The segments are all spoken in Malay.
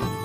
Yeah.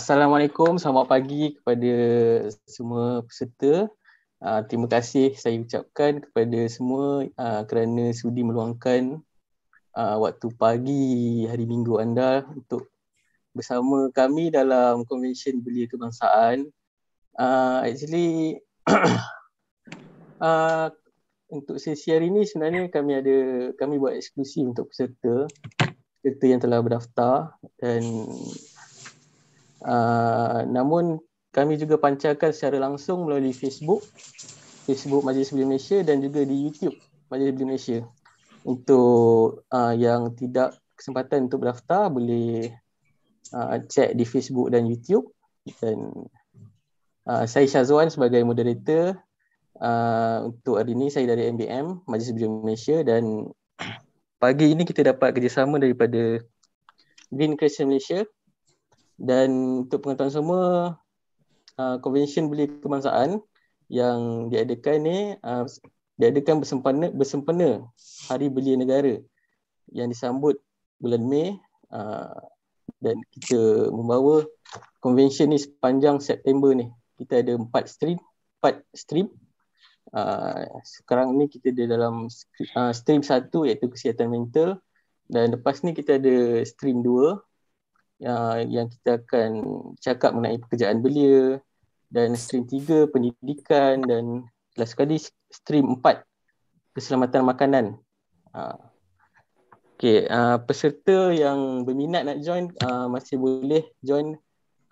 Assalamualaikum, selamat pagi kepada semua peserta. Uh, terima kasih saya ucapkan kepada semua uh, kerana sudi meluangkan uh, waktu pagi hari minggu anda untuk bersama kami dalam Konvensyen Belia Kebangsaan. Uh, actually, uh, untuk sesi hari ini sebenarnya kami ada kami buat eksklusif untuk peserta peserta yang telah berdaftar dan Ah, namun kami juga pancarkan secara langsung melalui Facebook Facebook Majlis Beli Malaysia dan juga di YouTube Majlis Beli Malaysia untuk uh, yang tidak kesempatan untuk berdaftar boleh uh, check di Facebook dan YouTube dan uh, saya Syazwan sebagai moderator uh, untuk hari ini saya dari MBM Majlis Beli Malaysia dan pagi ini kita dapat kerjasama daripada Green Christian Malaysia dan untuk pengetahuan semua, konvensyen uh, beli kemangsaan yang diadakan ni uh, diadakan bersempena bersempena Hari Belia Negara yang disambut bulan Mei uh, dan kita membawa convention ni sepanjang September ni. Kita ada empat stream, empat stream. Uh, sekarang ni kita ada dalam uh, stream satu iaitu kesihatan mental dan lepas ni kita ada stream dua Ah, yang kita akan cakap mengenai pekerjaan belia dan stream tiga pendidikan dan last kali stream empat keselamatan makanan. Uh, ah. okay, uh, ah, peserta yang berminat nak join uh, masih boleh join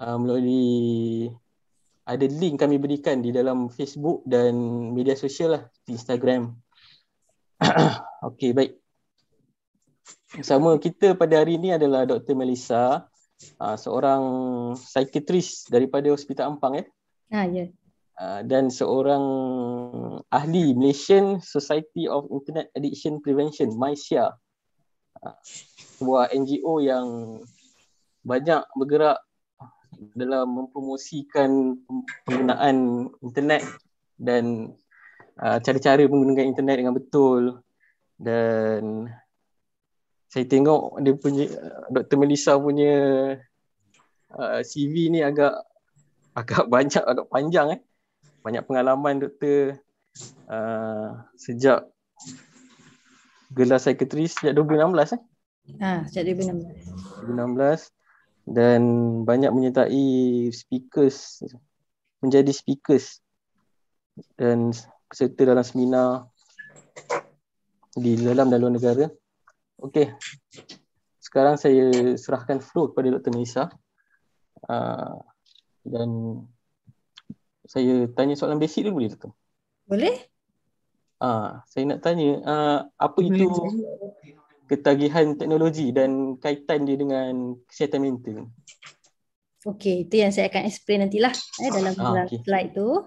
uh, melalui ada link kami berikan di dalam Facebook dan media sosial lah, di Instagram. okay, baik. Sama kita pada hari ini adalah Dr. Melissa uh, seorang psikiatris daripada Hospital Ampang eh. Ha ya. Yeah. Uh, dan seorang ahli Malaysian Society of Internet Addiction Prevention, MySia. Uh, ah, sebuah NGO yang banyak bergerak dalam mempromosikan penggunaan internet dan uh, cara-cara menggunakan internet dengan betul dan saya tengok dia punya eh, Dr. Melissa punya uh, eh, CV ni agak agak banyak agak panjang eh. Banyak pengalaman doktor uh, sejak gelar sekretari sejak 2016 eh. Ha, sejak 2016. 2016 dan banyak menyertai speakers menjadi speakers dan serta dalam seminar di dalam dan luar negara. Okey. Sekarang saya serahkan floor kepada Dr. Melissa. Uh, dan saya tanya soalan basic dulu boleh Dr. Boleh? Ah, uh, saya nak tanya uh, apa boleh itu tanya. ketagihan teknologi dan kaitan dia dengan kesihatan mental. Okey, itu yang saya akan explain nantilah eh dalam ah, okay. slide tu. Ah,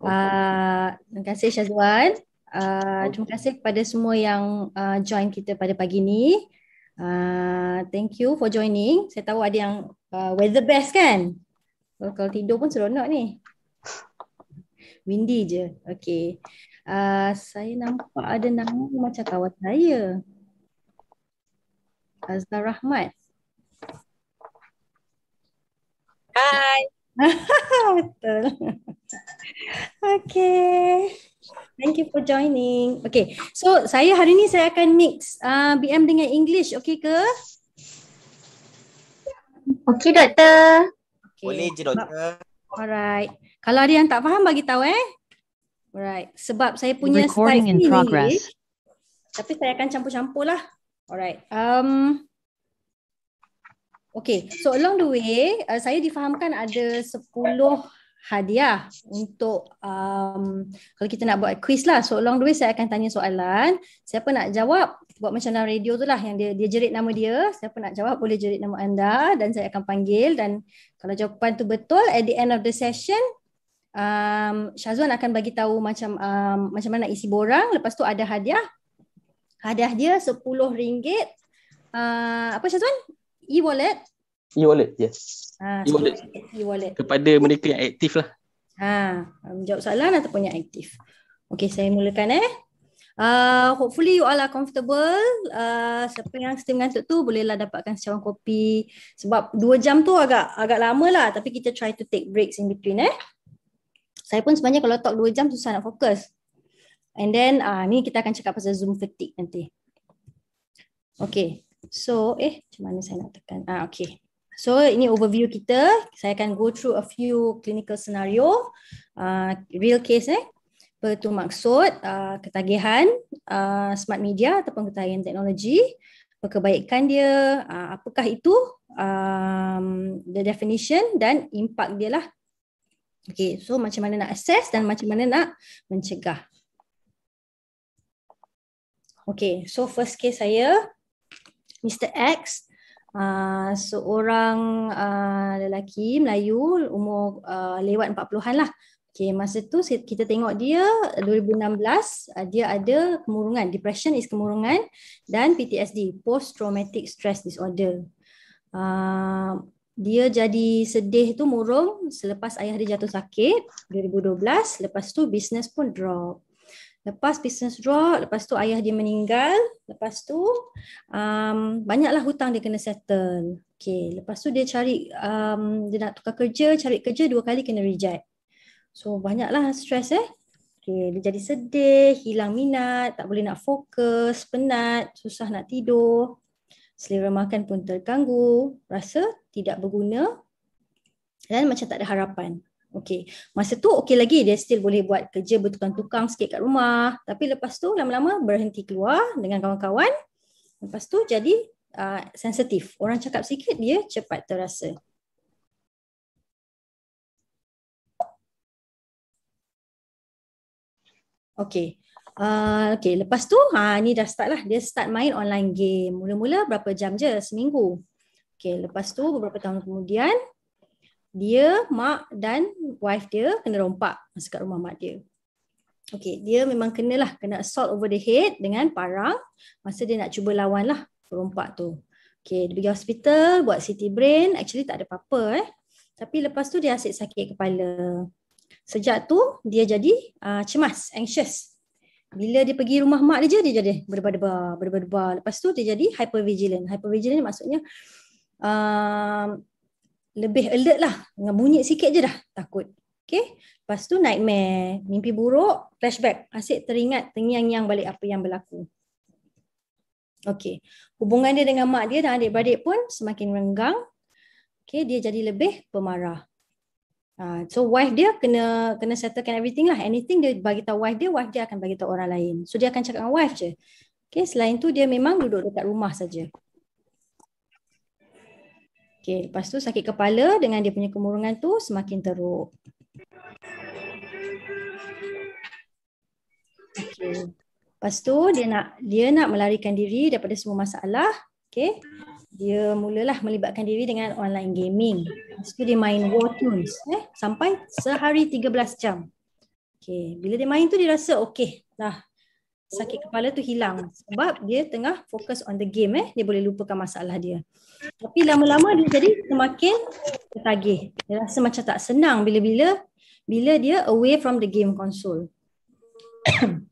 okay. uh, terima kasih Syazwan. Ah, okay. Oh. terima kasih kepada semua yang uh, join kita pada pagi ini. Uh, ah, thank you for joining. Saya tahu ada yang uh, weather best kan? Oh, kalau tidur pun seronok ni. Windy je. Okay. Uh, saya nampak ada nama macam kawan saya. Azhar Rahmat. Hai. Betul. okay. Thank you for joining. Okay, so saya hari ni saya akan mix uh, BM dengan English, okay ke? Okay, doktor. Okay. Boleh je, doktor. Alright. Kalau ada yang tak faham, bagi tahu eh. Alright. Sebab saya punya Recording style in progress. tapi saya akan campur-campur lah. Alright. Um, okay, so along the way, uh, saya difahamkan ada 10 hadiah untuk um, kalau kita nak buat quiz lah. So long the way saya akan tanya soalan. Siapa nak jawab? Buat macam dalam radio tu lah yang dia, dia jerit nama dia. Siapa nak jawab boleh jerit nama anda dan saya akan panggil. Dan kalau jawapan tu betul at the end of the session um, Syazwan akan bagi tahu macam um, macam mana isi borang. Lepas tu ada hadiah. Hadiah dia RM10. Uh, apa Syazwan? E-wallet e-wallet ya. Ha, e-wallet. e-wallet. Kepada mereka yang aktif lah. Ha, menjawab soalan lah ataupun yang aktif. Okay, saya mulakan eh. Uh, hopefully you all are comfortable. Uh, siapa yang steam ngantuk tu bolehlah dapatkan secawan kopi. Sebab dua jam tu agak agak lama lah. Tapi kita try to take breaks in between eh. Saya pun sebenarnya kalau talk dua jam susah nak fokus. And then uh, ni kita akan cakap pasal Zoom fatigue nanti. Okay. So, eh, macam mana saya nak tekan? Ah, okay. So ini overview kita. Saya akan go through a few clinical scenario, uh, real case eh. Apa itu maksud uh, ketagihan uh, smart media ataupun ketagihan teknologi, apa kebaikan dia, uh, apakah itu um, the definition dan impact dia lah. Okay, so macam mana nak assess dan macam mana nak mencegah. Okay, so first case saya, Mr. X uh, seorang uh, lelaki Melayu umur uh, lewat 40-an lah. Okay, masa tu kita tengok dia 2016 uh, dia ada kemurungan. Depression is kemurungan dan PTSD, Post Traumatic Stress Disorder. Uh, dia jadi sedih tu murung selepas ayah dia jatuh sakit 2012 lepas tu bisnes pun drop Lepas business drop, lepas tu ayah dia meninggal, lepas tu um, banyaklah hutang dia kena settle. Okay, lepas tu dia cari, um, dia nak tukar kerja, cari kerja dua kali kena reject. So banyaklah stres eh. Okay, dia jadi sedih, hilang minat, tak boleh nak fokus, penat, susah nak tidur. Selera makan pun terganggu, rasa tidak berguna dan macam tak ada harapan. Okey. Masa tu okey lagi dia still boleh buat kerja bertukang-tukang sikit kat rumah. Tapi lepas tu lama-lama berhenti keluar dengan kawan-kawan. Lepas tu jadi uh, sensitif. Orang cakap sikit dia cepat terasa. Okey. Uh, okay, lepas tu ha, ni dah start lah. Dia start main online game. Mula-mula berapa jam je? Seminggu. Okay, lepas tu beberapa tahun kemudian dia, mak dan wife dia kena rompak masuk kat rumah mak dia. Okay, dia memang kena lah, kena assault over the head dengan parang masa dia nak cuba lawan lah rompak tu. Okay, dia pergi hospital, buat CT brain, actually tak ada apa-apa eh. Tapi lepas tu dia asyik sakit kepala. Sejak tu dia jadi uh, cemas, anxious. Bila dia pergi rumah mak dia je, dia jadi berdebar-debar, berdebar-debar. Lepas tu dia jadi hypervigilant. Hypervigilant maksudnya uh, lebih alert lah dengan bunyi sikit je dah takut. Okay. Lepas tu nightmare, mimpi buruk, flashback. Asyik teringat, tengiang-ngiang balik apa yang berlaku. Okay. Hubungan dia dengan mak dia dan adik-beradik pun semakin renggang. Okay. Dia jadi lebih pemarah. Uh, so wife dia kena kena settlekan everything lah. Anything dia bagi tahu wife dia, wife dia akan bagi tahu orang lain. So dia akan cakap dengan wife je. Okay. Selain tu dia memang duduk dekat rumah saja. Okay, lepas tu sakit kepala dengan dia punya kemurungan tu semakin teruk. Okay, Lepas tu dia nak dia nak melarikan diri daripada semua masalah. Okay, Dia mulalah melibatkan diri dengan online gaming. Lepas tu dia main war tunes eh, sampai sehari 13 jam. Okay, bila dia main tu dia rasa okey lah sakit kepala tu hilang sebab dia tengah fokus on the game eh dia boleh lupakan masalah dia tapi lama-lama dia jadi semakin ketagih dia rasa macam tak senang bila-bila bila dia away from the game console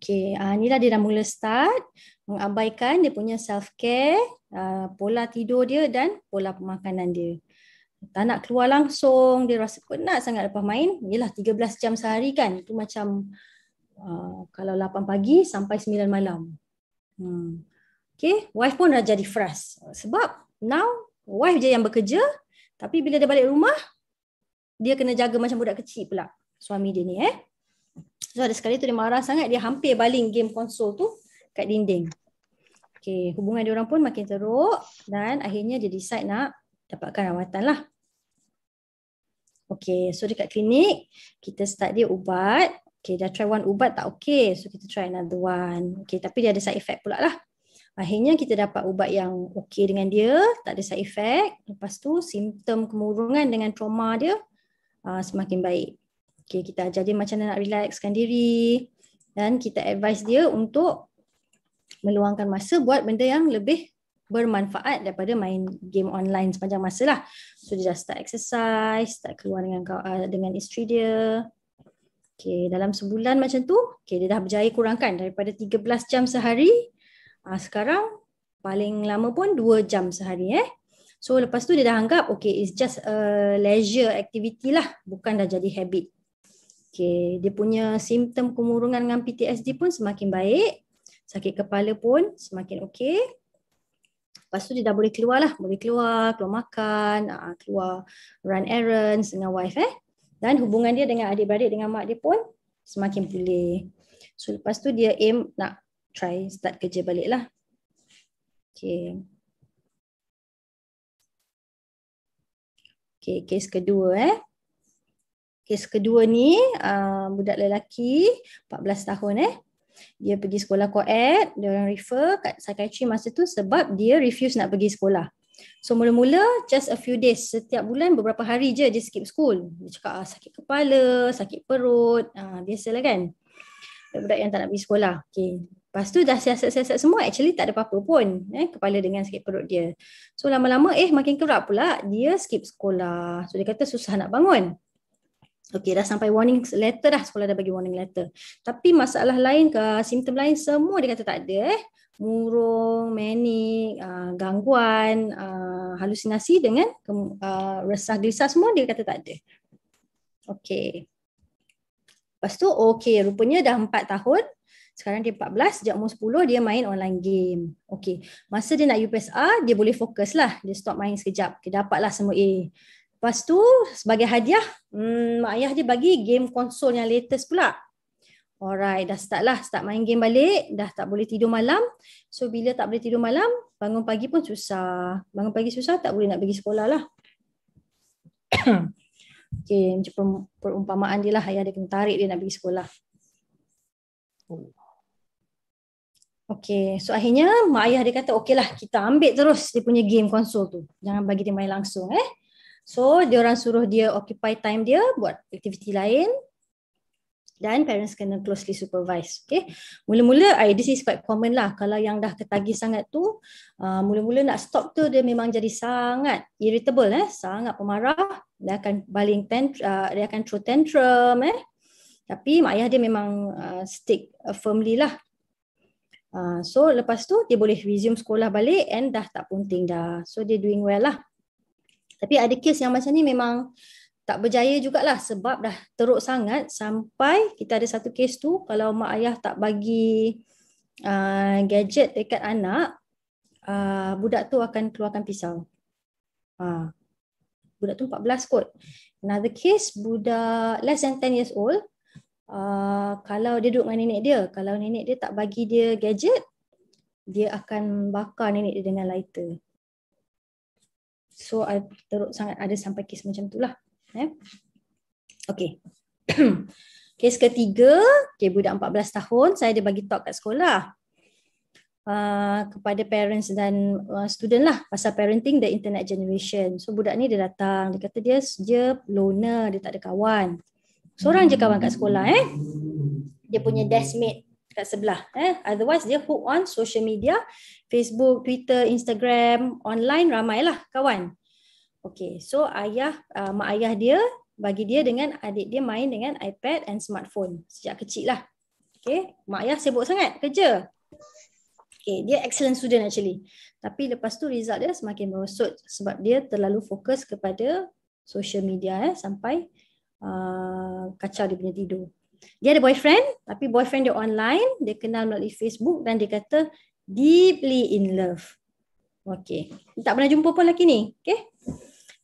Okay, uh, ah, inilah dia dah mula start mengabaikan dia punya self-care, ah, pola tidur dia dan pola pemakanan dia tak nak keluar langsung, dia rasa penat sangat lepas main. Yalah 13 jam sehari kan. Itu macam uh, kalau 8 pagi sampai 9 malam. Hmm. Okay, wife pun dah jadi frust Sebab now wife je yang bekerja, tapi bila dia balik rumah, dia kena jaga macam budak kecil pula suami dia ni eh. So ada sekali tu dia marah sangat, dia hampir baling game konsol tu kat dinding. Okay, hubungan dia orang pun makin teruk dan akhirnya dia decide nak dapatkan rawatan lah. Okay, so dekat klinik, kita start dia ubat. Okay, dah try one ubat tak okay. So, kita try another one. Okay, tapi dia ada side effect pula lah. Akhirnya kita dapat ubat yang okay dengan dia, tak ada side effect. Lepas tu, simptom kemurungan dengan trauma dia uh, semakin baik. Okay, kita ajar dia macam mana nak relaxkan diri. Dan kita advise dia untuk meluangkan masa buat benda yang lebih bermanfaat daripada main game online sepanjang masa lah. So dia dah start exercise, start keluar dengan kau, uh, dengan istri dia. Okay, dalam sebulan macam tu, okay, dia dah berjaya kurangkan daripada 13 jam sehari. Uh, sekarang paling lama pun 2 jam sehari eh. So lepas tu dia dah anggap, okay, it's just a leisure activity lah. Bukan dah jadi habit. Okay, dia punya simptom kemurungan dengan PTSD pun semakin baik. Sakit kepala pun semakin okay. Lepas tu dia dah boleh keluar lah. Boleh keluar, keluar makan, uh, keluar run errands dengan wife eh. Dan hubungan dia dengan adik-beradik dengan mak dia pun semakin pulih. So lepas tu dia aim nak try start kerja balik lah. Okay. Okay, kes kedua eh. Kes kedua ni uh, budak lelaki 14 tahun eh dia pergi sekolah koed, dia orang refer kat psychiatry masa tu sebab dia refuse nak pergi sekolah. So mula-mula just a few days setiap bulan beberapa hari je dia skip school. Dia cakap ah, sakit kepala, sakit perut, ah, biasalah kan. Budak-budak yang tak nak pergi sekolah. Okay. Lepas tu dah siasat-siasat semua actually tak ada apa-apa pun eh, kepala dengan sakit perut dia. So lama-lama eh makin kerap pula dia skip sekolah. So dia kata susah nak bangun. Okey dah sampai warning letter dah sekolah dah bagi warning letter. Tapi masalah lain ke simptom lain semua dia kata tak ada eh. Murung, manic, uh, gangguan, uh, halusinasi dengan ke, uh, ah, resah gelisah semua dia kata tak ada. Okey. Lepas tu okey rupanya dah 4 tahun sekarang dia 14, sejak umur 10 dia main online game. Okey, masa dia nak UPSR, dia boleh fokus lah. Dia stop main sekejap. Dia dapatlah semua A. Lepas tu sebagai hadiah hmm, Mak ayah dia bagi game konsol yang latest pula Alright dah start lah Start main game balik Dah tak boleh tidur malam So bila tak boleh tidur malam Bangun pagi pun susah Bangun pagi susah tak boleh nak pergi sekolah lah Okay macam perumpamaan dia lah Ayah dia kena tarik dia nak pergi sekolah Okay so akhirnya Mak ayah dia kata okay lah Kita ambil terus dia punya game konsol tu Jangan bagi dia main langsung eh So dia orang suruh dia occupy time dia buat aktiviti lain dan parents kena closely supervise. Okay. Mula-mula, uh, this is quite common lah. Kalau yang dah ketagih sangat tu, uh, mula-mula nak stop tu dia memang jadi sangat irritable, eh, sangat pemarah. Dia akan baling tantrum, uh, dia akan throw tantrum. Eh. Tapi mak ayah dia memang uh, stick firmly lah. Uh, so lepas tu dia boleh resume sekolah balik and dah tak punting dah. So dia doing well lah. Tapi ada kes yang macam ni memang tak berjaya jugalah sebab dah teruk sangat sampai kita ada satu kes tu kalau mak ayah tak bagi uh, gadget dekat anak, uh, budak tu akan keluarkan pisau. Uh, budak tu 14 kot. Another case, budak less than 10 years old, uh, kalau dia duduk dengan nenek dia, kalau nenek dia tak bagi dia gadget, dia akan bakar nenek dia dengan lighter. So I teruk sangat ada sampai kes macam tu lah. Eh? Okay. kes ketiga, okay, budak 14 tahun, saya ada bagi talk kat sekolah. Uh, kepada parents dan uh, student lah pasal parenting the internet generation. So budak ni dia datang, dia kata dia dia loner, dia tak ada kawan. Seorang je kawan kat sekolah eh. Dia punya desk mate kat sebelah eh otherwise dia hook on social media Facebook Twitter Instagram online ramailah kawan okey so ayah uh, mak ayah dia bagi dia dengan adik dia main dengan iPad and smartphone sejak kecil lah okey mak ayah sibuk sangat kerja okey dia excellent student actually tapi lepas tu result dia semakin merosot sebab dia terlalu fokus kepada social media eh sampai uh, kacau dia punya tidur dia ada boyfriend tapi boyfriend dia online, dia kenal melalui Facebook dan dia kata deeply in love. Okey, Tak pernah jumpa pun lelaki ni. Okay.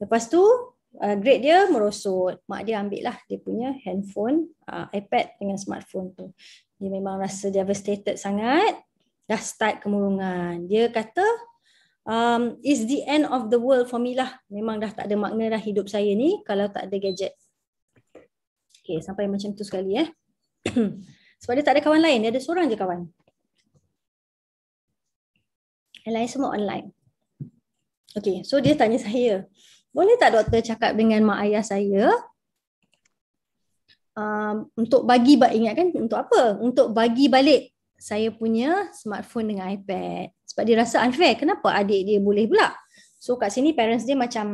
Lepas tu uh, grade dia merosot. Mak dia ambil lah dia punya handphone, uh, iPad dengan smartphone tu. Dia memang rasa devastated sangat. Dah start kemurungan. Dia kata um, is the end of the world for me lah. Memang dah tak ada makna dah hidup saya ni kalau tak ada gadget. Okay, sampai macam tu sekali eh. Sebab dia tak ada kawan lain, dia ada seorang je kawan. Yang lain semua online. Okay, so dia tanya saya, boleh tak doktor cakap dengan mak ayah saya um, untuk bagi, ingat kan untuk apa? Untuk bagi balik saya punya smartphone dengan iPad. Sebab dia rasa unfair, kenapa adik dia boleh pula? So kat sini parents dia macam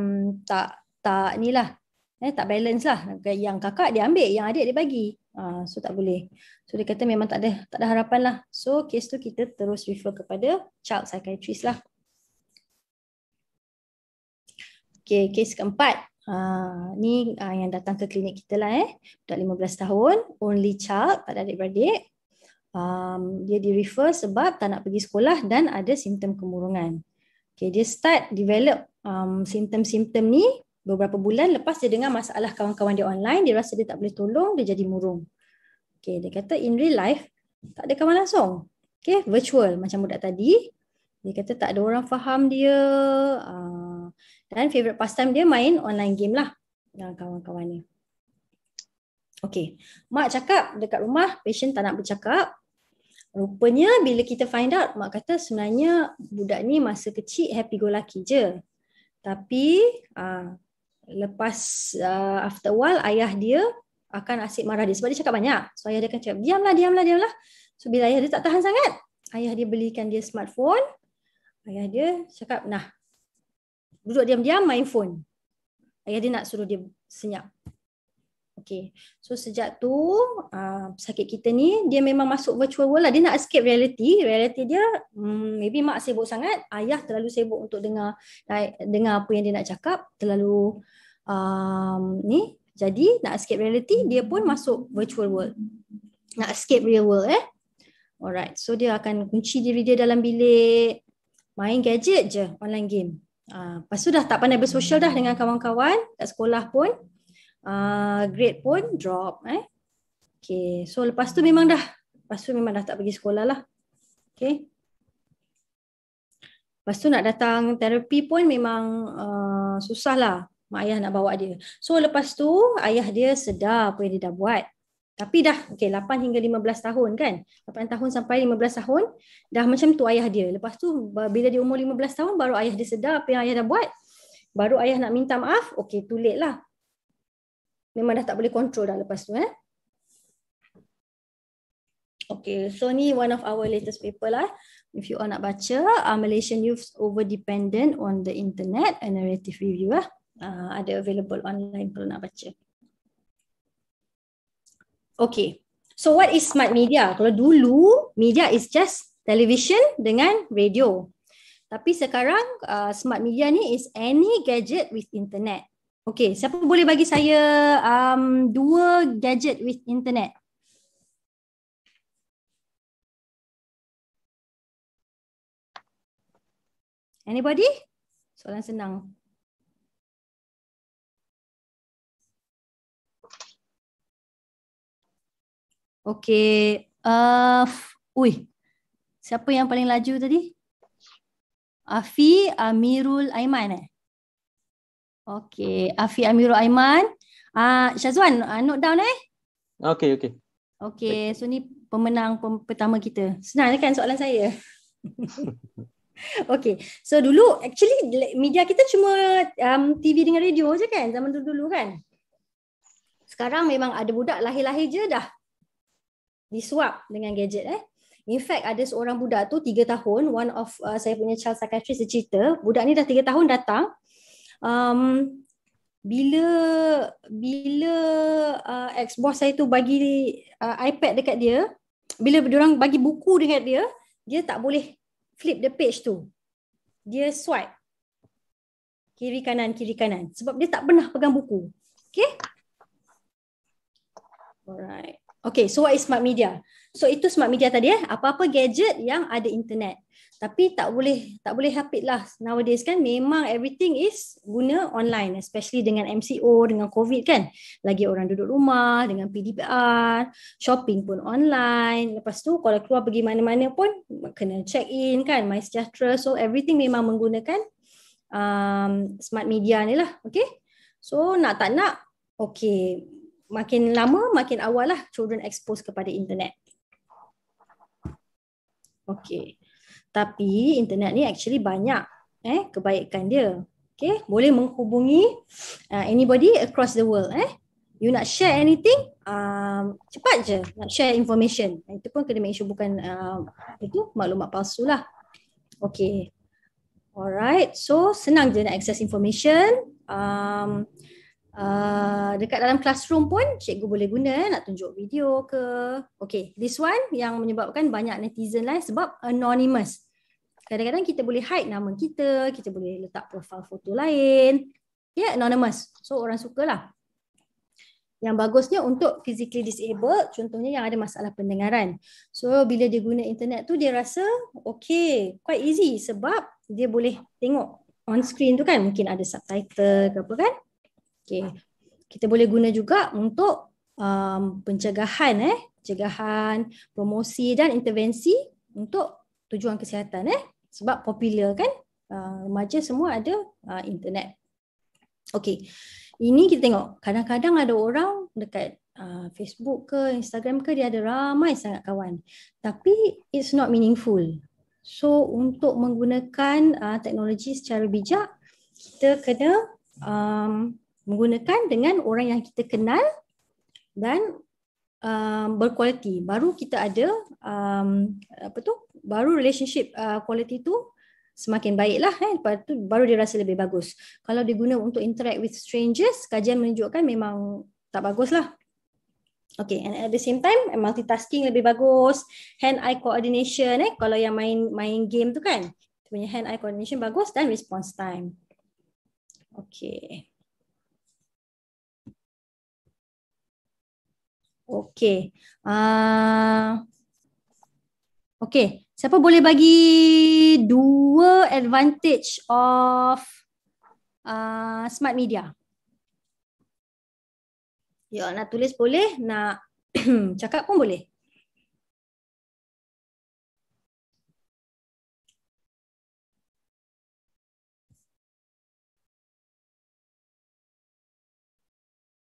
tak tak ni lah, eh tak balance lah yang kakak dia ambil yang adik dia bagi ha, so tak boleh so dia kata memang tak ada tak ada harapan lah so case tu kita terus refer kepada child psychiatrist lah Okay, case keempat. Ha, ni ha, yang datang ke klinik kita lah eh. Budak 15 tahun, only child, tak ada adik-beradik. Um, dia di refer sebab tak nak pergi sekolah dan ada simptom kemurungan. Okay, dia start develop um, simptom-simptom ni beberapa bulan lepas dia dengar masalah kawan-kawan dia online, dia rasa dia tak boleh tolong, dia jadi murung. Okay, dia kata in real life, tak ada kawan langsung. Okay, virtual macam budak tadi. Dia kata tak ada orang faham dia. Ah, dan favorite pastime dia main online game lah dengan kawan-kawan ni. Okay, Mak cakap dekat rumah, patient tak nak bercakap. Rupanya bila kita find out, Mak kata sebenarnya budak ni masa kecil happy-go-lucky je. Tapi ah, lepas uh, after a while ayah dia akan asyik marah dia sebab dia cakap banyak. So ayah dia akan cakap diamlah diamlah diamlah. So bila ayah dia tak tahan sangat, ayah dia belikan dia smartphone. Ayah dia cakap nah. Duduk diam-diam main phone. Ayah dia nak suruh dia senyap. Okay. So sejak tu uh, sakit kita ni dia memang masuk virtual world lah. Dia nak escape reality. Reality dia hmm, maybe mak sibuk sangat. Ayah terlalu sibuk untuk dengar like, dengar apa yang dia nak cakap. Terlalu um, ni jadi nak escape reality dia pun masuk virtual world nak escape real world eh alright so dia akan kunci diri dia dalam bilik main gadget je online game uh, lepas tu dah tak pandai bersosial dah dengan kawan-kawan kat sekolah pun uh, grade pun drop eh Okay, so lepas tu memang dah Lepas tu memang dah tak pergi sekolah lah Okay Lepas tu nak datang terapi pun memang uh, susah lah mak ayah nak bawa dia. So lepas tu ayah dia sedar apa yang dia dah buat. Tapi dah okay, 8 hingga 15 tahun kan. 8 tahun sampai 15 tahun dah macam tu ayah dia. Lepas tu bila dia umur 15 tahun baru ayah dia sedar apa yang ayah dah buat. Baru ayah nak minta maaf, okay too late lah. Memang dah tak boleh control dah lepas tu eh. Okay, so ni one of our latest paper lah. If you all nak baca, uh, Malaysian youths over dependent on the internet, a narrative review lah. Eh? uh, ada available online kalau nak baca. Okay, so what is smart media? Kalau dulu, media is just television dengan radio. Tapi sekarang, uh, smart media ni is any gadget with internet. Okay, siapa boleh bagi saya um, dua gadget with internet? Anybody? Soalan senang. Okay. Uh, ui. Siapa yang paling laju tadi? Afi Amirul Aiman eh? Okay. Afi Amirul Aiman. Uh, Syazwan, uh, note down eh? Okay, okay. Okay, so ni pemenang pertama kita. Senang kan soalan saya? okay, so dulu actually media kita cuma um, TV dengan radio je kan? Zaman dulu-dulu kan? Sekarang memang ada budak lahir-lahir je dah disuap dengan gadget eh. In fact ada seorang budak tu 3 tahun, one of uh, saya punya child psychiatrist cerita, budak ni dah 3 tahun datang um bila bila uh, ex boss saya tu bagi uh, iPad dekat dia, bila orang bagi buku dekat dia, dia tak boleh flip the page tu. Dia swipe kiri kanan kiri kanan sebab dia tak pernah pegang buku. Okay? Alright. Okay, so what is smart media? So itu smart media tadi eh. Apa-apa gadget yang ada internet. Tapi tak boleh tak boleh hapit lah. Nowadays kan memang everything is guna online. Especially dengan MCO, dengan COVID kan. Lagi orang duduk rumah, dengan PDPR, shopping pun online. Lepas tu kalau keluar pergi mana-mana pun kena check in kan. My sejahtera. So everything memang menggunakan um, smart media ni lah. Okay. So nak tak nak, okay makin lama makin awal lah children expose kepada internet. Okay. Tapi internet ni actually banyak eh kebaikan dia. Okay. Boleh menghubungi uh, anybody across the world eh. You nak share anything? Um, cepat je nak share information. Itu pun kena make sure bukan uh, itu maklumat palsu lah. Okay. Alright. So senang je nak access information. Um, uh, dekat dalam classroom pun cikgu boleh guna eh, nak tunjuk video ke. Okay, this one yang menyebabkan banyak netizen lain sebab anonymous. Kadang-kadang kita boleh hide nama kita, kita boleh letak profile foto lain. Ya, yeah, anonymous. So, orang suka lah. Yang bagusnya untuk physically disabled, contohnya yang ada masalah pendengaran. So, bila dia guna internet tu, dia rasa okay, quite easy sebab dia boleh tengok on screen tu kan. Mungkin ada subtitle ke apa kan. Okay. Kita boleh guna juga untuk um, pencegahan, eh. pencegahan, promosi dan intervensi untuk tujuan kesihatan. Eh. Sebab popular kan, uh, remaja semua ada uh, internet. Okay, ini kita tengok. Kadang-kadang ada orang dekat uh, Facebook ke Instagram ke, dia ada ramai sangat kawan. Tapi it's not meaningful. So untuk menggunakan uh, teknologi secara bijak, kita kena um, menggunakan dengan orang yang kita kenal dan um, berkualiti baru kita ada um, apa tu baru relationship kualiti uh, tu semakin baiklah eh lepas tu baru dia rasa lebih bagus kalau diguna untuk interact with strangers kajian menunjukkan memang tak baguslah Okay, and at the same time, multitasking lebih bagus. Hand-eye coordination, eh, kalau yang main main game tu kan, punya hand-eye coordination bagus dan response time. Okay. Okey. Uh, Okey. Siapa boleh bagi dua advantage of uh, smart media? Ya, nak tulis boleh. Nak cakap pun boleh.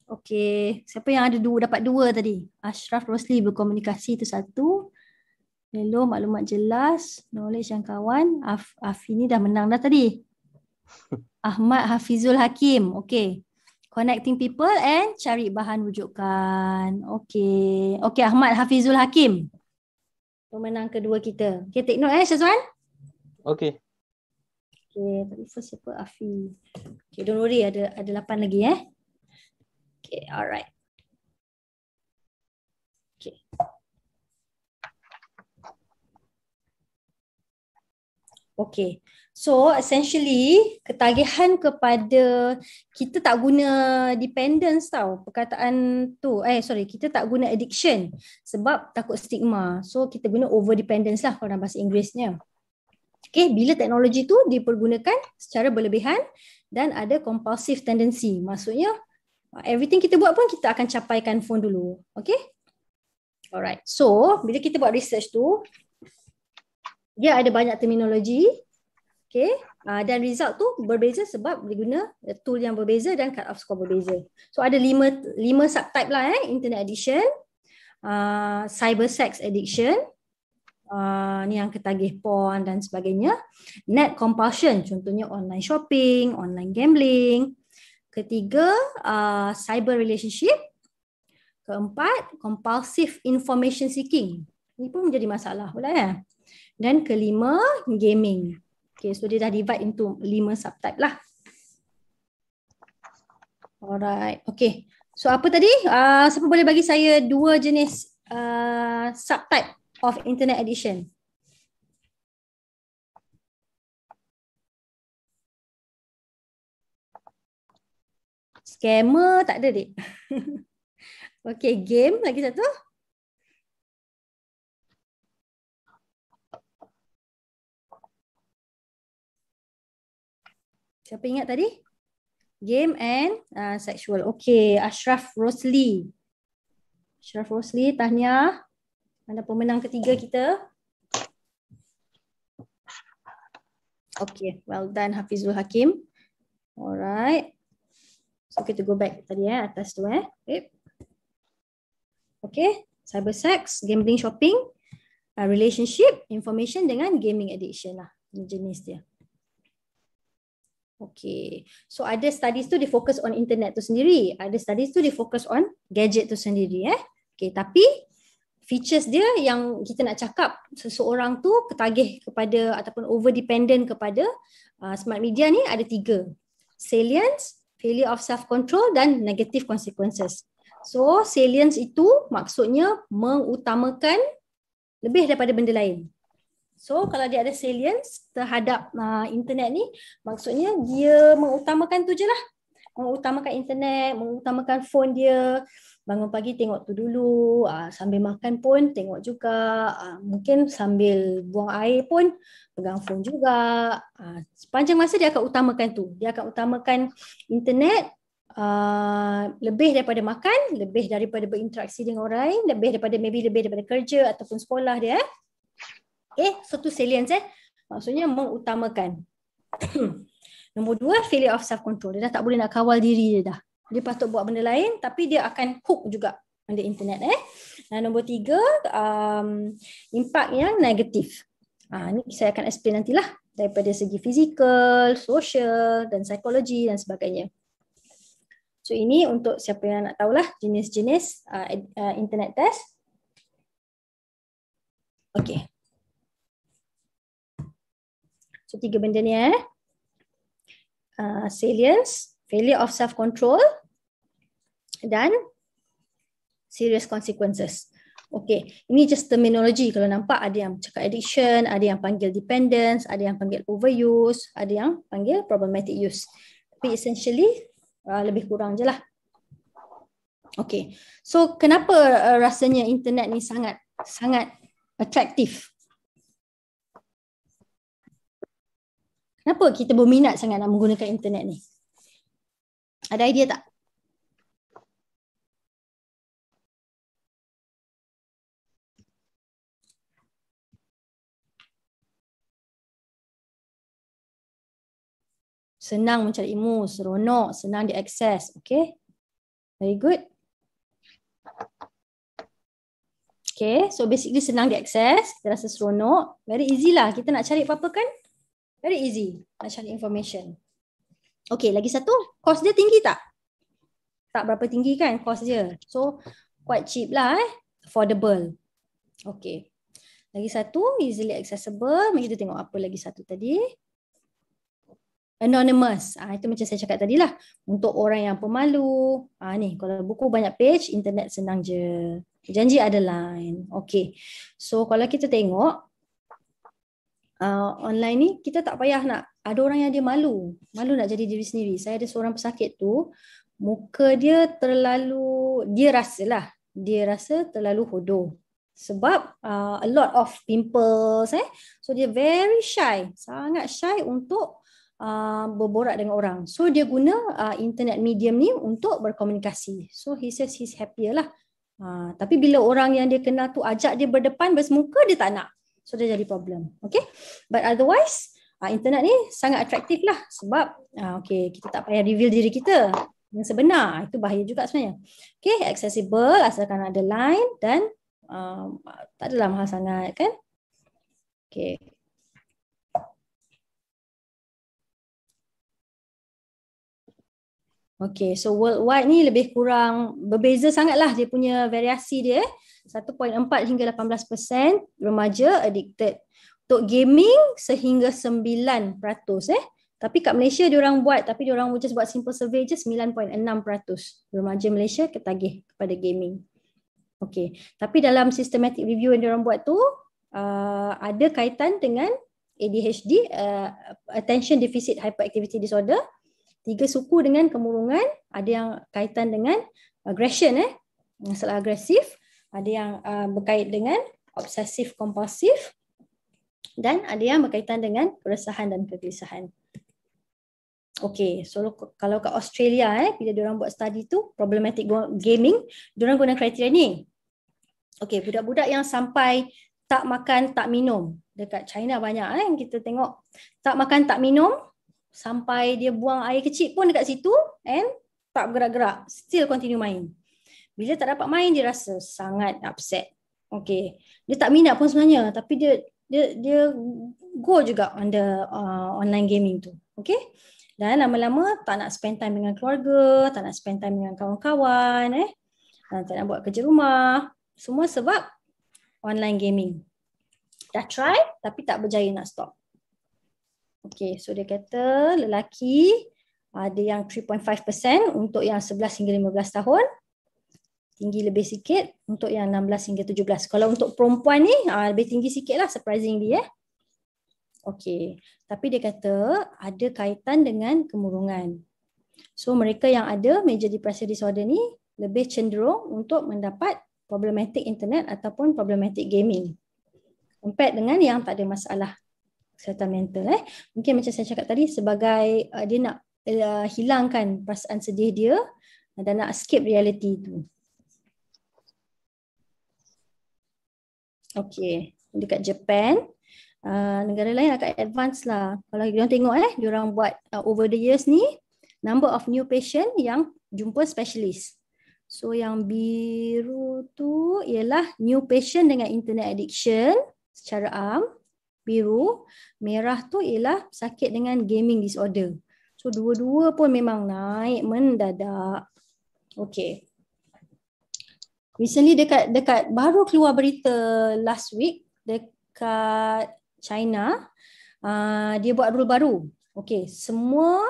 Okey, siapa yang ada dua dapat dua tadi? Ashraf Rosli berkomunikasi itu satu. Hello, maklumat jelas. Knowledge yang kawan. Af, Afi ni dah menang dah tadi. Ahmad Hafizul Hakim. okey. Connecting people and cari bahan rujukan. okey. Okey, Ahmad Hafizul Hakim. Pemenang kedua kita. Okey, take note eh, Syazwan. Okey. Okey, tadi first siapa? Afi. Okey, don't worry. Ada ada lapan lagi eh. Okay, all right. Okay. Okay, so essentially ketagihan kepada kita tak guna dependence tau perkataan tu. Eh sorry, kita tak guna addiction sebab takut stigma. So kita guna over dependence lah kalau dalam bahasa Inggerisnya. Okay, bila teknologi tu dipergunakan secara berlebihan dan ada compulsive tendency. Maksudnya Everything kita buat pun kita akan capaikan phone dulu. Okay? Alright. So, bila kita buat research tu, dia ada banyak terminologi. Okay? Uh, dan result tu berbeza sebab dia guna tool yang berbeza dan cut off score berbeza. So, ada lima, lima subtype lah eh. Internet addiction, uh, cyber sex addiction, uh, ni yang ketagih porn dan sebagainya. Net compulsion, contohnya online shopping, online gambling, ketiga uh, cyber relationship keempat compulsive information seeking ini pun menjadi masalah pula ya dan kelima gaming Okay, so dia dah divide into lima subtype lah alright okay. so apa tadi uh, siapa boleh bagi saya dua jenis uh, subtype of internet addiction Scammer tak ada dek. okay, game lagi satu. Siapa ingat tadi? Game and uh, sexual. Okay, Ashraf Rosli. Ashraf Rosli, tahniah. Anda pemenang ketiga kita. Okay, well done Hafizul Hakim. Alright. So kita go back tadi ya atas tu eh. Yep. Okay, cyber sex, gambling, shopping, uh, relationship, information dengan gaming addiction lah ini jenis dia. Okay, so ada studies tu difokus on internet tu sendiri, ada studies tu difokus on gadget tu sendiri eh. Okay, tapi features dia yang kita nak cakap seseorang tu ketagih kepada ataupun over dependent kepada uh, smart media ni ada tiga. Salience, failure of self control dan negative consequences. So salience itu maksudnya mengutamakan lebih daripada benda lain. So kalau dia ada salience terhadap uh, internet ni maksudnya dia mengutamakan tu je lah mengutamakan internet, mengutamakan phone dia. Bangun pagi tengok tu dulu, ah, sambil makan pun tengok juga, ah, mungkin sambil buang air pun pegang phone juga. Ah, sepanjang masa dia akan utamakan tu. Dia akan utamakan internet Uh, lebih daripada makan, lebih daripada berinteraksi dengan orang lain, lebih daripada maybe lebih daripada kerja ataupun sekolah dia. Eh. Okay, eh, so tu salience eh. Maksudnya mengutamakan. Nombor dua, failure of self-control. Dia dah tak boleh nak kawal diri dia dah. Dia patut buat benda lain tapi dia akan hook juga on the internet. Eh? Dan nombor tiga, um, impact yang negatif. Ha, ini saya akan explain nantilah daripada segi fizikal, sosial dan psikologi dan sebagainya. So ini untuk siapa yang nak tahulah jenis-jenis uh, uh, internet test. Okay. So tiga benda ni eh uh, salience, failure of self-control dan serious consequences. Okay, ini just terminology. Kalau nampak ada yang cakap addiction, ada yang panggil dependence, ada yang panggil overuse, ada yang panggil problematic use. Tapi essentially, uh, lebih kurang je lah. Okay, so kenapa uh, rasanya internet ni sangat sangat attractive? Kenapa kita berminat sangat nak menggunakan internet ni? Ada idea tak? Senang mencari ilmu, seronok, senang diakses. Okay. Very good. Okay, so basically senang diakses. Kita rasa seronok. Very easy lah. Kita nak cari apa-apa kan? Very easy nak cari information. Okay, lagi satu, cost dia tinggi tak? Tak berapa tinggi kan cost dia. So, quite cheap lah eh. Affordable. Okay. Lagi satu, easily accessible. Mari kita tengok apa lagi satu tadi. Anonymous. Ah, itu macam saya cakap tadilah. Untuk orang yang pemalu. Ah, ni, kalau buku banyak page, internet senang je. Janji ada line. Okay. So kalau kita tengok, uh, online ni kita tak payah nak ada orang yang dia malu malu nak jadi diri sendiri saya ada seorang pesakit tu muka dia terlalu dia rasa lah, dia rasa terlalu hodoh sebab uh, a lot of pimples eh so dia very shy sangat shy untuk uh, berborak dengan orang so dia guna uh, internet medium ni untuk berkomunikasi so he says he's happier lah uh, tapi bila orang yang dia kenal tu ajak dia berdepan bersemuka dia tak nak So dia jadi problem. Okay. But otherwise, uh, internet ni sangat attractive lah. Sebab, uh, okay, kita tak payah reveal diri kita. Yang sebenar. Ah, itu bahaya juga sebenarnya. Okay, accessible asalkan ada line dan um, tak adalah mahal sangat kan. Okay. Okay, so worldwide ni lebih kurang berbeza sangatlah dia punya variasi dia. Eh. 1.4 hingga 18% remaja addicted. Untuk gaming sehingga 9% eh. Tapi kat Malaysia orang buat, tapi orang just buat simple survey je 9.6% remaja Malaysia ketagih kepada gaming. Okay. Tapi dalam systematic review yang dia orang buat tu, uh, ada kaitan dengan ADHD, uh, Attention Deficit Hyperactivity Disorder, tiga suku dengan kemurungan, ada yang kaitan dengan aggression eh, masalah agresif, ada yang uh, berkait dengan obsesif kompulsif dan ada yang berkaitan dengan keresahan dan kegelisahan. Okey, so kalau kat Australia eh bila dia orang buat study tu problematic gaming, dia orang guna kriteria ni. Okey, budak-budak yang sampai tak makan, tak minum. Dekat China banyak eh kita tengok tak makan, tak minum sampai dia buang air kecil pun dekat situ and tak bergerak-gerak, still continue main bila tak dapat main dia rasa sangat upset okey dia tak minat pun sebenarnya tapi dia dia dia go juga on the uh, online gaming tu okey dan lama-lama tak nak spend time dengan keluarga tak nak spend time dengan kawan-kawan eh dan tak nak buat kerja rumah semua sebab online gaming dah try tapi tak berjaya nak stop okey so dia kata lelaki ada uh, yang 3.5% untuk yang 11 hingga 15 tahun tinggi lebih sikit untuk yang 16 hingga 17. Kalau untuk perempuan ni uh, lebih tinggi sikit lah surprising dia. Ya. Eh? Okey. Tapi dia kata ada kaitan dengan kemurungan. So mereka yang ada major depressive disorder ni lebih cenderung untuk mendapat problematic internet ataupun problematic gaming. Compare dengan yang tak ada masalah kesihatan mental. Eh. Mungkin macam saya cakap tadi sebagai uh, dia nak uh, hilangkan perasaan sedih dia dan nak escape reality tu. Okay, dekat Japan. Uh, negara lain agak advance lah. Kalau kita tengok eh, orang buat uh, over the years ni, number of new patient yang jumpa specialist. So yang biru tu ialah new patient dengan internet addiction secara am. Biru, merah tu ialah sakit dengan gaming disorder. So dua-dua pun memang naik mendadak. Okey recently dekat dekat baru keluar berita last week dekat China uh, dia buat rule baru. Okey, semua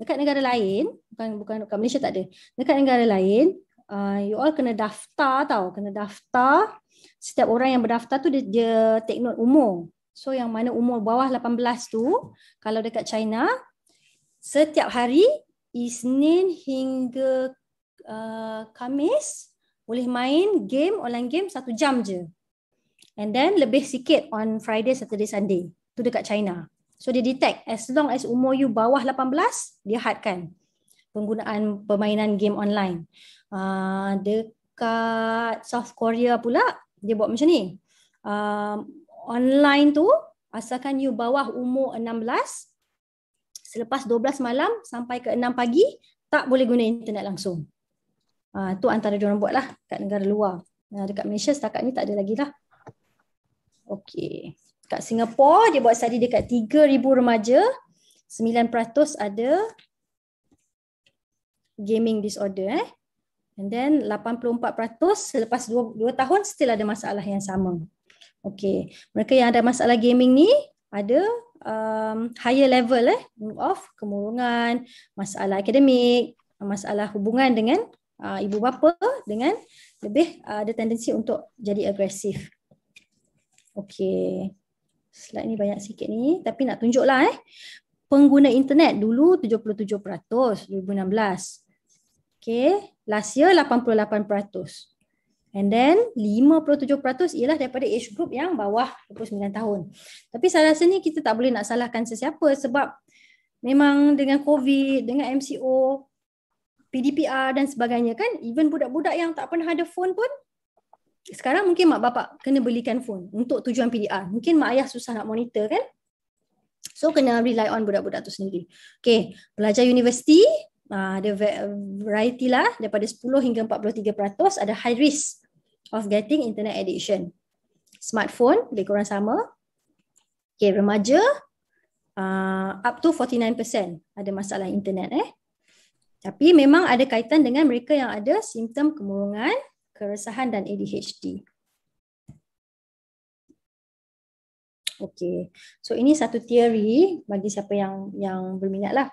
dekat negara lain, bukan bukan dekat Malaysia tak ada. Dekat negara lain, uh, you all kena daftar tau, kena daftar. Setiap orang yang berdaftar tu dia, dia take note umur. So yang mana umur bawah 18 tu, kalau dekat China, setiap hari Isnin hingga uh, Kamis boleh main game online game satu jam je. And then lebih sikit on Friday, Saturday, Sunday. Tu dekat China. So dia detect as long as umur you bawah 18, dia hardkan penggunaan permainan game online. Uh, dekat South Korea pula, dia buat macam ni. Um, online tu, asalkan you bawah umur 16, selepas 12 malam sampai ke 6 pagi, tak boleh guna internet langsung. Ah, tu antara diorang buat lah kat negara luar. Uh, dekat Malaysia setakat ni tak ada lagi lah. Okay. Kat Singapura dia buat study dekat 3,000 remaja. 9% ada gaming disorder eh. And then 84% selepas 2, 2 tahun still ada masalah yang sama. Okay. Mereka yang ada masalah gaming ni ada um, higher level eh of kemurungan, masalah akademik, masalah hubungan dengan uh, ibu bapa dengan lebih uh, ada tendensi untuk jadi agresif. Okey. Slide ni banyak sikit ni tapi nak tunjuklah eh. Pengguna internet dulu 77% 2016. Okey, last year 88%. And then 57% ialah daripada age group yang bawah 29 tahun. Tapi saya rasa ni kita tak boleh nak salahkan sesiapa sebab memang dengan COVID, dengan MCO, PDPR dan sebagainya kan even budak-budak yang tak pernah ada phone pun sekarang mungkin mak bapak kena belikan phone untuk tujuan PDR mungkin mak ayah susah nak monitor kan so kena rely on budak-budak tu sendiri okey pelajar universiti ah, ada variety lah daripada 10 hingga 43% ada high risk of getting internet addiction smartphone lebih kurang sama okey remaja uh, up to 49% ada masalah internet eh tapi memang ada kaitan dengan mereka yang ada simptom kemurungan, keresahan dan ADHD. Okey. So ini satu teori bagi siapa yang yang berminatlah.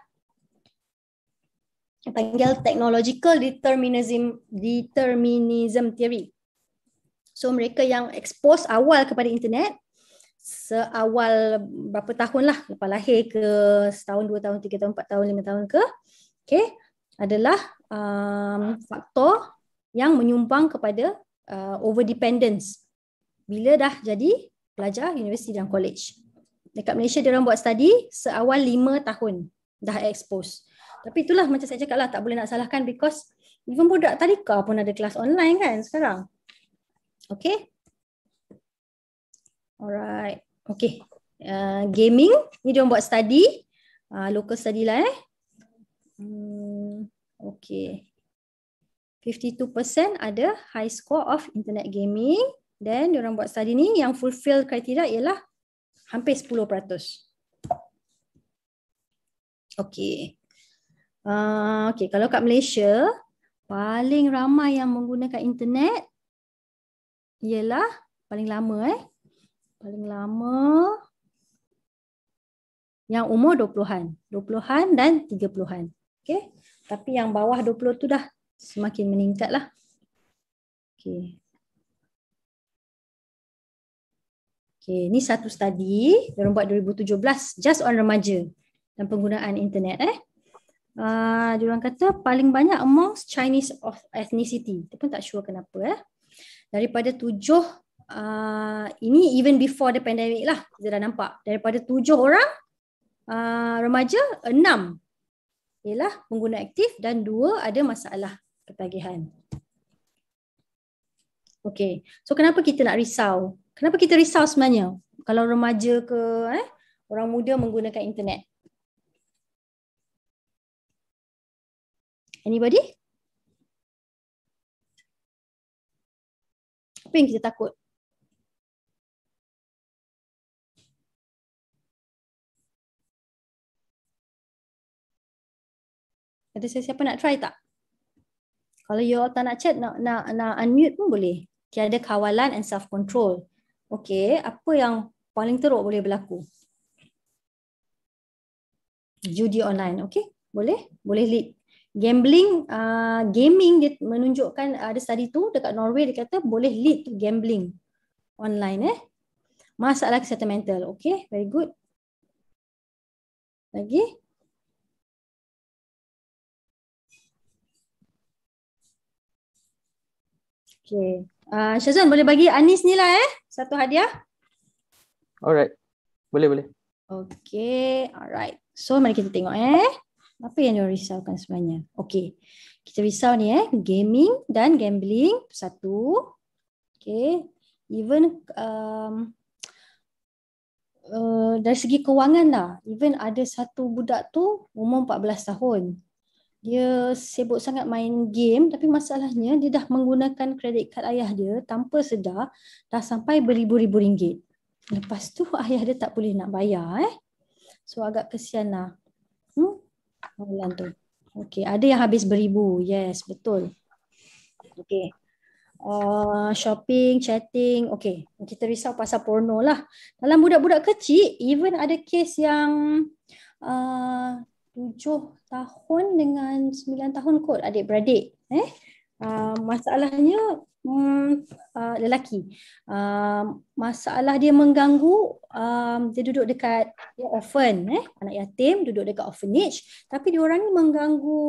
Panggil technological determinism determinism theory. So mereka yang expose awal kepada internet seawal berapa tahun lah lepas lahir ke setahun, dua tahun, tiga tahun, empat tahun, lima tahun ke. Okay adalah um, faktor yang menyumbang kepada uh, over dependence bila dah jadi pelajar universiti dan college. Dekat Malaysia dia orang buat study seawal lima tahun dah expose. Tapi itulah macam saya cakap lah tak boleh nak salahkan because even budak tadika pun ada kelas online kan sekarang. Okay. Alright. Okay. Uh, gaming. Ni dia orang buat study. Uh, local study lah eh. Hmm. Okay. 52% ada high score of internet gaming. Then orang buat study ni yang fulfill kriteria ialah hampir 10%. Okay. Uh, okay, kalau kat Malaysia, paling ramai yang menggunakan internet ialah paling lama eh. Paling lama yang umur 20-an. 20-an dan 30-an. Okay. Tapi yang bawah 20 tu dah semakin meningkat lah. Okay. Okay, ni satu study dalam buat 2017 just on remaja dan penggunaan internet eh. Ah, uh, kata paling banyak amongst Chinese of ethnicity. Tapi pun tak sure kenapa eh. Daripada tujuh Uh, ini even before the pandemic lah kita dah nampak daripada tujuh orang uh, remaja enam ialah pengguna aktif dan dua ada masalah ketagihan. Okey. So kenapa kita nak risau? Kenapa kita risau sebenarnya? Kalau remaja ke eh orang muda menggunakan internet. Anybody? Apa yang kita takut? Ada sesiapa nak try tak? Kalau you all tak nak chat, nak, nak, nak unmute pun boleh. ada kawalan and self-control. Okay, apa yang paling teruk boleh berlaku? Judi online, okay? Boleh? Boleh lead. Gambling, uh, gaming dia menunjukkan uh, ada study tu dekat Norway dia kata boleh lead to gambling online eh. Masalah kesihatan mental, okay? Very good. Lagi? Lagi? Okay. Uh, ah, Syazan boleh bagi Anis ni lah eh. Satu hadiah. Alright. Boleh, boleh. Okay. Alright. So mari kita tengok eh. Apa yang diorang risaukan sebenarnya. Okay. Kita risau ni eh. Gaming dan gambling. Satu. Okay. Even um, uh, dari segi kewangan lah. Even ada satu budak tu umur 14 tahun dia sibuk sangat main game tapi masalahnya dia dah menggunakan kredit kad ayah dia tanpa sedar dah sampai beribu-ribu ringgit. Lepas tu ayah dia tak boleh nak bayar eh. So agak kesianlah. lah. Hmm? Malam tu. Okay, ada yang habis beribu. Yes, betul. Okay. Uh, shopping, chatting. Okay, kita risau pasal porno lah. Dalam budak-budak kecil, even ada case yang uh, tujuh tahun dengan sembilan tahun kot adik-beradik. Eh? Uh, masalahnya um, uh, lelaki. Uh, masalah dia mengganggu, um, dia duduk dekat dia orphan, eh? anak yatim duduk dekat orphanage. Tapi dia orang ni mengganggu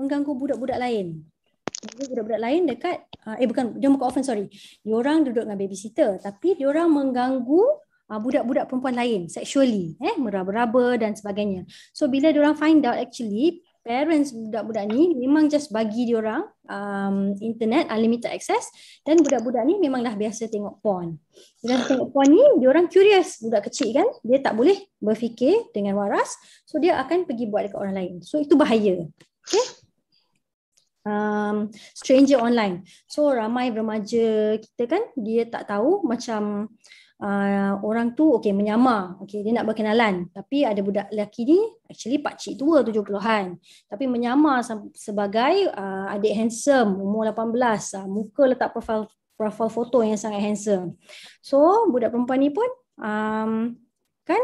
mengganggu budak-budak lain. Budak-budak lain dekat, uh, eh bukan, dia bukan orphan sorry. Dia orang duduk dengan babysitter. Tapi dia orang mengganggu Ah, budak-budak perempuan lain sexually eh meraba-raba dan sebagainya so bila orang find out actually parents budak-budak ni memang just bagi orang um, internet unlimited access dan budak-budak ni memang dah biasa tengok porn bila tengok porn ni orang curious budak kecil kan dia tak boleh berfikir dengan waras so dia akan pergi buat dekat orang lain so itu bahaya okay um stranger online so ramai remaja kita kan dia tak tahu macam uh, orang tu okey menyamar okey dia nak berkenalan tapi ada budak lelaki ni actually pak cik tua 70-an tapi menyamar sebagai uh, adik handsome umur 18 uh, ah, muka letak profile profile foto yang sangat handsome. So budak perempuan ni pun um, kan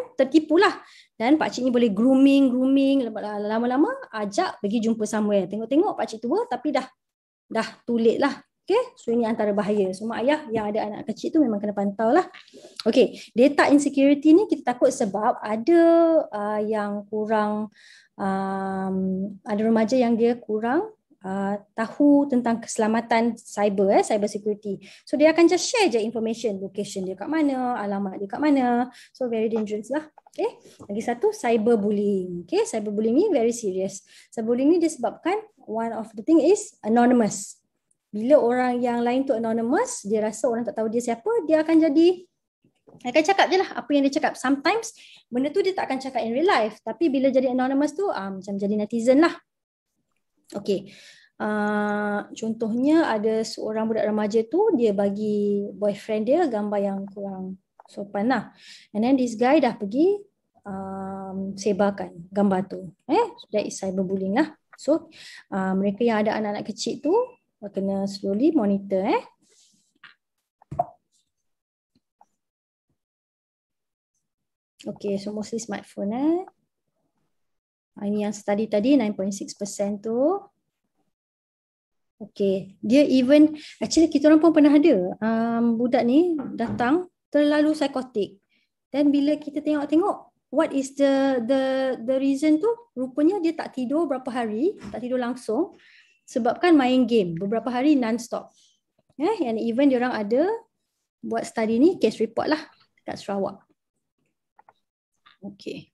lah. dan pak cik ni boleh grooming grooming lama-lama ajak pergi jumpa somewhere. Tengok-tengok pak cik tua tapi dah dah tulit Okay. So ini antara bahaya. So mak ayah yang ada anak kecil tu memang kena pantau lah. Okay. Data insecurity ni kita takut sebab ada uh, yang kurang, um, ada remaja yang dia kurang Uh, tahu tentang keselamatan cyber eh cyber security. So dia akan just share je information location dia kat mana, alamat dia kat mana. So very dangerous lah. Okay. Lagi satu cyber bullying. Okay, cyber bullying ni very serious. Cyber bullying ni disebabkan one of the thing is anonymous bila orang yang lain tu anonymous, dia rasa orang tak tahu dia siapa, dia akan jadi, akan cakap je lah apa yang dia cakap. Sometimes, benda tu dia tak akan cakap in real life. Tapi bila jadi anonymous tu, uh, macam jadi netizen lah. Okay. Uh, ah, contohnya ada seorang budak remaja tu dia bagi boyfriend dia gambar yang kurang sopan lah and then this guy dah pergi um, sebarkan gambar tu eh that is cyberbullying lah so uh, mereka yang ada anak-anak kecil tu kena slowly monitor eh. Okay, so mostly smartphone eh. Ah, ini yang study tadi 9.6% tu. Okay, dia even, actually kita orang pun pernah ada um, budak ni datang terlalu psikotik. Dan bila kita tengok-tengok, what is the the the reason tu? Rupanya dia tak tidur berapa hari, tak tidur langsung sebabkan main game beberapa hari non-stop. Eh, and even orang ada buat study ni, case report lah kat Sarawak. Okay.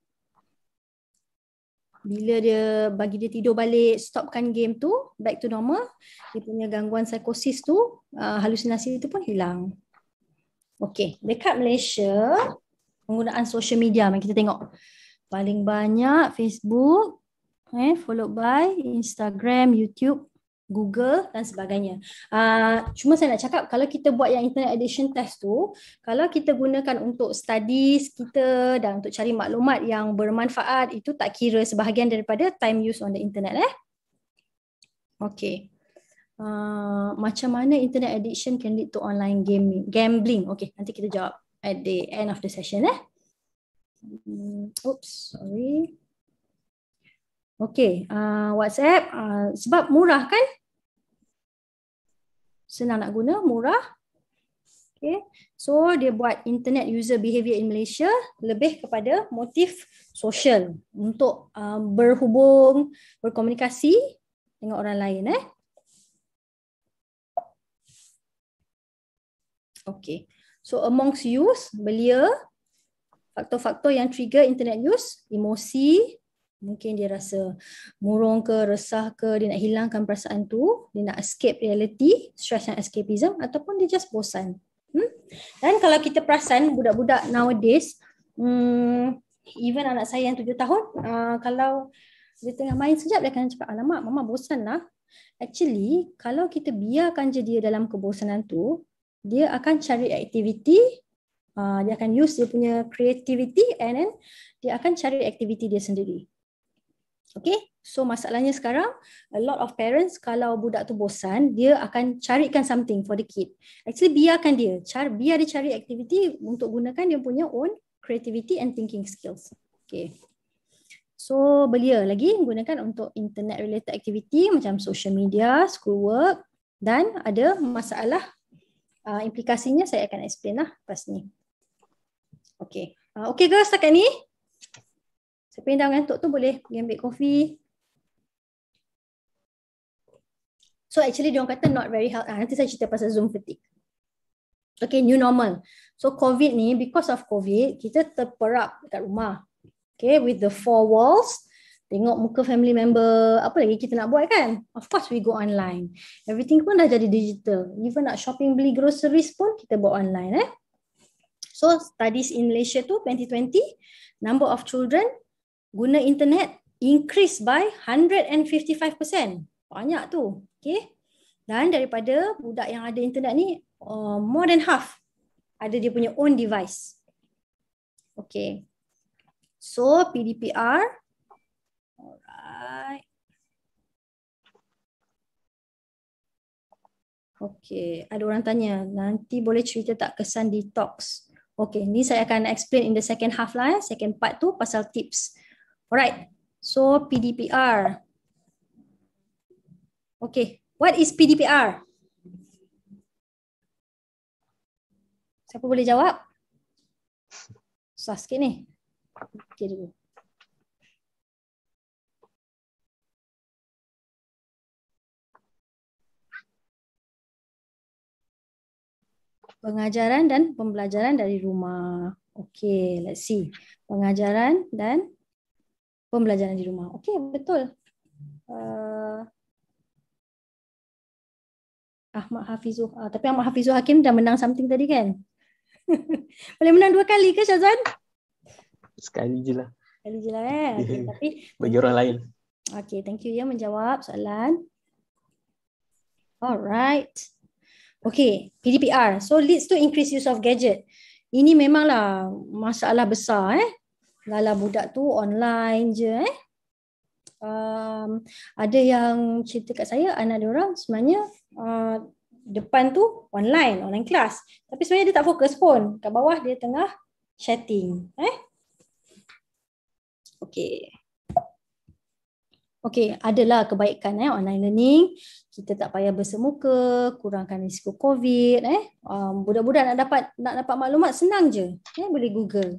Bila dia bagi dia tidur balik, stopkan game tu, back to normal, dia punya gangguan psikosis tu, uh, halusinasi tu pun hilang. Okay, dekat Malaysia, penggunaan social media, mari kita tengok. Paling banyak Facebook, eh, followed by Instagram, YouTube, Google dan sebagainya. Uh, cuma saya nak cakap kalau kita buat yang internet addiction test tu, kalau kita gunakan untuk studies kita dan untuk cari maklumat yang bermanfaat itu tak kira sebahagian daripada time use on the internet eh. Okay. Uh, ah, macam mana internet addiction can lead to online gaming gambling? Okay, nanti kita jawab at the end of the session eh. Hmm, oops, sorry. Okey, uh, WhatsApp uh, sebab murah kan? Senang nak guna, murah. Okay. So dia buat internet user behavior in Malaysia lebih kepada motif sosial untuk uh, berhubung, berkomunikasi dengan orang lain eh. Okay. So amongst use, belia faktor-faktor yang trigger internet use, emosi, mungkin dia rasa murung ke resah ke dia nak hilangkan perasaan tu dia nak escape reality stress and escapism ataupun dia just bosan hmm? dan kalau kita perasan budak-budak nowadays hmm, even anak saya yang tujuh tahun uh, kalau dia tengah main sekejap dia akan cakap alamak mama bosan lah actually kalau kita biarkan je dia dalam kebosanan tu dia akan cari aktiviti uh, dia akan use dia punya creativity and then dia akan cari aktiviti dia sendiri Okay, so masalahnya sekarang, a lot of parents kalau budak tu bosan, dia akan carikan something for the kid. Actually, biarkan dia. Car, biar dia cari aktiviti untuk gunakan dia punya own creativity and thinking skills. Okay. So, belia lagi gunakan untuk internet related activity macam social media, schoolwork dan ada masalah uh, implikasinya saya akan explain lah lepas ni. Okay. Uh, okay ke setakat ni? Siapa yang dah mengantuk tu boleh pergi ambil kopi. So actually dia orang kata not very health. Ah, nanti saya cerita pasal Zoom fatigue. Okay, new normal. So COVID ni, because of COVID, kita terperap kat rumah. Okay, with the four walls. Tengok muka family member, apa lagi kita nak buat kan? Of course we go online. Everything pun dah jadi digital. Even nak shopping beli groceries pun kita buat online eh. So studies in Malaysia tu 2020, number of children guna internet increase by 155%. Banyak tu. Okay. Dan daripada budak yang ada internet ni, uh, more than half ada dia punya own device. Okay. So, PDPR. Alright. Okay. Ada orang tanya, nanti boleh cerita tak kesan detox? Okay, ni saya akan explain in the second half lah. Eh. Second part tu pasal tips. Tips. Alright, so PDPR. Okay, what is PDPR? Siapa boleh jawab? Susah sikit ni. Okay dulu. Pengajaran dan pembelajaran dari rumah. Okay, let's see. Pengajaran dan pembelajaran di rumah. Okey, betul. Uh, Ahmad Hafizul. Uh, tapi Ahmad Hafizul Hakim dah menang something tadi kan? Boleh menang dua kali ke Syazwan? Sekali je lah. Sekali je lah eh. Okay, tapi bagi orang lain. Okey, thank you ya menjawab soalan. Alright. okey. PDPR. So leads to increase use of gadget. Ini memanglah masalah besar eh. Lala budak tu online je eh. Um, ada yang cerita kat saya anak dia orang sebenarnya uh, depan tu online online kelas tapi sebenarnya dia tak fokus pun kat bawah dia tengah chatting eh okay. okey adalah kebaikan eh online learning kita tak payah bersemuka kurangkan risiko covid eh um, budak-budak nak dapat nak dapat maklumat senang je eh boleh google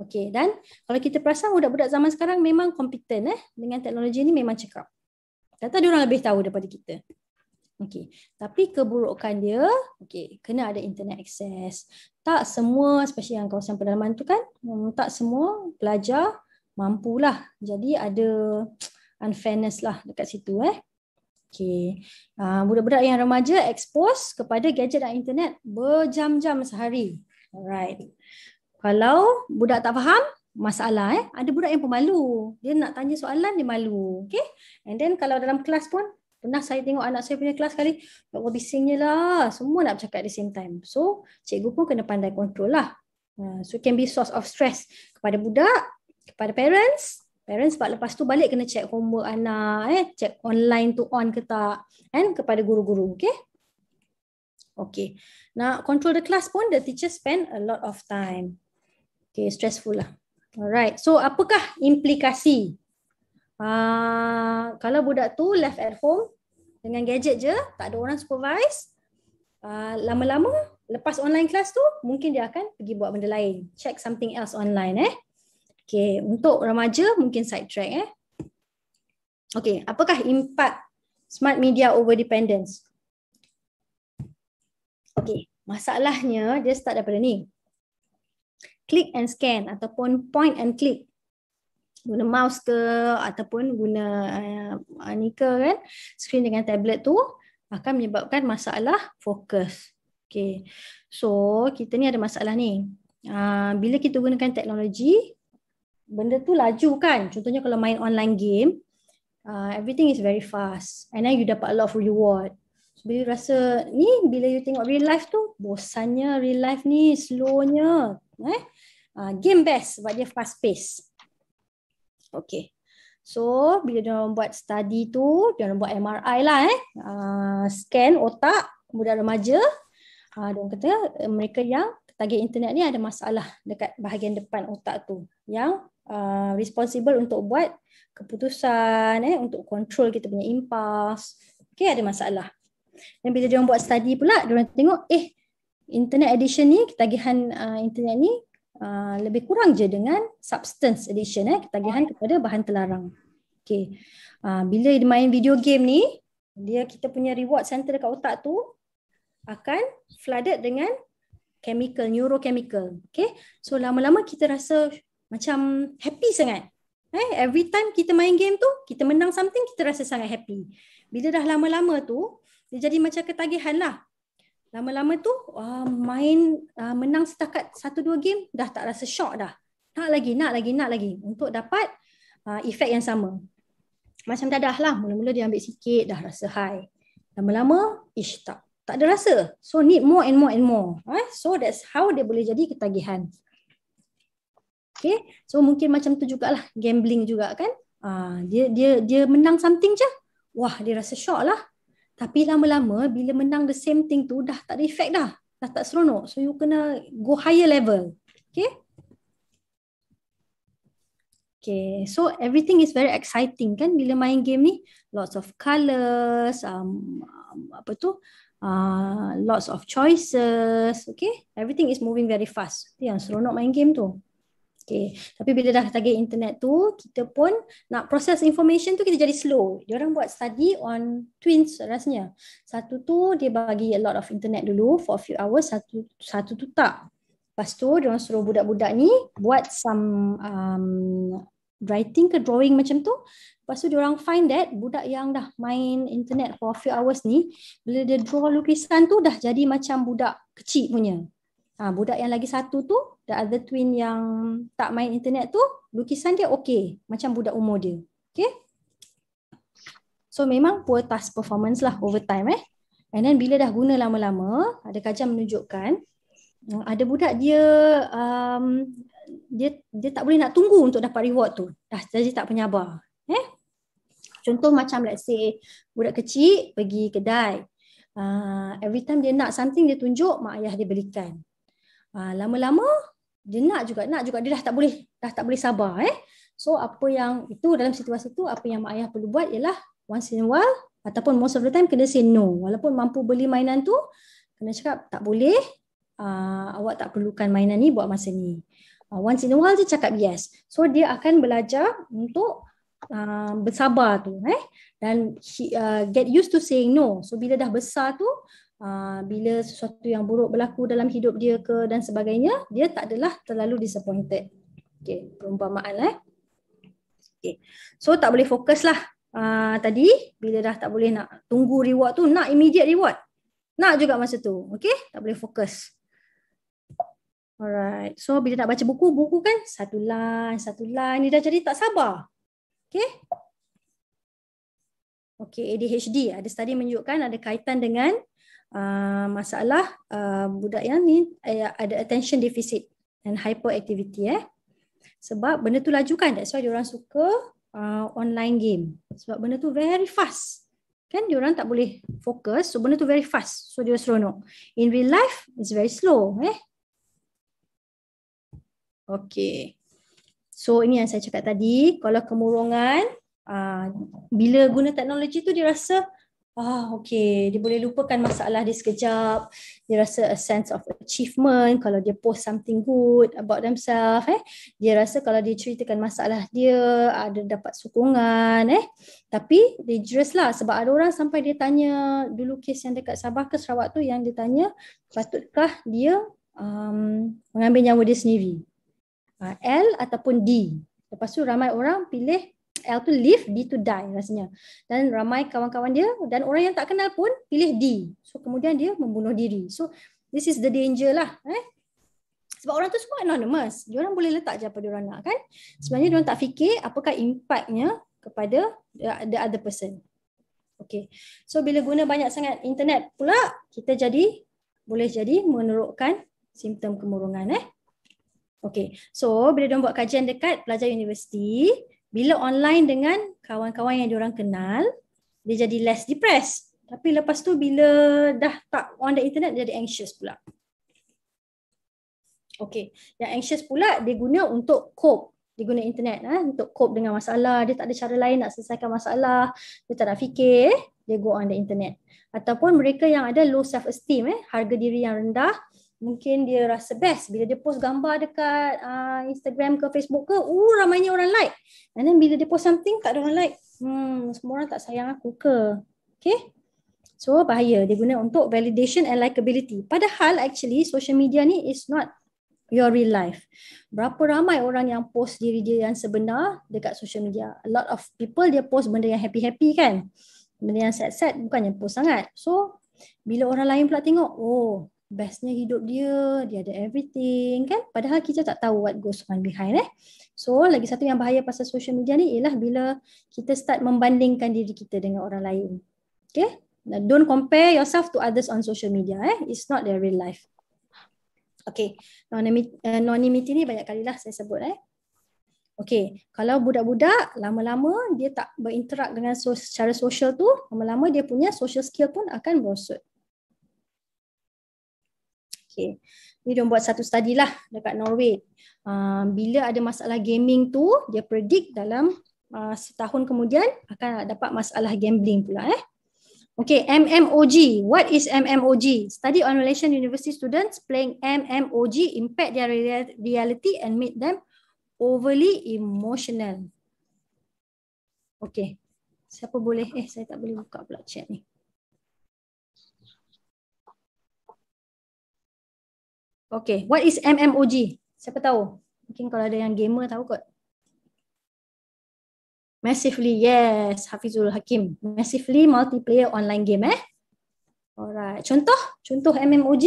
Okey dan kalau kita perasan budak-budak zaman sekarang memang kompeten eh dengan teknologi ni memang cekap. Tak tahu orang lebih tahu daripada kita. Okey. Tapi keburukan dia, okey, kena ada internet akses. Tak semua especially yang kawasan pedalaman tu kan, hmm, tak semua pelajar mampu lah. Jadi ada unfairness lah dekat situ eh. Okey. Uh, budak-budak yang remaja expose kepada gadget dan internet berjam-jam sehari. Alright. Kalau budak tak faham, masalah eh. Ada budak yang pemalu. Dia nak tanya soalan, dia malu. Okay? And then kalau dalam kelas pun, pernah saya tengok anak saya punya kelas kali, tak ya bisingnya lah. Semua nak bercakap at the same time. So, cikgu pun kena pandai kontrol lah. Ha, so, can be source of stress kepada budak, kepada parents. Parents sebab lepas tu balik kena check homework anak, eh. check online to on ke tak. And kepada guru-guru, okay? Okay. Now, control the class pun, the teacher spend a lot of time. Okay, stressful lah. Alright, so apakah implikasi? Uh, kalau budak tu left at home dengan gadget je, tak ada orang supervise, uh, lama-lama lepas online class tu, mungkin dia akan pergi buat benda lain. Check something else online eh. Okay, untuk remaja mungkin sidetrack eh. Okay, apakah impact smart media over dependence? Okay, masalahnya dia start daripada ni click and scan ataupun point and click guna mouse ke ataupun guna uh, ni ke kan screen dengan tablet tu akan menyebabkan masalah fokus. Okay. So kita ni ada masalah ni. Uh, bila kita gunakan teknologi benda tu laju kan. Contohnya kalau main online game uh, everything is very fast and then you dapat a lot of reward. So, bila you rasa ni bila you tengok real life tu bosannya real life ni slownya eh Ah, game best sebab dia fast pace. Okay. So, bila dia orang buat study tu, dia orang buat MRI lah eh. Uh, scan otak Kemudian remaja. Ha, uh, dia orang kata eh, mereka yang target internet ni ada masalah dekat bahagian depan otak tu yang uh, responsible untuk buat keputusan, eh, untuk control kita punya impas. Okay, ada masalah. Dan bila dia orang buat study pula, dia orang tengok eh internet addiction ni, ketagihan uh, internet ni Ah, lebih kurang je dengan substance addiction eh ketagihan kepada bahan terlarang. Okey. Uh, bila dia main video game ni, dia kita punya reward center dekat otak tu akan flooded dengan chemical neurochemical. Okey. So lama-lama kita rasa macam happy sangat. Eh every time kita main game tu, kita menang something kita rasa sangat happy. Bila dah lama-lama tu, dia jadi macam ketagihan lah lama-lama tu uh, main uh, menang setakat satu dua game dah tak rasa shock dah. Nak lagi, nak lagi, nak lagi untuk dapat uh, ah, efek yang sama. Macam dah lah, mula-mula dia ambil sikit dah rasa high. Lama-lama, ish tak, tak ada rasa. So need more and more and more. Eh? So that's how dia boleh jadi ketagihan. Okay, so mungkin macam tu jugalah gambling juga kan. Uh, dia dia dia menang something je. Wah, dia rasa shock lah. Tapi lama-lama bila menang the same thing tu dah tak ada effect dah. Dah tak seronok. So you kena go higher level. Okay? Okay, so everything is very exciting kan bila main game ni. Lots of colours, um, um apa tu, uh, lots of choices. Okay, everything is moving very fast. Itu yang seronok main game tu. Okay. Tapi bila dah target internet tu, kita pun nak proses information tu kita jadi slow. Dia orang buat study on twins rasanya. Satu tu dia bagi a lot of internet dulu for a few hours, satu satu tu tak. Lepas tu dia orang suruh budak-budak ni buat some um, writing ke drawing macam tu. Lepas tu dia orang find that budak yang dah main internet for a few hours ni, bila dia draw lukisan tu dah jadi macam budak kecil punya. Ha, budak yang lagi satu tu, the other twin yang tak main internet tu, lukisan dia okey. Macam budak umur dia. Okay. So memang poor task performance lah over time eh. And then bila dah guna lama-lama, ada kajian menunjukkan hmm, ada budak dia um, dia dia tak boleh nak tunggu untuk dapat reward tu. Dah jadi tak penyabar. Eh? Contoh macam let's say budak kecil pergi kedai. Uh, every time dia nak something dia tunjuk mak ayah dia belikan. Ah, lama-lama dia nak juga nak juga dia dah tak boleh dah tak boleh sabar eh so apa yang itu dalam situasi itu apa yang mak ayah perlu buat ialah once in a while ataupun most of the time kena say no walaupun mampu beli mainan tu kena cakap tak boleh uh, awak tak perlukan mainan ni buat masa ni uh, once in a while dia cakap yes so dia akan belajar untuk uh, bersabar tu eh dan he, uh, get used to saying no so bila dah besar tu Ah, bila sesuatu yang buruk berlaku dalam hidup dia ke dan sebagainya, dia tak adalah terlalu disappointed. Okey, perumpamaan lah. Okey, So tak boleh fokus lah uh, tadi bila dah tak boleh nak tunggu reward tu, nak immediate reward. Nak juga masa tu. Okey, tak boleh fokus. Alright, so bila nak baca buku, buku kan satu line, satu line. ni dah jadi tak sabar. Okey, okey ADHD. Ada study menunjukkan ada kaitan dengan uh, masalah uh, budak yang ni uh, ada attention deficit and hyperactivity eh. Sebab benda tu laju kan that's why diorang suka uh, online game. Sebab benda tu very fast. Kan diorang tak boleh fokus so benda tu very fast. So dia seronok. In real life it's very slow eh. Okay. So ini yang saya cakap tadi, kalau kemurungan uh, bila guna teknologi tu dia rasa ah okey dia boleh lupakan masalah dia sekejap dia rasa a sense of achievement kalau dia post something good about themselves eh dia rasa kalau dia ceritakan masalah dia ada ah, dapat sokongan eh tapi dangerous lah sebab ada orang sampai dia tanya dulu kes yang dekat Sabah ke Sarawak tu yang dia tanya patutkah dia um, mengambil nyawa dia sendiri ah, L ataupun D lepas tu ramai orang pilih L tu live, D tu die rasanya. Dan ramai kawan-kawan dia dan orang yang tak kenal pun pilih D. So kemudian dia membunuh diri. So this is the danger lah. Eh? Sebab orang tu semua anonymous. Dia orang boleh letak je apa dia orang nak kan. Sebenarnya dia orang tak fikir apakah impactnya kepada the other person. Okay. So bila guna banyak sangat internet pula, kita jadi boleh jadi menerokkan simptom kemurungan. Eh? Okay. So bila dia buat kajian dekat pelajar universiti, bila online dengan kawan-kawan yang diorang kenal, dia jadi less depressed. Tapi lepas tu bila dah tak on the internet, dia jadi anxious pula. Okay, yang anxious pula dia guna untuk cope. Dia guna internet eh, untuk cope dengan masalah. Dia tak ada cara lain nak selesaikan masalah. Dia tak nak fikir, dia go on the internet. Ataupun mereka yang ada low self-esteem, eh, harga diri yang rendah, mungkin dia rasa best bila dia post gambar dekat uh, Instagram ke Facebook ke uh ramainya orang like and then bila dia post something tak ada orang like hmm semua orang tak sayang aku ke okay so bahaya dia guna untuk validation and likability padahal actually social media ni is not your real life berapa ramai orang yang post diri dia yang sebenar dekat social media a lot of people dia post benda yang happy-happy kan benda yang sad-sad bukannya post sangat so bila orang lain pula tengok oh bestnya hidup dia, dia ada everything kan? Padahal kita tak tahu what goes on behind eh. So, lagi satu yang bahaya pasal social media ni ialah bila kita start membandingkan diri kita dengan orang lain. Okay? Now, don't compare yourself to others on social media eh. It's not their real life. Okay. Anonymity ni banyak kalilah saya sebut eh. Okay, kalau budak-budak lama-lama dia tak berinteraksi dengan so- secara sosial tu, lama-lama dia punya social skill pun akan berosot. Okay. Ni dia buat satu study lah dekat Norway. Uh, bila ada masalah gaming tu, dia predict dalam uh, setahun kemudian akan dapat masalah gambling pula eh. Okay, MMOG. What is MMOG? Study on Malaysian University students playing MMOG impact their reality and make them overly emotional. Okay. Siapa boleh? Eh, saya tak boleh buka pula chat ni. Okay, what is MMOG? Siapa tahu? Mungkin kalau ada yang gamer tahu kot. Massively, yes. Hafizul Hakim. Massively multiplayer online game eh. Alright, contoh? Contoh MMOG?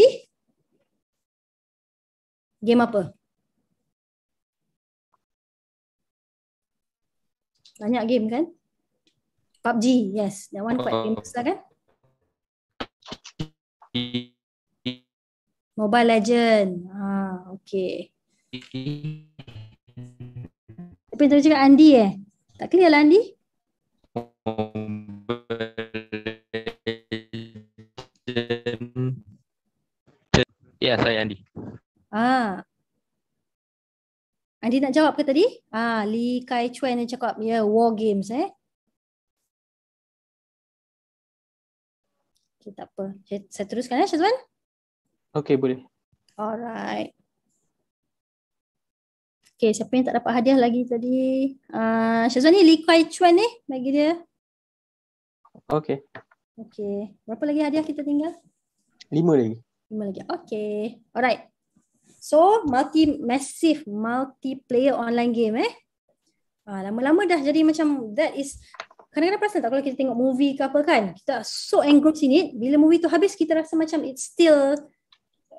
Game apa? Banyak game kan? PUBG, yes. That one quite uh, famous lah kan? Mobile Legend. Ha, ah, okay. Apa yang tadi cakap Andi eh? Tak clear lah Andi. Ya, saya Andi. Ah. Andi nak jawab ke tadi? Ah, Li Kai Chuan yang cakap ya yeah, war games eh. Okay, tak apa. Saya, saya teruskan eh, Syazwan. Okay boleh. Alright. Okay siapa yang tak dapat hadiah lagi tadi? Uh, ah, Syazwan ni Lee Kuai Chuan ni bagi dia. Okay. Okay. Berapa lagi hadiah kita tinggal? Lima lagi. Lima lagi. Okay. Alright. So multi massive multiplayer online game eh. Ah, lama-lama dah jadi macam that is kadang-kadang perasan tak kalau kita tengok movie ke apa kan kita so engrossed in it bila movie tu habis kita rasa macam it's still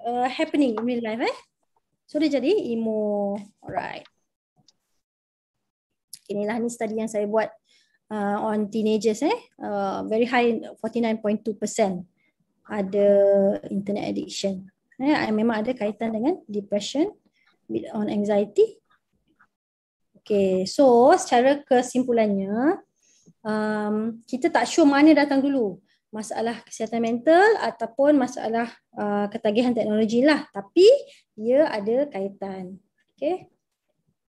uh, happening in real life eh. So dia jadi emo. Alright. Inilah ni study yang saya buat uh, on teenagers eh. Uh, very high 49.2% ada internet addiction. Eh, memang ada kaitan dengan depression bit on anxiety. Okay, so secara kesimpulannya um, kita tak sure mana datang dulu masalah kesihatan mental ataupun masalah uh, ketagihan teknologi lah. Tapi ia ada kaitan. Okay.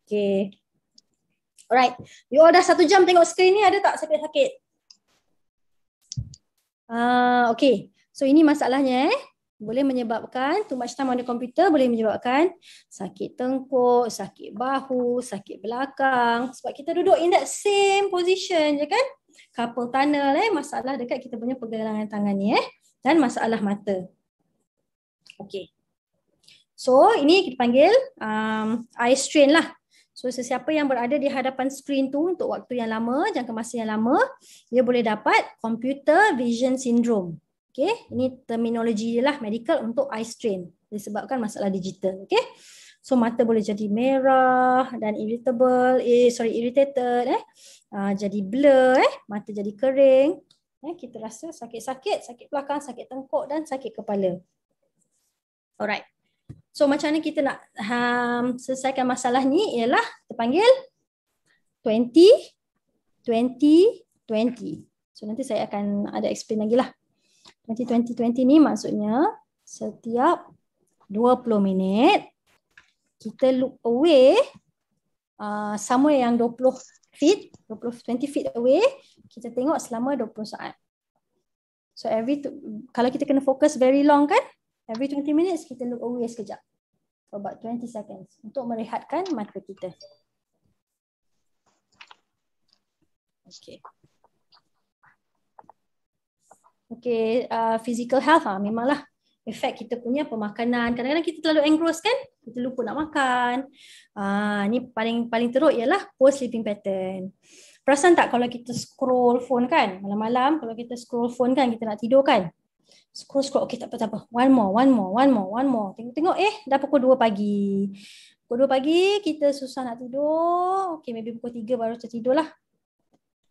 Okay. Alright. You all dah satu jam tengok skrin ni ada tak sakit-sakit? Uh, okay. So ini masalahnya eh. Boleh menyebabkan too much time on the computer boleh menyebabkan sakit tengkuk, sakit bahu, sakit belakang. Sebab kita duduk in that same position je ya kan? carpal tunnel eh masalah dekat kita punya pergelangan tangan ni eh dan masalah mata. Okey. So ini kita panggil um, eye strain lah. So sesiapa yang berada di hadapan skrin tu untuk waktu yang lama, jangka masa yang lama, dia boleh dapat computer vision syndrome. Okey, ini terminologi lah medical untuk eye strain disebabkan masalah digital. Okey. So mata boleh jadi merah dan irritable, eh sorry irritated eh. Uh, jadi blur eh, mata jadi kering. Eh, kita rasa sakit-sakit, sakit belakang, sakit tengkuk dan sakit kepala. Alright. So macam mana kita nak um, selesaikan masalah ni ialah terpanggil 20, 20, 20. So nanti saya akan ada explain lagi lah. 20, 20, 20 ni maksudnya setiap 20 minit kita look away uh, sama yang 20 feet 20 20 feet away kita tengok selama 20 saat so every to, kalau kita kena fokus very long kan every 20 minutes kita look away sekejap for about 20 seconds untuk merehatkan mata kita okay Okay, uh, physical health ah memanglah efek kita punya pemakanan. Kadang-kadang kita terlalu engross kan? Kita lupa nak makan. Ah, ni paling paling teruk ialah poor sleeping pattern. Perasan tak kalau kita scroll phone kan? Malam-malam kalau kita scroll phone kan kita nak tidur kan? Scroll scroll okey tak apa tak apa. One more, one more, one more, one more. Tengok-tengok eh dah pukul 2 pagi. Pukul 2 pagi kita susah nak tidur. Okey maybe pukul 3 baru tertidur lah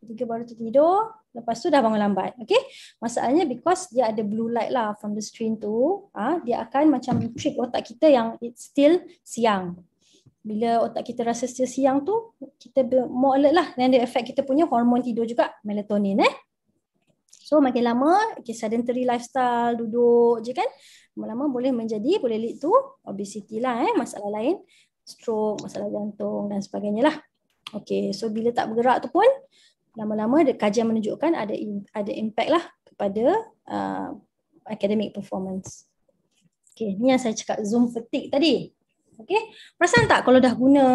ketiga baru tertidur lepas tu dah bangun lambat okey masalahnya because dia ada blue light lah from the screen tu ah dia akan macam trick otak kita yang it's still siang bila otak kita rasa still siang tu kita more alert lah dan dia affect kita punya hormon tidur juga melatonin eh so makin lama okay, sedentary lifestyle duduk je kan lama-lama boleh menjadi boleh lead to obesity lah eh masalah lain stroke masalah jantung dan sebagainya lah Okay, so bila tak bergerak tu pun lama-lama ada kajian menunjukkan ada ada impact lah kepada uh, academic performance. Okay, ni yang saya cakap zoom fatigue tadi. Okay, perasan tak kalau dah guna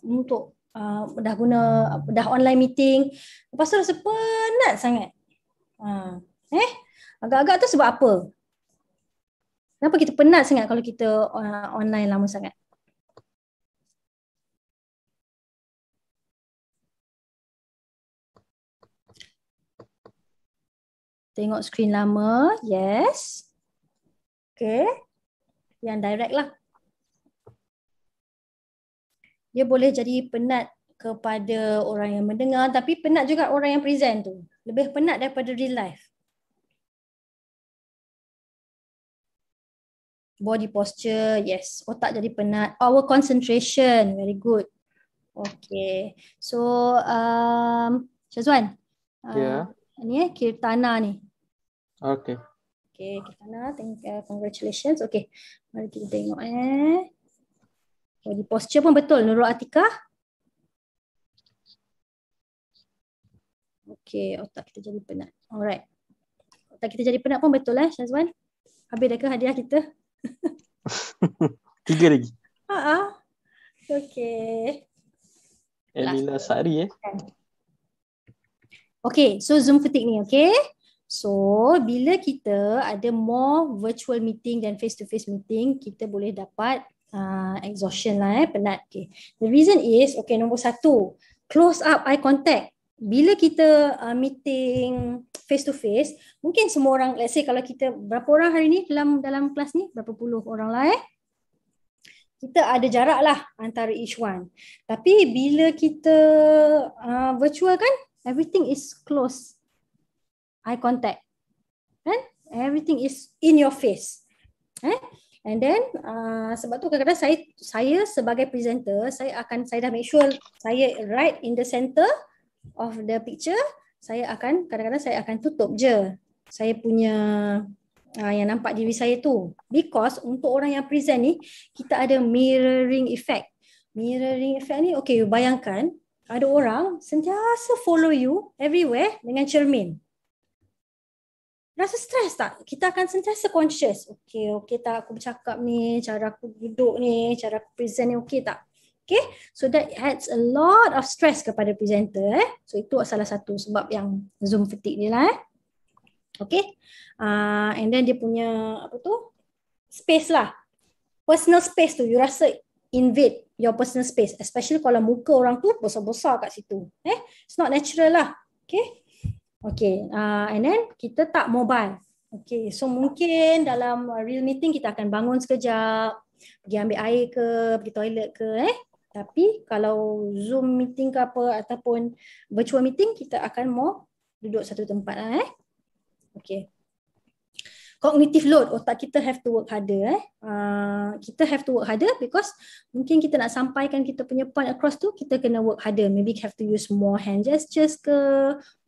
untuk uh, dah guna dah online meeting, lepas tu rasa penat sangat. Uh, eh, agak-agak tu sebab apa? Kenapa kita penat sangat kalau kita uh, online lama sangat? Tengok skrin lama. Yes. Okay. Yang direct lah. Dia boleh jadi penat kepada orang yang mendengar tapi penat juga orang yang present tu. Lebih penat daripada real life. Body posture, yes. Otak jadi penat. Our concentration, very good. Okay. So, um, Syazwan. Uh, ya. Yeah. Uh, ni eh, Kirtana ni. Okay. Okay, Kitana, thank eh, you. Congratulations. Okay, mari kita tengok eh. Body posture pun betul, Nurul Atika. Okay, otak kita jadi penat. Alright. Otak kita jadi penat pun betul eh, Syazwan. Habis dah ke hadiah kita? Tiga lagi. Ah, uh-uh. Okay. Elina Sari eh. Okay, so zoom fatigue ni, okay? So, bila kita ada more virtual meeting than face-to-face meeting, kita boleh dapat uh, exhaustion lah eh, penat. Okay. The reason is, okay, nombor satu, close up eye contact. Bila kita uh, meeting face-to-face, mungkin semua orang, let's say kalau kita, berapa orang hari ni dalam dalam kelas ni? Berapa puluh orang lah eh? Kita ada jarak lah antara each one. Tapi bila kita uh, virtual kan, everything is close eye contact. Eh? Everything is in your face. Eh? And then uh, sebab tu kadang-kadang saya saya sebagai presenter saya akan saya dah make sure saya right in the center of the picture saya akan kadang-kadang saya akan tutup je saya punya uh, yang nampak diri saya tu because untuk orang yang present ni kita ada mirroring effect mirroring effect ni okay bayangkan ada orang sentiasa follow you everywhere dengan cermin rasa stres tak? Kita akan sentiasa conscious. Okay, okay tak aku bercakap ni, cara aku duduk ni, cara aku present ni okay tak? Okay, so that adds a lot of stress kepada presenter eh. So itu salah satu sebab yang Zoom fatigue ni lah eh. Okay, uh, and then dia punya apa tu? Space lah. Personal space tu, you rasa invade your personal space. Especially kalau muka orang tu besar-besar kat situ. Eh, it's not natural lah. Okay, Okay, uh, and then kita tak mobile. Okay, so mungkin dalam uh, real meeting kita akan bangun sekejap, pergi ambil air ke, pergi toilet ke eh. Tapi kalau Zoom meeting ke apa ataupun virtual meeting, kita akan mau duduk satu tempat lah eh. Okay. Cognitive load, otak kita have to work harder eh. Uh, kita have to work harder because mungkin kita nak sampaikan kita punya point across tu, kita kena work harder. Maybe have to use more hand gestures ke,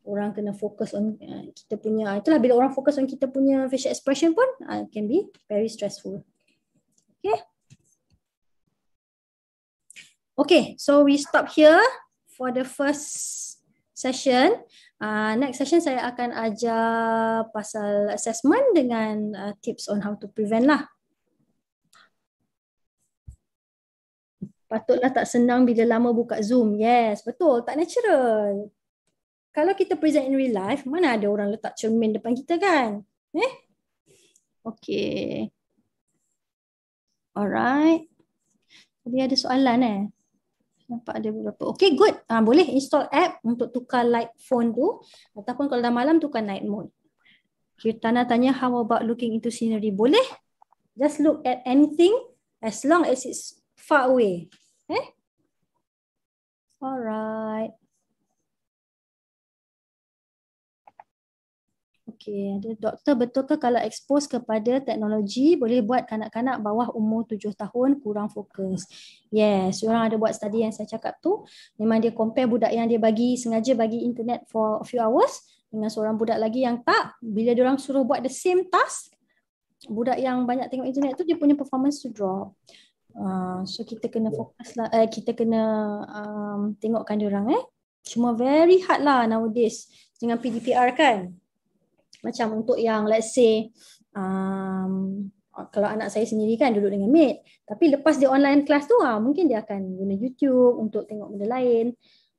orang kena fokus on uh, kita punya uh, itulah bila orang fokus on kita punya facial expression pun uh, can be very stressful okay okay so we stop here for the first session uh, next session saya akan ajar pasal assessment dengan uh, tips on how to prevent lah patutlah tak senang bila lama buka zoom yes betul tak natural kalau kita present in real life, mana ada orang letak cermin depan kita kan? Eh? Okay. Alright. Tadi ada soalan eh? Nampak ada beberapa. Okay, good. Ha, boleh install app untuk tukar light phone tu. Ataupun kalau dah malam, tukar night mode. Kirtana tanya, how about looking into scenery? Boleh? Just look at anything as long as it's far away. Eh? Alright. Okey, ada doktor betul ke kalau expose kepada teknologi boleh buat kanak-kanak bawah umur 7 tahun kurang fokus. Yes, orang ada buat study yang saya cakap tu, memang dia compare budak yang dia bagi sengaja bagi internet for a few hours dengan seorang budak lagi yang tak bila dia orang suruh buat the same task budak yang banyak tengok internet tu dia punya performance to drop. Uh, so kita kena fokus lah, eh, kita kena um, tengokkan dia orang eh. Cuma very hard lah nowadays dengan PDPR kan macam untuk yang let's say um, kalau anak saya sendiri kan duduk dengan maid tapi lepas dia online class tu ah mungkin dia akan guna YouTube untuk tengok benda lain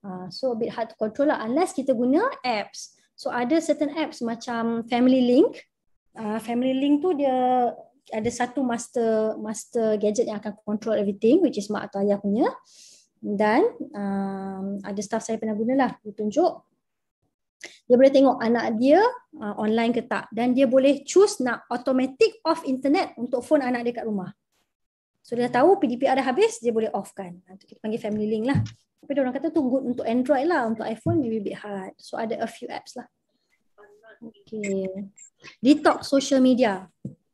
ah so a bit hard to control lah unless kita guna apps so ada certain apps macam family link ah family link tu dia ada satu master master gadget yang akan control everything which is mak atau ayah punya dan um, ada staff saya pernah guna lah, dia tunjuk dia boleh tengok anak dia uh, online ke tak dan dia boleh choose nak automatic off internet untuk phone anak dia kat rumah. So dia dah tahu PDP ada habis, dia boleh off kan. Ha, kita panggil family link lah. Tapi orang kata tu good untuk Android lah, untuk iPhone dia bit hard. So ada a few apps lah. Okay. Detox social media.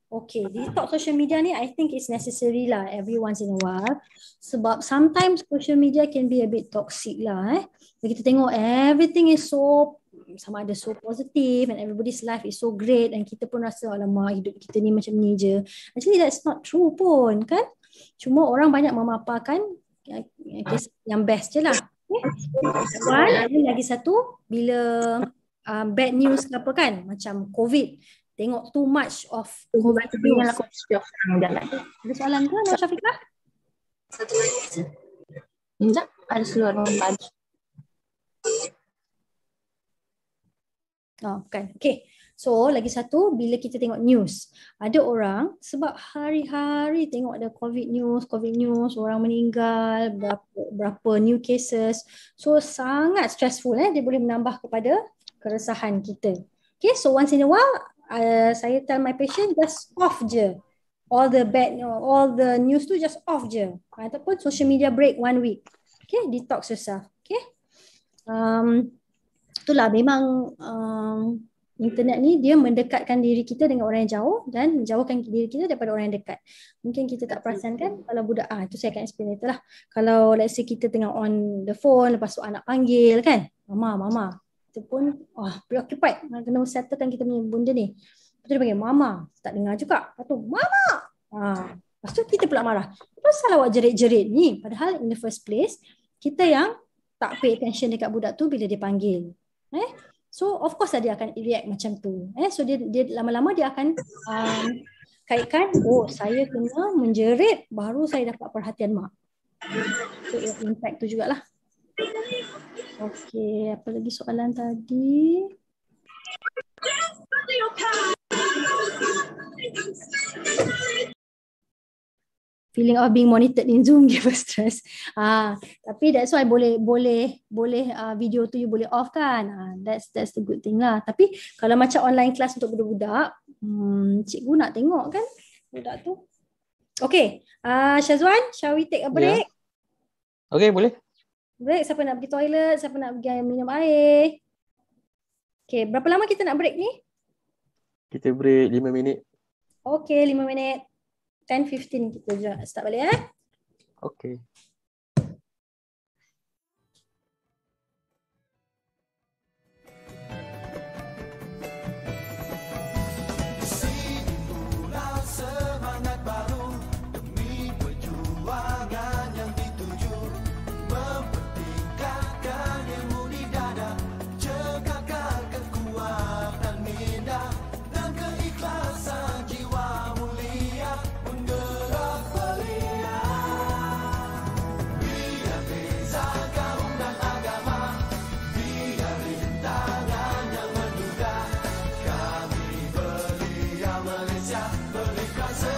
Okay, detox social media ni I think it's necessary lah every once in a while. Sebab sometimes social media can be a bit toxic lah eh. Kita tengok everything is so sama ada so positive and everybody's life is so great and kita pun rasa alamak hidup kita ni macam ni je. Actually that's not true pun kan. Cuma orang banyak memaparkan ya, ya, yang best je lah. Okay. One, lagi satu, bila uh, bad news ke apa kan, macam COVID, tengok too much of COVID news. Lah. Ada soalan ke, Nur Syafiqah? Satu lagi. Sekejap, ada seluar orang baju. Oh, bukan. Okay. So, lagi satu, bila kita tengok news. Ada orang, sebab hari-hari tengok ada COVID news, COVID news, orang meninggal, berapa, berapa new cases. So, sangat stressful. Eh? Dia boleh menambah kepada keresahan kita. Okay, so once in a while, uh, saya tell my patient, just off je. All the bad, all the news tu just off je. Ataupun social media break one week. Okay, detox yourself. Okay. Um, itulah memang um, internet ni dia mendekatkan diri kita dengan orang yang jauh dan menjauhkan diri kita daripada orang yang dekat. Mungkin kita tak perasan kan kalau budak ah itu saya akan explain itu lah. Kalau let's say kita tengah on the phone lepas tu anak panggil kan. Mama, mama. Kita pun wah oh, preoccupied nak kena settlekan kita punya bunda ni. Lepas tu dia panggil mama. Tak dengar juga. Lepas tu mama. Ah. Lepas tu kita pula marah. Apa salah awak jerit-jerit ni? Padahal in the first place kita yang tak pay attention dekat budak tu bila dia panggil eh so of course lah dia akan react macam tu eh so dia dia lama-lama dia akan um, kaitkan oh saya kena menjerit baru saya dapat perhatian mak so impact tu jugalah okey apa lagi soalan tadi feeling of being monitored in Zoom give us stress. Ah, tapi that's why boleh boleh boleh uh, video tu you boleh off kan. Ah, that's that's the good thing lah. Tapi kalau macam online class untuk budak-budak, hmm, cikgu nak tengok kan budak tu. Okay, uh, Syazwan, shall we take a ya. break? Yeah. Okay, boleh. Break, siapa nak pergi toilet, siapa nak pergi minum air. Okay, berapa lama kita nak break ni? Kita break 5 minit. Okay, 5 minit. 10.15 kita start balik eh. Okay. Gaza.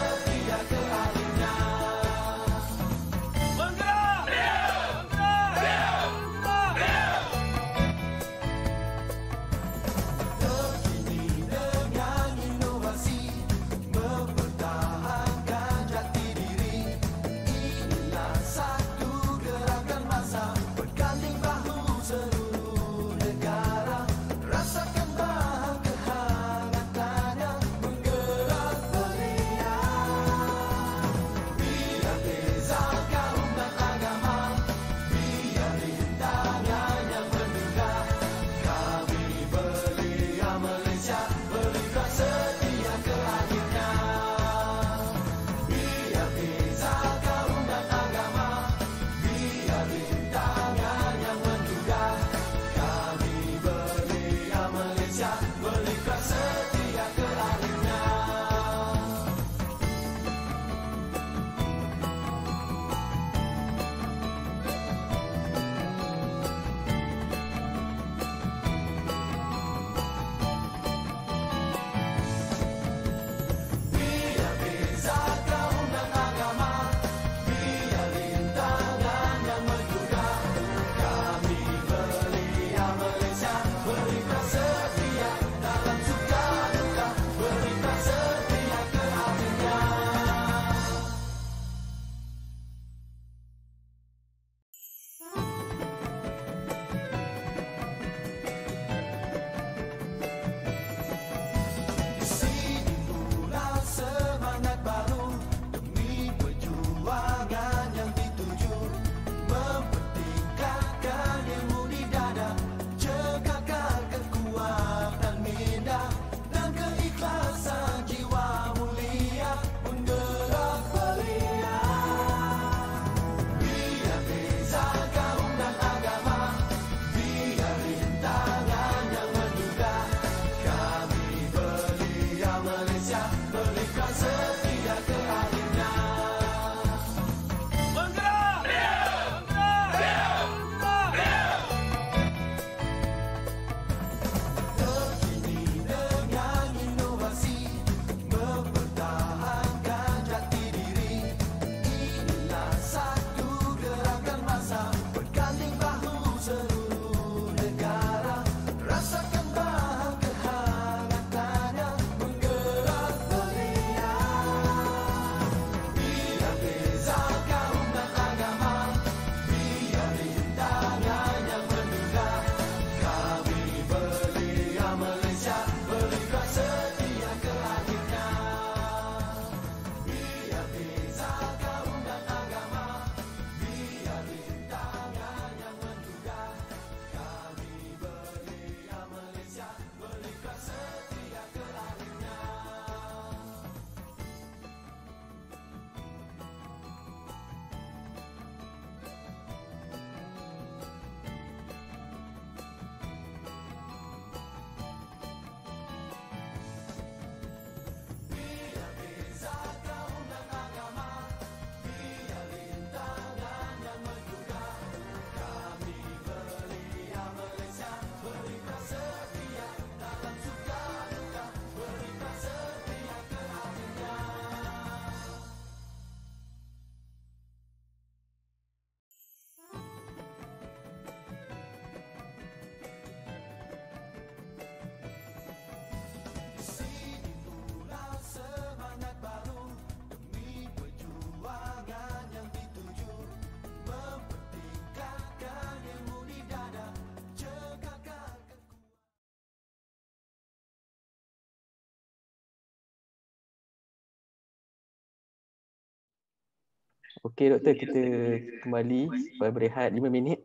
Okey doktor, okay, kita doktor, kembali supaya berehat 5 minit.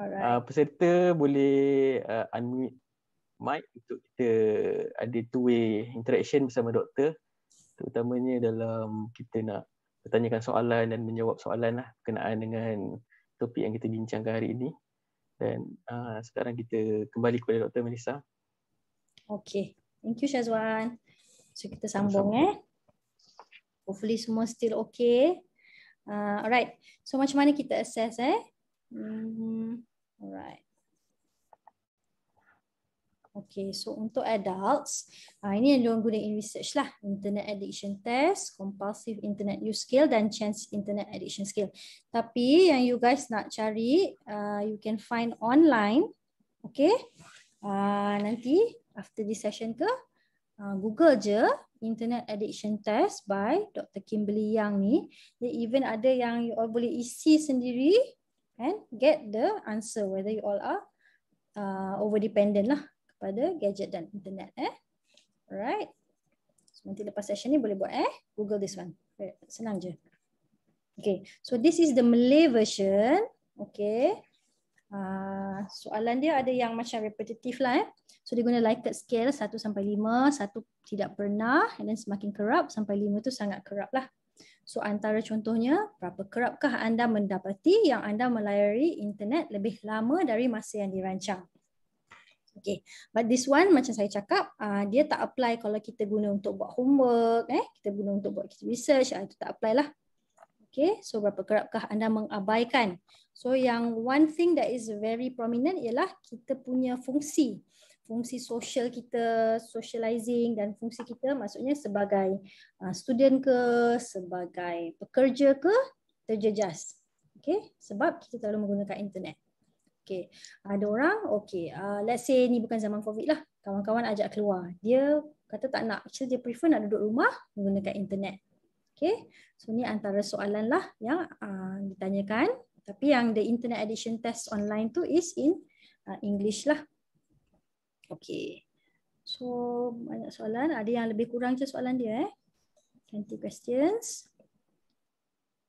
Uh, peserta boleh uh, unmute mic untuk kita ada two way interaction bersama doktor. Terutamanya dalam kita nak bertanyakan soalan dan menjawab soalan lah berkenaan dengan topik yang kita bincangkan hari ini. Dan uh, sekarang kita kembali kepada Dr. Melissa. Okay. Thank you Shazwan. So kita sambung, sambung. eh. Hopefully semua still okay. Uh, alright. So macam mana kita assess eh? Hmm. Alright. Okay, so untuk adults, ah, ini yang diorang guna in research lah. Internet Addiction Test, Compulsive Internet Use Skill dan Chance Internet Addiction Skill. Tapi yang you guys nak cari, ah, you can find online. Okay, uh, nanti after this session ke, Google je internet addiction test by Dr. Kimberly Yang ni. Dia even ada yang you all boleh isi sendiri and get the answer whether you all are uh, over dependent lah kepada gadget dan internet eh. Alright. So, nanti lepas session ni boleh buat eh. Google this one. Eh, senang je. Okay. So this is the Malay version. Okay. Uh, soalan dia ada yang macam repetitif lah eh. So dia guna Likert scale 1 sampai 5, 1 tidak pernah dan semakin kerap sampai lima tu sangat kerap lah. So antara contohnya, berapa kerapkah anda mendapati yang anda melayari internet lebih lama dari masa yang dirancang? Okay, but this one macam saya cakap, uh, dia tak apply kalau kita guna untuk buat homework, eh, kita guna untuk buat kita research, uh, itu tak apply lah. Okay, so berapa kerapkah anda mengabaikan? So yang one thing that is very prominent ialah kita punya fungsi fungsi sosial kita, socializing dan fungsi kita maksudnya sebagai uh, student ke, sebagai pekerja ke, terjejas. Okay, sebab kita terlalu menggunakan internet. Okay, ada orang, okay, uh, let's say ni bukan zaman COVID lah. Kawan-kawan ajak keluar. Dia kata tak nak. Actually, dia prefer nak duduk rumah menggunakan internet. Okay, so ni antara soalan lah yang uh, ditanyakan. Tapi yang the internet edition test online tu is in uh, English lah. Okay. So, banyak soalan. Ada yang lebih kurang je soalan dia. Eh? 20 questions.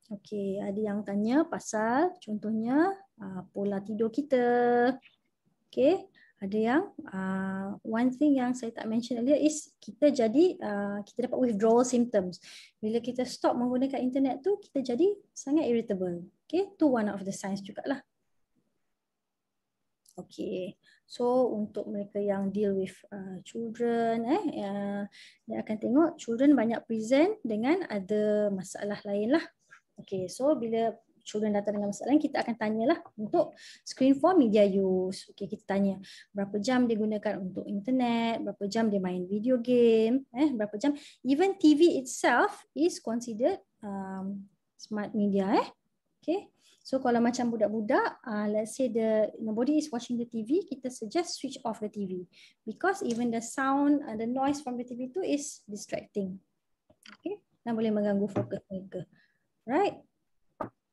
Okay. Ada yang tanya pasal contohnya uh, pola tidur kita. Okay. Ada yang, uh, one thing yang saya tak mention earlier is kita jadi, uh, kita dapat withdrawal symptoms. Bila kita stop menggunakan internet tu, kita jadi sangat irritable. Okay, tu one of the signs jugalah. Okay. So untuk mereka yang deal with uh, children eh uh, dia akan tengok children banyak present dengan ada masalah lain lah. Okay, so bila children datang dengan masalah lain kita akan tanyalah untuk screen for media use. Okay, kita tanya berapa jam dia gunakan untuk internet, berapa jam dia main video game, eh berapa jam even TV itself is considered um, smart media eh. Okay. So kalau macam budak-budak, uh, let's say the nobody is watching the TV, kita suggest switch off the TV because even the sound and uh, the noise from the TV tu is distracting. Okay, dan boleh mengganggu fokus mereka. Right?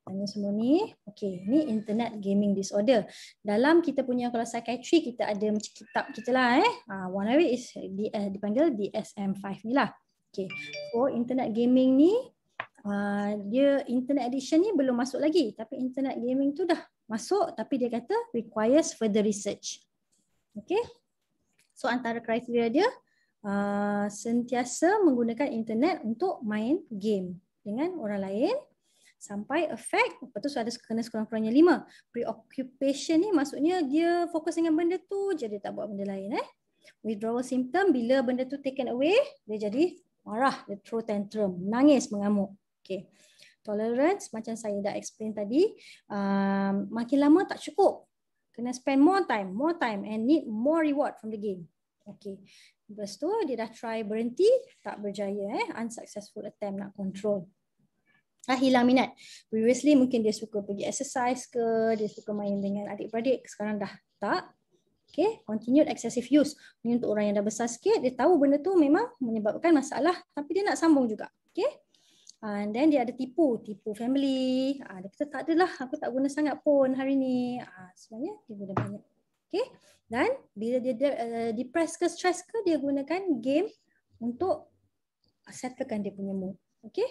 Tanya semua ni. Okay, ni internet gaming disorder. Dalam kita punya kalau psychiatry, kita ada macam kitab kita lah eh. Uh, one of it is di, uh, dipanggil DSM-5 ni lah. Okay, so internet gaming ni uh, dia internet addiction ni belum masuk lagi tapi internet gaming tu dah masuk tapi dia kata requires further research. Okay. So antara kriteria dia uh, sentiasa menggunakan internet untuk main game dengan orang lain sampai effect lepas tu ada kena sekurang-kurangnya lima. Preoccupation ni maksudnya dia fokus dengan benda tu je dia tak buat benda lain eh. Withdrawal symptom bila benda tu taken away dia jadi marah, dia throw tantrum, nangis mengamuk. Okay. Tolerance, macam saya dah explain tadi, uh, makin lama tak cukup. Kena spend more time, more time and need more reward from the game. Okay. Lepas tu, dia dah try berhenti, tak berjaya. Eh? Unsuccessful attempt nak control. Ah, hilang minat. Previously, mungkin dia suka pergi exercise ke, dia suka main dengan adik-beradik. Sekarang dah tak. Okay. Continued excessive use. Ini untuk orang yang dah besar sikit, dia tahu benda tu memang menyebabkan masalah. Tapi dia nak sambung juga. Okay. Ah, and then dia ada tipu, tipu family. Uh, dia kata tak adalah, aku tak guna sangat pun hari ni. Uh, sebenarnya dia guna banyak. Okay. Dan bila dia de- uh, depressed ke stress ke, dia gunakan game untuk settlekan dia punya mood. Okay.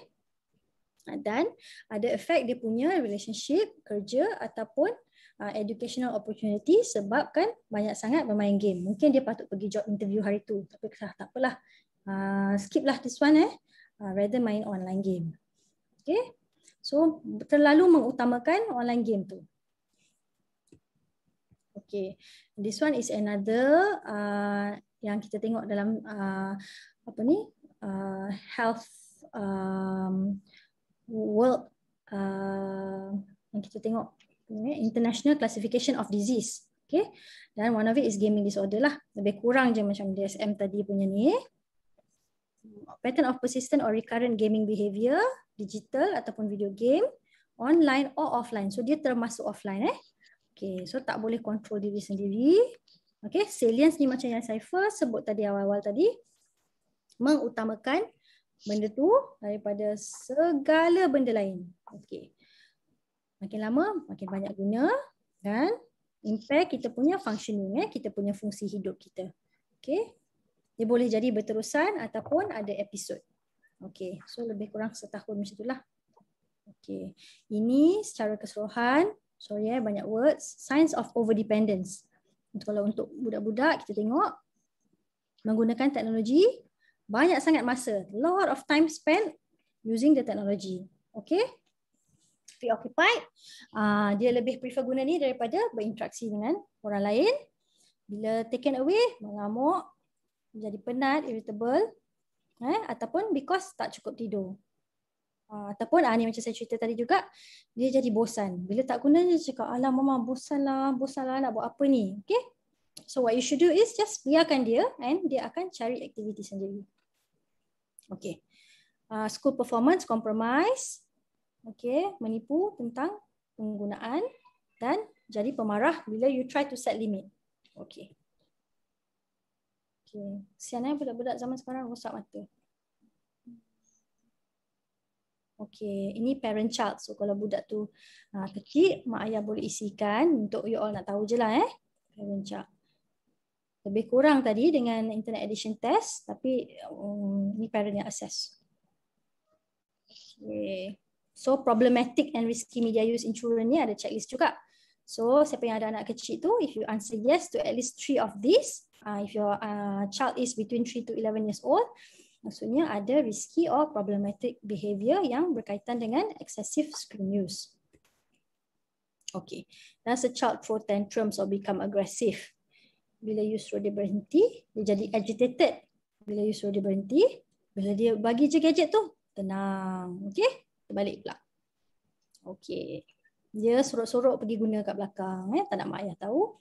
Dan ada efek dia punya relationship, kerja ataupun uh, educational opportunity sebab kan banyak sangat bermain game. Mungkin dia patut pergi job interview hari tu. Tapi tak apalah. Uh, Skiplah this one eh uh, rather main online game. Okay, so terlalu mengutamakan online game tu. Okay, this one is another uh, yang kita tengok dalam uh, apa ni uh, health um, world uh, yang kita tengok eh, international classification of disease. Okay, dan one of it is gaming disorder lah. Lebih kurang je macam DSM tadi punya ni. Eh pattern of persistent or recurrent gaming behavior digital ataupun video game online or offline. So dia termasuk offline eh. Okay, so tak boleh control diri sendiri. Okay, salience ni macam yang saya first sebut tadi awal-awal tadi mengutamakan benda tu daripada segala benda lain. Okay. Makin lama, makin banyak guna dan impact kita punya functioning, eh? kita punya fungsi hidup kita. Okay. Dia boleh jadi berterusan ataupun ada episod. Okey, so lebih kurang setahun macam itulah. Okey. Ini secara keseluruhan, sorry eh banyak words, signs of overdependence. Untuk kalau untuk budak-budak kita tengok menggunakan teknologi banyak sangat masa, lot of time spent using the technology. Okey. Preoccupied, uh, dia lebih prefer guna ni daripada berinteraksi dengan orang lain. Bila taken away, mengamuk, jadi penat, irritable eh? ataupun because tak cukup tidur. Uh, ataupun ah, ni macam saya cerita tadi juga, dia jadi bosan. Bila tak guna, dia cakap, alah mama bosan lah, bosan lah nak buat apa ni. Okay? So what you should do is just biarkan dia and dia akan cari aktiviti sendiri. Okay. Uh, school performance compromise. Okay. Menipu tentang penggunaan dan jadi pemarah bila you try to set limit. Okay. Okay. Sian eh budak-budak zaman sekarang rosak mata. Okay, ini parent child. So kalau budak tu uh, kecil, mak ayah boleh isikan untuk you all nak tahu je lah eh. Parent child. Lebih kurang tadi dengan internet edition test tapi um, ini parent yang assess. Okay. So problematic and risky media use in children ni ada checklist juga. So siapa yang ada anak kecil tu, if you answer yes to at least three of these, uh, if your uh, child is between 3 to 11 years old maksudnya ada risky or problematic behavior yang berkaitan dengan excessive screen use Okay, does a child throw tantrums or become aggressive? Bila you suruh dia berhenti, dia jadi agitated. Bila you suruh dia berhenti, bila dia bagi je gadget tu, tenang. Okay, terbalik pula. Okay, dia sorok-sorok pergi guna kat belakang. Eh? Tak nak mak ayah tahu.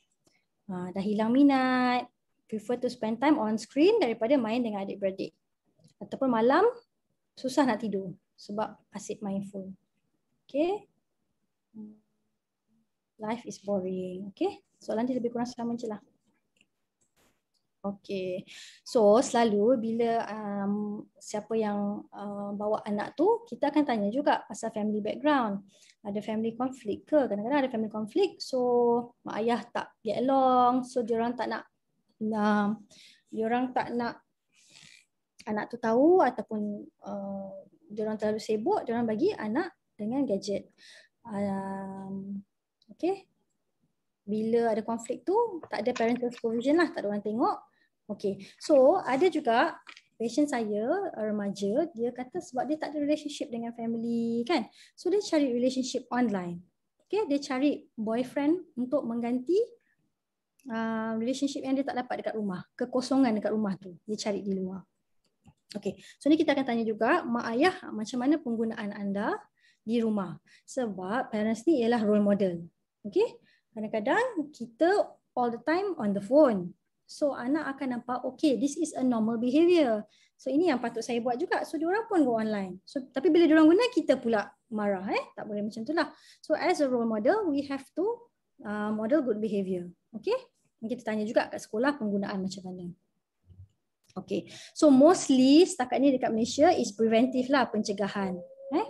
Ha, dah hilang minat prefer to spend time on screen daripada main dengan adik-beradik. Ataupun malam susah nak tidur sebab asyik main phone. Okay. Life is boring. Okay. Soalan dia lebih kurang sama je lah. Okay. So selalu bila um, siapa yang uh, bawa anak tu, kita akan tanya juga pasal family background. Ada family conflict ke? Kadang-kadang ada family conflict. So mak ayah tak get along. So diorang tak nak Nah, orang tak nak anak tu tahu ataupun uh, diorang terlalu sibuk, orang bagi anak dengan gadget. Um, okay. Bila ada konflik tu, tak ada parental supervision lah, tak ada orang tengok. Okay. So, ada juga patient saya, eh, remaja, dia kata sebab dia tak ada relationship dengan family kan. So, dia cari relationship online. Okay, dia cari boyfriend untuk mengganti Ah, relationship yang dia tak dapat dekat rumah, kekosongan dekat rumah tu dia cari di luar. Okey. So ni kita akan tanya juga mak ayah macam mana penggunaan anda di rumah sebab parents ni ialah role model. Okey. Kadang-kadang kita all the time on the phone. So anak akan nampak okay this is a normal behavior. So ini yang patut saya buat juga. So diorang pun go online. So tapi bila diorang guna kita pula marah eh. Tak boleh macam tu lah. So as a role model we have to ah, model good behavior. Okay? kita tanya juga kat sekolah penggunaan macam mana. Okay, so mostly setakat ni dekat Malaysia is preventive lah pencegahan. Eh?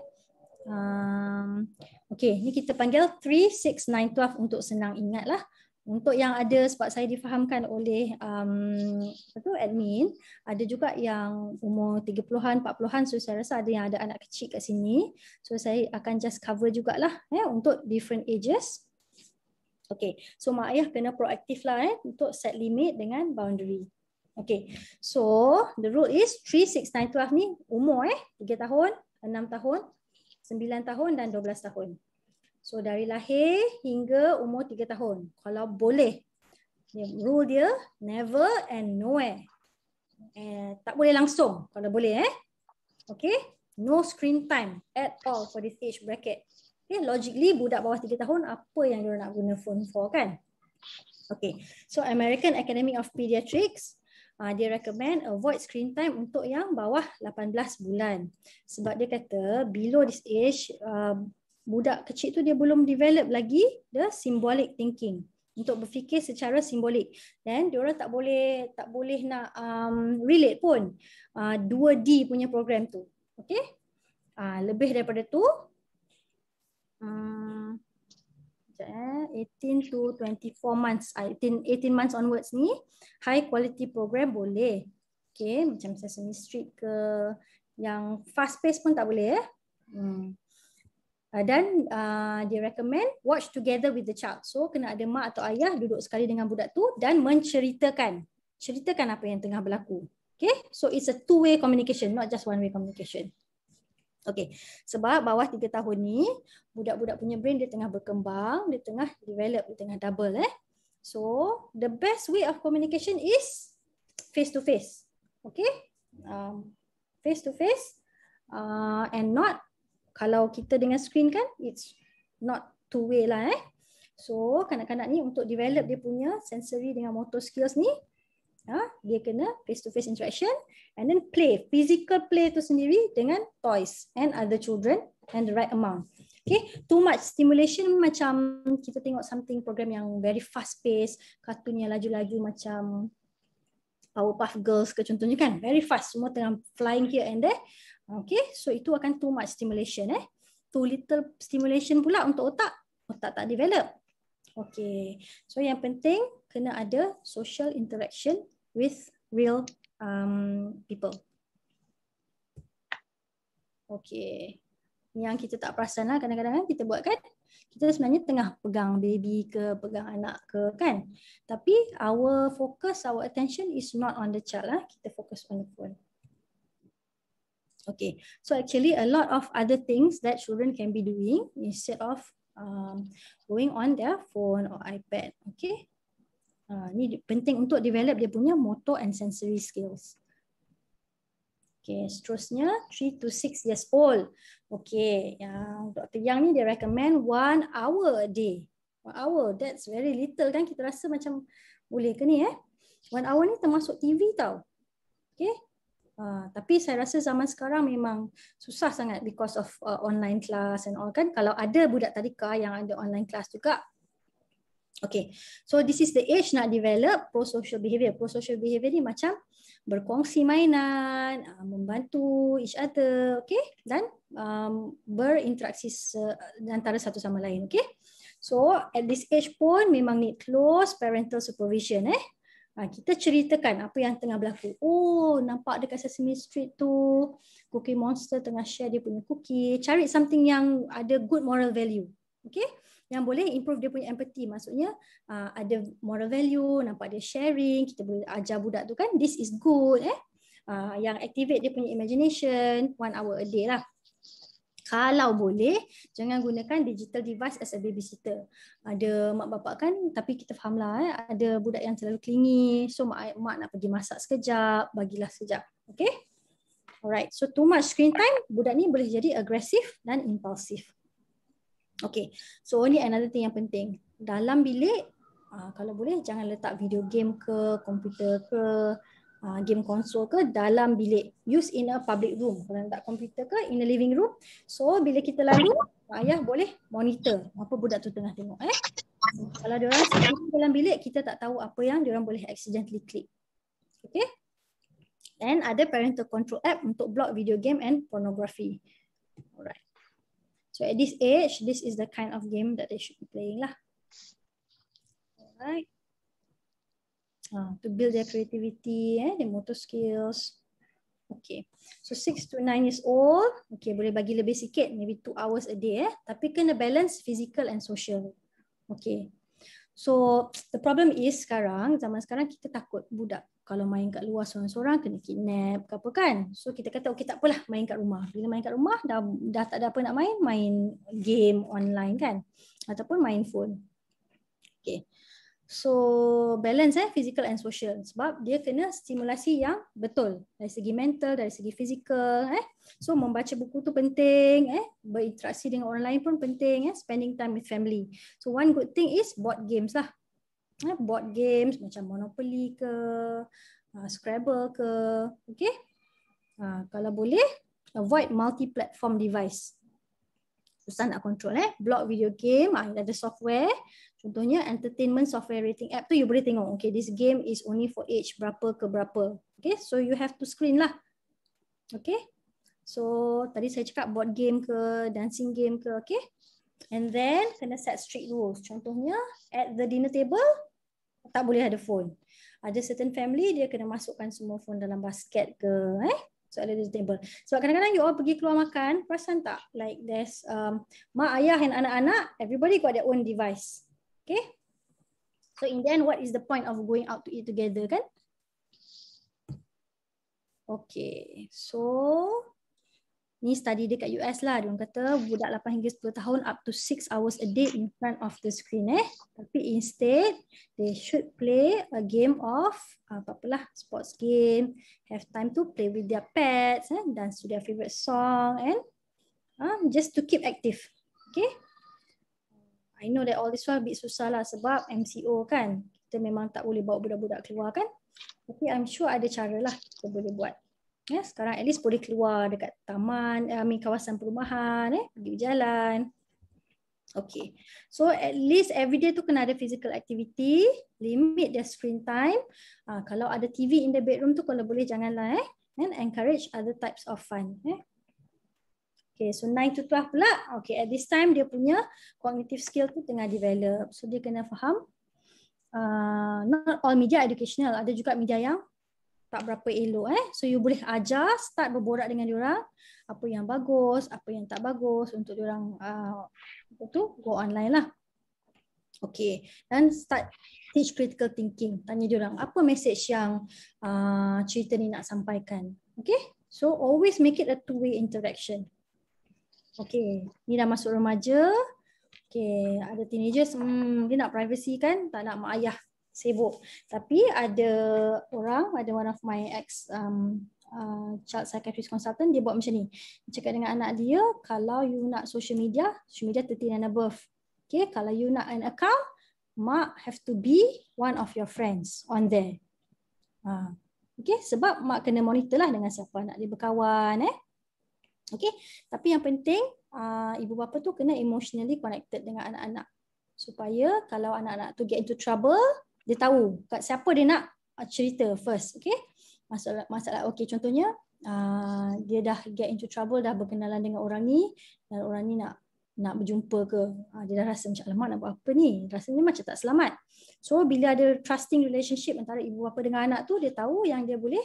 Um, okay, ni kita panggil 3, 6, 9, 12 untuk senang ingat lah. Untuk yang ada sebab saya difahamkan oleh um, apa tu, admin, ada juga yang umur 30-an, 40-an, so saya rasa ada yang ada anak kecil kat sini. So saya akan just cover jugalah eh, untuk different ages. Okay, so mak ayah kena proaktif lah eh, untuk set limit dengan boundary. Okay, so the rule is 3, 6, 9, 12 ni umur eh. 3 tahun, 6 tahun, 9 tahun dan 12 tahun. So dari lahir hingga umur 3 tahun. Kalau boleh, rule dia never and nowhere. Eh, tak boleh langsung kalau boleh eh. Okay, no screen time at all for this age bracket. Okay, ya, logically budak bawah 3 tahun apa yang dia nak guna phone for kan? Okay, so American Academy of Pediatrics uh, dia recommend avoid screen time untuk yang bawah 18 bulan. Sebab dia kata below this age, uh, budak kecil tu dia belum develop lagi the symbolic thinking untuk berfikir secara simbolik dan dia orang tak boleh tak boleh nak um, relate pun uh, 2D punya program tu okey uh, lebih daripada tu 18 hmm. eh. to 24 months 18 ah, 18 months onwards ni high quality program boleh okay macam sesame street ke yang fast pace pun tak boleh eh hmm. Ah, dan uh, dia recommend watch together with the child so kena ada mak atau ayah duduk sekali dengan budak tu dan menceritakan ceritakan apa yang tengah berlaku okay so it's a two way communication not just one way communication Okey. Sebab bawah tiga tahun ni budak-budak punya brain dia tengah berkembang, dia tengah develop, dia tengah double eh. So, the best way of communication is face to face. Okey? Um face to face uh, and not kalau kita dengan screen kan it's not two way lah eh. So, kanak-kanak ni untuk develop dia punya sensory dengan motor skills ni, ha? dia kena face to face interaction and then play physical play tu sendiri dengan toys and other children and the right amount Okay, too much stimulation macam kita tengok something program yang very fast pace, kartun yang laju-laju macam Powerpuff Girls ke contohnya kan, very fast semua tengah flying here and there. Okay, so itu akan too much stimulation eh. Too little stimulation pula untuk otak, otak tak develop. Okay, so yang penting kena ada social interaction with real um, people. Okay. Yang kita tak perasan lah kadang-kadang kan kita buat kan. Kita sebenarnya tengah pegang baby ke pegang anak ke kan. Tapi our focus, our attention is not on the child lah. Kita focus on the phone. Okay. So actually a lot of other things that children can be doing instead of um, going on their phone or iPad. Okay. Ini ha, penting untuk develop dia punya motor and sensory skills. Okay, seterusnya 3 to 6 years old. Okay, yang Dr. Yang ni dia recommend 1 hour a day. 1 hour, that's very little kan? Kita rasa macam boleh ke ni eh? 1 hour ni termasuk TV tau. Okay, uh, tapi saya rasa zaman sekarang memang susah sangat because of uh, online class and all kan. Kalau ada budak tadika yang ada online class juga, Okay, so this is the age nak develop pro-social behavior. Pro-social behavior ni macam berkongsi mainan, ah, membantu each other, okay? Dan um, berinteraksi antara satu sama lain, okay? So, at this age pun memang need close parental supervision, eh? Ha, kita ceritakan apa yang tengah berlaku. Oh, nampak dekat Sesame Street tu, Cookie Monster tengah share dia punya cookie. Cari something yang ada good moral value, okay? yang boleh improve dia punya empathy maksudnya uh, ada moral value nampak dia sharing kita boleh ajar budak tu kan this is good eh uh, yang activate dia punya imagination one hour a day lah kalau boleh jangan gunakan digital device as a babysitter ada mak bapak kan tapi kita fahamlah eh ada budak yang terlalu clingy so mak mak nak pergi masak sekejap bagilah sekejap okay? alright so too much screen time budak ni boleh jadi agresif dan impulsif Okay, so ini another thing yang penting. Dalam bilik, uh, kalau boleh jangan letak video game ke, komputer ke, uh, game console ke dalam bilik. Use in a public room. Kalau letak komputer ke, in a living room. So, bila kita lalu, ayah boleh monitor apa budak tu tengah tengok. Eh? Kalau dia orang dalam bilik, kita tak tahu apa yang dia orang boleh accidentally click. Okay? And ada parental control app untuk block video game and pornography. Alright. So at this age, this is the kind of game that they should be playing lah. Alright. Uh, to build their creativity, eh, their motor skills. Okay. So six to nine years old. Okay, boleh bagi lebih sikit. Maybe two hours a day. Eh. Tapi kena balance physical and social. Okay. So the problem is sekarang, zaman sekarang kita takut budak kalau main kat luar seorang-seorang kena kidnap ke apa kan. So kita kata okey oh, tak apalah main kat rumah. Bila main kat rumah dah dah tak ada apa nak main, main game online kan ataupun main phone. Okey. So balance eh physical and social sebab dia kena stimulasi yang betul dari segi mental dari segi physical eh so membaca buku tu penting eh berinteraksi dengan online pun penting eh spending time with family so one good thing is board games lah eh, board games macam Monopoly ke, uh, Scrabble ke, okay? Uh, kalau boleh, avoid multi-platform device. Susah nak control eh. Block video game, uh, ada software. Contohnya, entertainment software rating app tu you boleh tengok. Okay, this game is only for age berapa ke berapa. Okay, so you have to screen lah. Okay, so tadi saya cakap board game ke, dancing game ke, okay? And then, kena set strict rules. Contohnya, at the dinner table, tak boleh ada phone. Ada certain family dia kena masukkan semua phone dalam basket ke eh so ada di table. Sebab so, kadang-kadang you all pergi keluar makan, perasan tak like there's um, mak ayah dan anak-anak everybody got their own device. Okay? So in the end what is the point of going out to eat together kan? Okay. So ni study dekat US lah dia orang kata budak 8 hingga 10 tahun up to 6 hours a day in front of the screen eh tapi instead they should play a game of ah, apa pula sports game have time to play with their pets eh dance to their favorite song and um, just to keep active okay I know that all this one a bit susah lah sebab MCO kan kita memang tak boleh bawa budak-budak keluar kan tapi I'm sure ada cara lah kita boleh buat Ya, sekarang at least boleh keluar dekat taman, uh, eh, amin kawasan perumahan, eh, pergi berjalan. Okay, so at least every day tu kena ada physical activity, limit the screen time. Uh, kalau ada TV in the bedroom tu kalau boleh janganlah eh. Then encourage other types of fun. Eh. Okay, so 9 to 12 pula. Okay, at this time dia punya cognitive skill tu tengah develop. So dia kena faham. Uh, not all media educational. Ada juga media yang tak berapa elok eh. So you boleh ajar, start berborak dengan orang. apa yang bagus, apa yang tak bagus untuk orang uh, tu go online lah. Okay, dan start teach critical thinking. Tanya orang apa message yang uh, cerita ni nak sampaikan. Okay, so always make it a two-way interaction. Okay, ni dah masuk remaja. Okay, ada teenagers, hmm, dia nak privacy kan? Tak nak mak ayah sibuk. Tapi ada orang, ada one of my ex um, uh, child psychiatrist consultant, dia buat macam ni. Dia cakap dengan anak dia, kalau you nak social media, social media 13 and above. Okay, kalau you nak an account, mak have to be one of your friends on there. Uh, okay, sebab mak kena monitor lah dengan siapa anak dia berkawan. Eh. Okay, tapi yang penting, uh, ibu bapa tu kena emotionally connected dengan anak-anak supaya kalau anak-anak tu get into trouble dia tahu kat siapa dia nak uh, cerita first okey masalah masalah okey contohnya uh, dia dah get into trouble dah berkenalan dengan orang ni dan orang ni nak nak berjumpa ke uh, dia dah rasa macam lemah nak buat apa ni rasanya macam tak selamat so bila ada trusting relationship antara ibu bapa dengan anak tu dia tahu yang dia boleh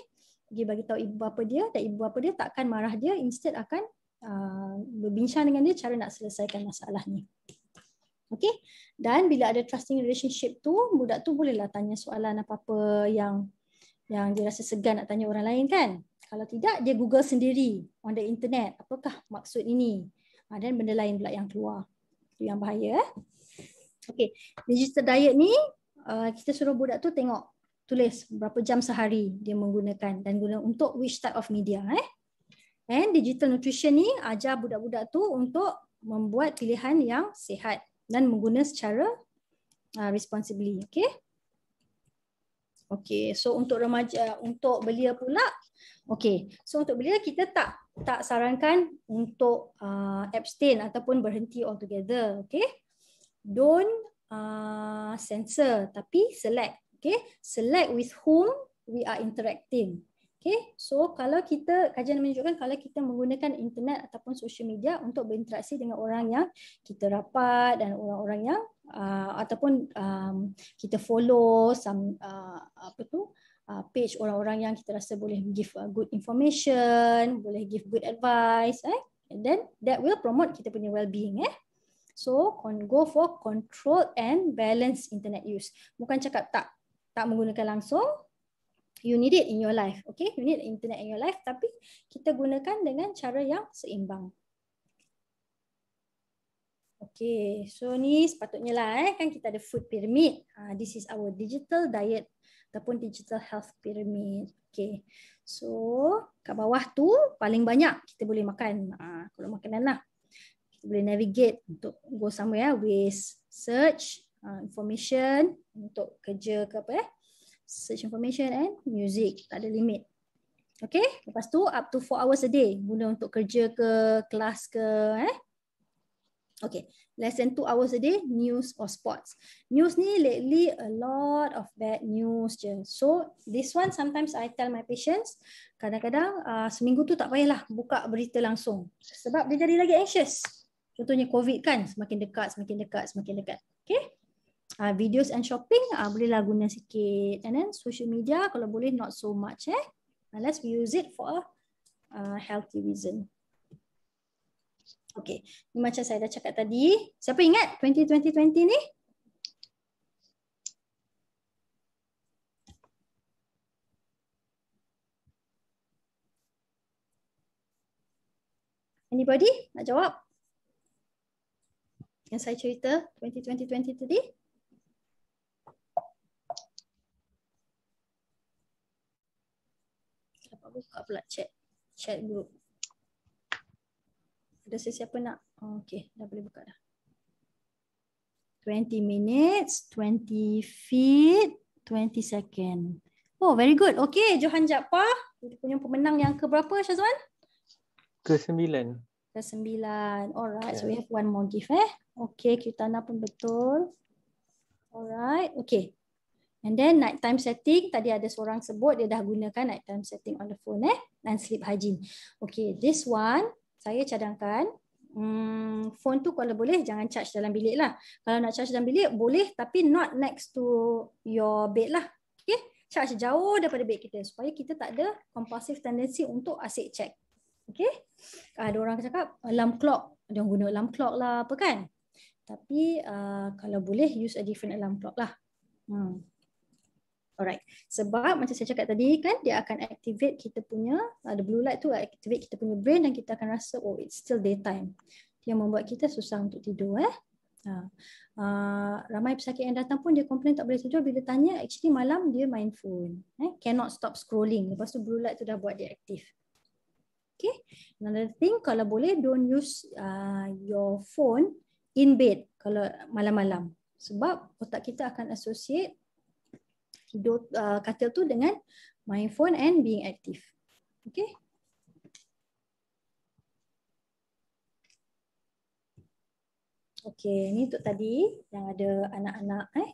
dia bagi tahu ibu bapa dia dan ibu bapa dia takkan marah dia instead akan uh, berbincang dengan dia cara nak selesaikan masalah ni Okay. Dan bila ada trusting relationship tu, budak tu bolehlah tanya soalan apa-apa yang yang dia rasa segan nak tanya orang lain kan. Kalau tidak, dia google sendiri on the internet. Apakah maksud ini? Ha, dan benda lain pula yang keluar. Itu yang bahaya. Eh? Okay. Register diet ni, uh, kita suruh budak tu tengok. Tulis berapa jam sehari dia menggunakan dan guna untuk which type of media. Eh? And digital nutrition ni ajar budak-budak tu untuk membuat pilihan yang sihat dan mengguna secara uh, responsibly okey okey so untuk remaja untuk belia pula okey so untuk belia kita tak tak sarankan untuk uh, abstain ataupun berhenti altogether okey don't uh, censor tapi select okey select with whom we are interacting Okay, so kalau kita kajian menunjukkan kalau kita menggunakan internet ataupun social media untuk berinteraksi dengan orang yang kita rapat dan orang-orang yang uh, ataupun um, kita follow some uh, apa tu uh, page orang-orang yang kita rasa boleh give uh, good information, boleh give good advice, eh? And then that will promote kita punya well-being, eh? So con- go for control and balance internet use. Bukan cakap tak tak menggunakan langsung, you need it in your life. Okay, you need internet in your life. Tapi kita gunakan dengan cara yang seimbang. Okay, so ni sepatutnya lah eh. Kan kita ada food pyramid. Uh, this is our digital diet ataupun digital health pyramid. Okay, so kat bawah tu paling banyak kita boleh makan. Uh, kalau makanan lah. Kita boleh navigate untuk go somewhere. Eh. Waste, search, uh, information untuk kerja ke apa eh search information and music. Tak ada limit. Okay, lepas tu up to 4 hours a day. Guna untuk kerja ke, kelas ke. Eh? Okay, less than 2 hours a day, news or sports. News ni lately a lot of bad news je. So, this one sometimes I tell my patients, kadang-kadang uh, seminggu tu tak payahlah buka berita langsung. Sebab dia jadi lagi anxious. Contohnya COVID kan, semakin dekat, semakin dekat, semakin dekat uh, videos and shopping uh, bolehlah guna sikit and then social media kalau boleh not so much eh unless ah, we use it for a uh, healthy reason Okay, ni macam saya dah cakap tadi. Siapa ingat 2020 ni? Anybody nak jawab? Yang saya cerita 2020 tadi? buka pula chat chat group. Ada sesiapa nak? Oh, okay, dah boleh buka dah. 20 minutes, 20 feet, 20 second. Oh, very good. Okay, Johan Jakpa. Kita punya pemenang yang keberapa, Syazwan? Ke sembilan. Ke sembilan. Alright, okay. so we have one more gift eh. Okay, nak pun betul. Alright, okay. And then night time setting tadi ada seorang sebut dia dah gunakan night time setting on the phone eh and sleep hygiene. Okay, this one saya cadangkan hmm, phone tu kalau boleh jangan charge dalam bilik lah. Kalau nak charge dalam bilik boleh tapi not next to your bed lah. Okay, charge jauh daripada bed kita supaya kita tak ada compulsive tendency untuk asyik check. Okay, ada orang cakap alarm clock. ada Dia guna alarm clock lah apa kan. Tapi uh, kalau boleh use a different alarm clock lah. Hmm. Alright. Sebab macam saya cakap tadi kan dia akan activate kita punya uh, the blue light tu activate kita punya brain dan kita akan rasa oh it's still daytime. yang membuat kita susah untuk tidur eh. Uh, uh, ramai pesakit yang datang pun dia complain tak boleh tidur bila tanya actually malam dia main phone. Eh? Cannot stop scrolling. Lepas tu blue light tu dah buat dia aktif. Okay. Another thing kalau boleh don't use uh, your phone in bed kalau malam-malam. Sebab otak kita akan associate tidur uh, katil tu dengan main phone and being active. Okay. Okay, ni untuk tadi yang ada anak-anak eh.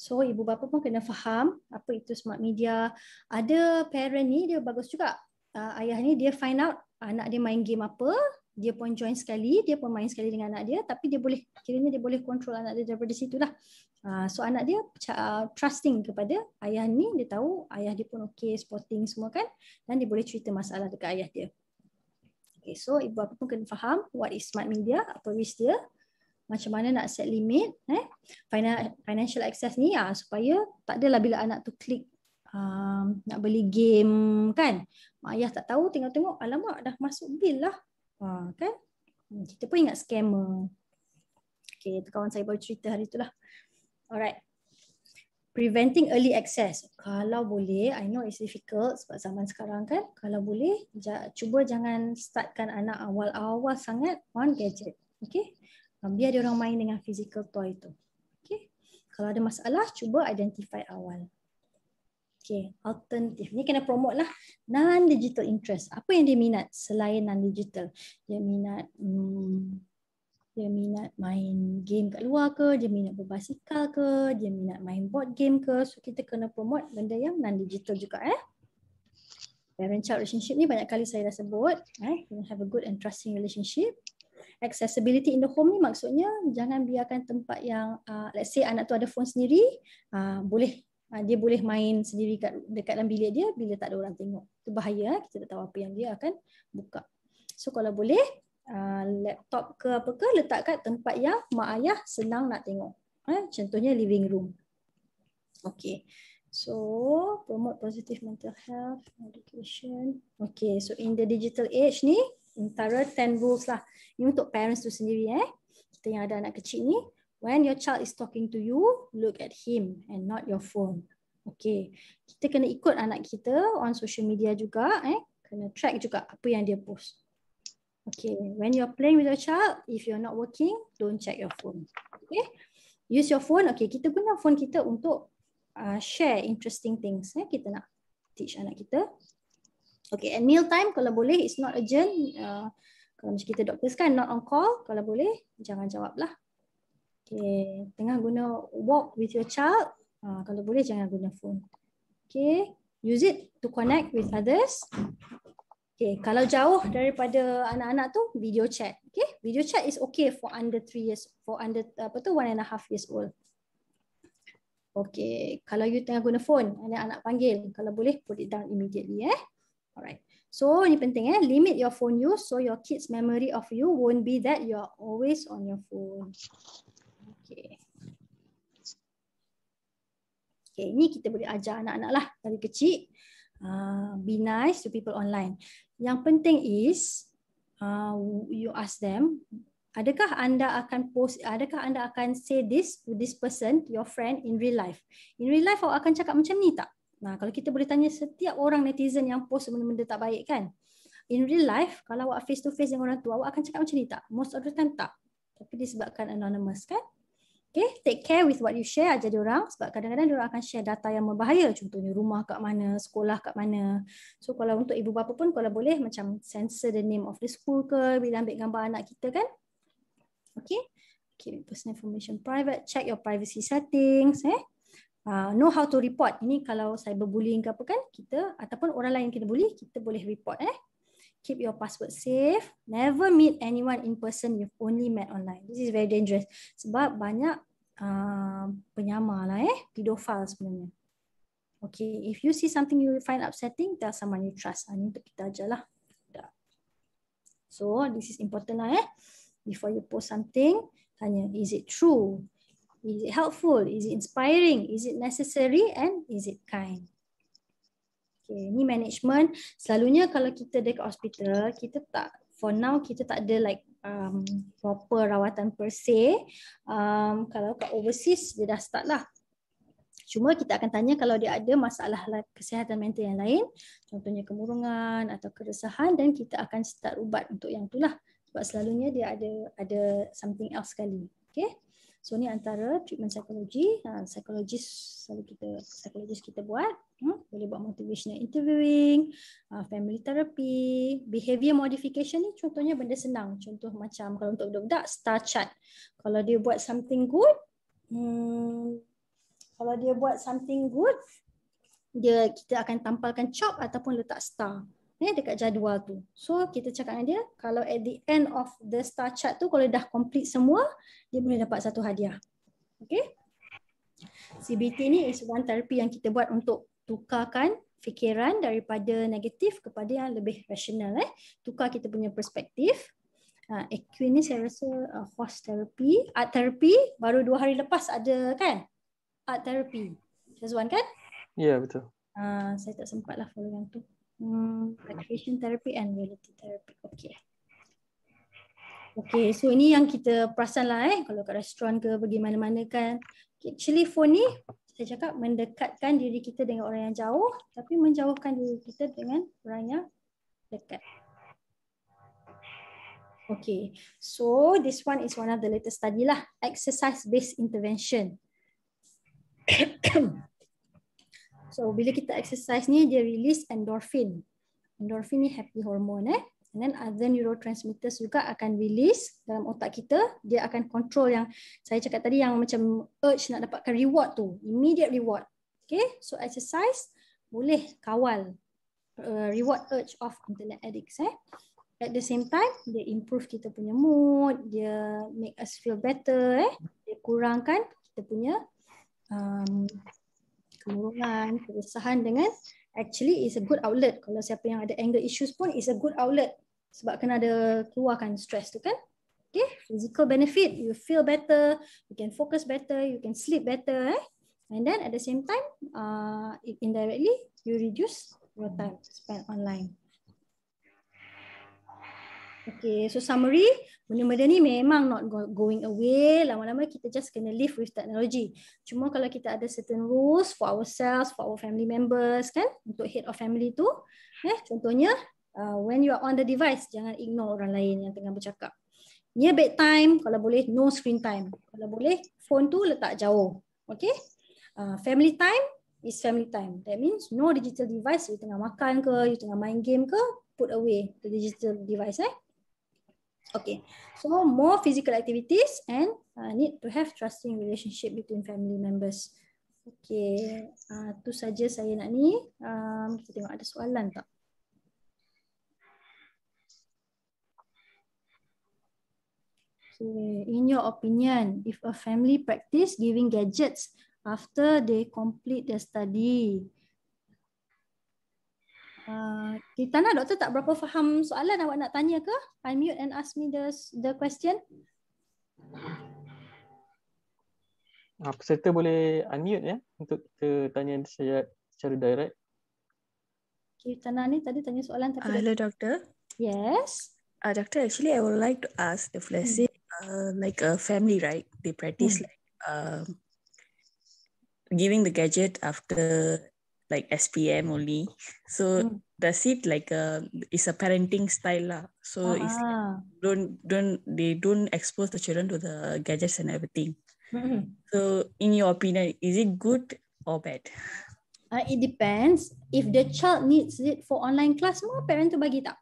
So ibu bapa pun kena faham apa itu smart media. Ada parent ni dia bagus juga. Uh, ayah ni dia find out anak dia main game apa, dia pun join sekali, dia pun main sekali dengan anak dia tapi dia boleh kira kiranya dia boleh kontrol anak dia daripada situ lah. Uh, ah, so anak dia uh, trusting kepada ayah ni dia tahu ayah dia pun okay sporting semua kan dan dia boleh cerita masalah dekat ayah dia. Okay, so ibu bapa pun kena faham what is smart media, apa risk dia, macam mana nak set limit, eh? financial access ni uh, supaya tak adalah bila anak tu klik um, nak beli game kan. Mak ayah tak tahu tengok-tengok alamak dah masuk bil lah Ha, kan? Hmm, kita pun ingat scammer. Okay, itu kawan saya baru cerita hari itulah. Alright. Preventing early access. Kalau boleh, I know it's difficult sebab zaman sekarang kan. Kalau boleh, cuba jangan startkan anak awal-awal sangat on gadget. Okay? Ah, biar dia orang main dengan physical toy itu. Okay? Kalau ada masalah, cuba identify awal. Okay, alternatif. Ini kena promote lah non-digital interest. Apa yang dia minat selain non-digital? Dia minat hmm, dia minat main game kat luar ke? Dia minat berbasikal ke? Dia minat main board game ke? So kita kena promote benda yang non-digital juga eh. Parent-child relationship ni banyak kali saya dah sebut. Eh? You have a good and trusting relationship. Accessibility in the home ni maksudnya jangan biarkan tempat yang uh, let's say anak tu ada phone sendiri uh, boleh Ah, dia boleh main sendiri kat, dekat dalam bilik dia bila tak ada orang tengok. Itu bahaya, ah. kita tak tahu apa yang dia akan buka. So kalau boleh, ah, laptop ke apa ke letak kat tempat yang mak ayah senang nak tengok. Contohnya living room. Okay. So, promote positive mental health, education. Okay, so in the digital age ni, antara 10 rules lah. Ini untuk parents tu sendiri eh. Kita yang ada anak kecil ni when your child is talking to you, look at him and not your phone. Okay. Kita kena ikut anak kita on social media juga. Eh? Kena track juga apa yang dia post. Okay. When you're playing with your child, if you're not working, don't check your phone. Okay. Use your phone. Okay. Kita guna phone kita untuk uh, share interesting things. Eh? Kita nak teach anak kita. Okay. At meal time kalau boleh, it's not urgent. Uh, kalau macam kita doktor kan, not on call. Kalau boleh, jangan jawab lah. Okay. Tengah guna walk with your child. Uh, kalau boleh jangan guna phone. Okay. Use it to connect with others. Okay. Kalau jauh daripada anak-anak tu, video chat. Okay. Video chat is okay for under three years. For under apa tu, one and a half years old. Okay. Kalau you tengah guna phone, anak-anak panggil. Kalau boleh, put it down immediately. yeah. Alright. So ini penting eh limit your phone use so your kids memory of you won't be that you are always on your phone. Okay. Okay, ini kita boleh ajar anak-anak lah dari kecil. Uh, be nice to people online. Yang penting is uh, you ask them, adakah anda akan post, adakah anda akan say this to this person, your friend in real life? In real life, awak akan cakap macam ni tak? Nah, kalau kita boleh tanya setiap orang netizen yang post benda-benda tak baik kan? In real life, kalau awak face to face dengan orang tua, awak akan cakap macam ni tak? Most of the time tak. Tapi disebabkan anonymous kan? Okay, take care with what you share aja orang sebab kadang-kadang dia akan share data yang berbahaya contohnya rumah kat mana, sekolah kat mana. So kalau untuk ibu bapa pun kalau boleh macam censor the name of the school ke bila ambil gambar anak kita kan. Okay, keep okay, personal information private, check your privacy settings eh. Uh, know how to report. Ini kalau cyberbullying ke apa kan, kita ataupun orang lain kita boleh kita boleh report eh keep your password safe. Never meet anyone in person you've only met online. This is very dangerous. Sebab banyak uh, penyamar lah eh. Pedophile sebenarnya. Okay, if you see something you find upsetting, tell someone you trust. Ini untuk kita ajalah. So, this is important lah eh. Before you post something, tanya, is it true? Is it helpful? Is it inspiring? Is it necessary? And is it kind? Okay, ni management. Selalunya kalau kita dekat hospital, kita tak for now kita tak ada like um, proper rawatan per se. Um, kalau kat overseas, dia dah start lah. Cuma kita akan tanya kalau dia ada masalah lah kesihatan mental yang lain. Contohnya kemurungan atau keresahan dan kita akan start ubat untuk yang itulah. Sebab selalunya dia ada ada something else sekali. Okay. So ni antara treatment psikologi. Ha, psikologis selalu kita, psikologis kita buat. Hmm? boleh buat motivational interviewing, uh, family therapy, behavior modification ni contohnya benda senang. Contoh macam kalau untuk budak-budak, star chart. Kalau dia buat something good, hmm, kalau dia buat something good, dia kita akan tampalkan chop ataupun letak star ni eh, dekat jadual tu. So kita cakap dengan dia, kalau at the end of the star chart tu, kalau dah complete semua, dia boleh dapat satu hadiah. Okay? CBT ni is one therapy yang kita buat untuk tukarkan fikiran daripada negatif kepada yang lebih rasional eh tukar kita punya perspektif uh, ha, equine saya rasa uh, host therapy art therapy baru dua hari lepas ada kan art therapy Rizwan kan ya yeah, betul uh, saya tak sempat lah follow yang tu hmm, recreation therapy and reality therapy okay Okay, so ini yang kita perasan lah eh. Kalau kat restoran ke, pergi mana-mana kan. Actually, phone ni saya cakap mendekatkan diri kita dengan orang yang jauh tapi menjauhkan diri kita dengan orang yang dekat. Okay, so this one is one of the latest study lah. Exercise-based intervention. so, bila kita exercise ni, dia release endorphin. Endorphin ni happy hormone eh and then other neurotransmitters juga akan release dalam otak kita dia akan control yang saya cakap tadi yang macam urge nak dapatkan reward tu immediate reward okay so exercise boleh kawal uh, reward urge of internet addicts eh at the same time dia improve kita punya mood dia make us feel better eh dia kurangkan kita punya um, kemurungan, kesusahan dengan actually is a good outlet kalau siapa yang ada anger issues pun is a good outlet sebab kena ada keluarkan stress tu kan okay physical benefit you feel better you can focus better you can sleep better eh and then at the same time uh, indirectly you reduce your time spent online Okay, so summary, benda-benda ni memang not going away. Lama-lama kita just kena live with technology. Cuma kalau kita ada certain rules for ourselves, for our family members kan, untuk head of family tu, eh, contohnya, uh, when you are on the device, jangan ignore orang lain yang tengah bercakap. Near bedtime, kalau boleh, no screen time. Kalau boleh, phone tu letak jauh. Okay? Uh, family time is family time. That means no digital device, you tengah makan ke, you tengah main game ke, put away the digital device eh. Okay, so more physical activities and uh, need to have trusting relationship between family members. Okay, uh, tu saja saya nak ni. Um, kita tengok ada soalan tak? Okay, in your opinion, if a family practice giving gadgets after they complete their study, Uh, Kitana doktor tak berapa faham soalan awak nak tanya ke? I mute and ask me the the question. Ah, peserta boleh unmute ya untuk kita tanya secara, secara direct. Kitana ni tadi tanya soalan tapi Hello doktor. Yes. Uh, doktor actually, I would like to ask if, let's say, uh, like a family, right? They practice mm. like uh, giving the gadget after like SPM only. So that's hmm. it like a it's a parenting style lah. So uh it's ah. don't don't they don't expose the children to the gadgets and everything. Mm-hmm. So in your opinion, is it good or bad? Uh, it depends. If the child needs it for online class, more parent to bagi tak?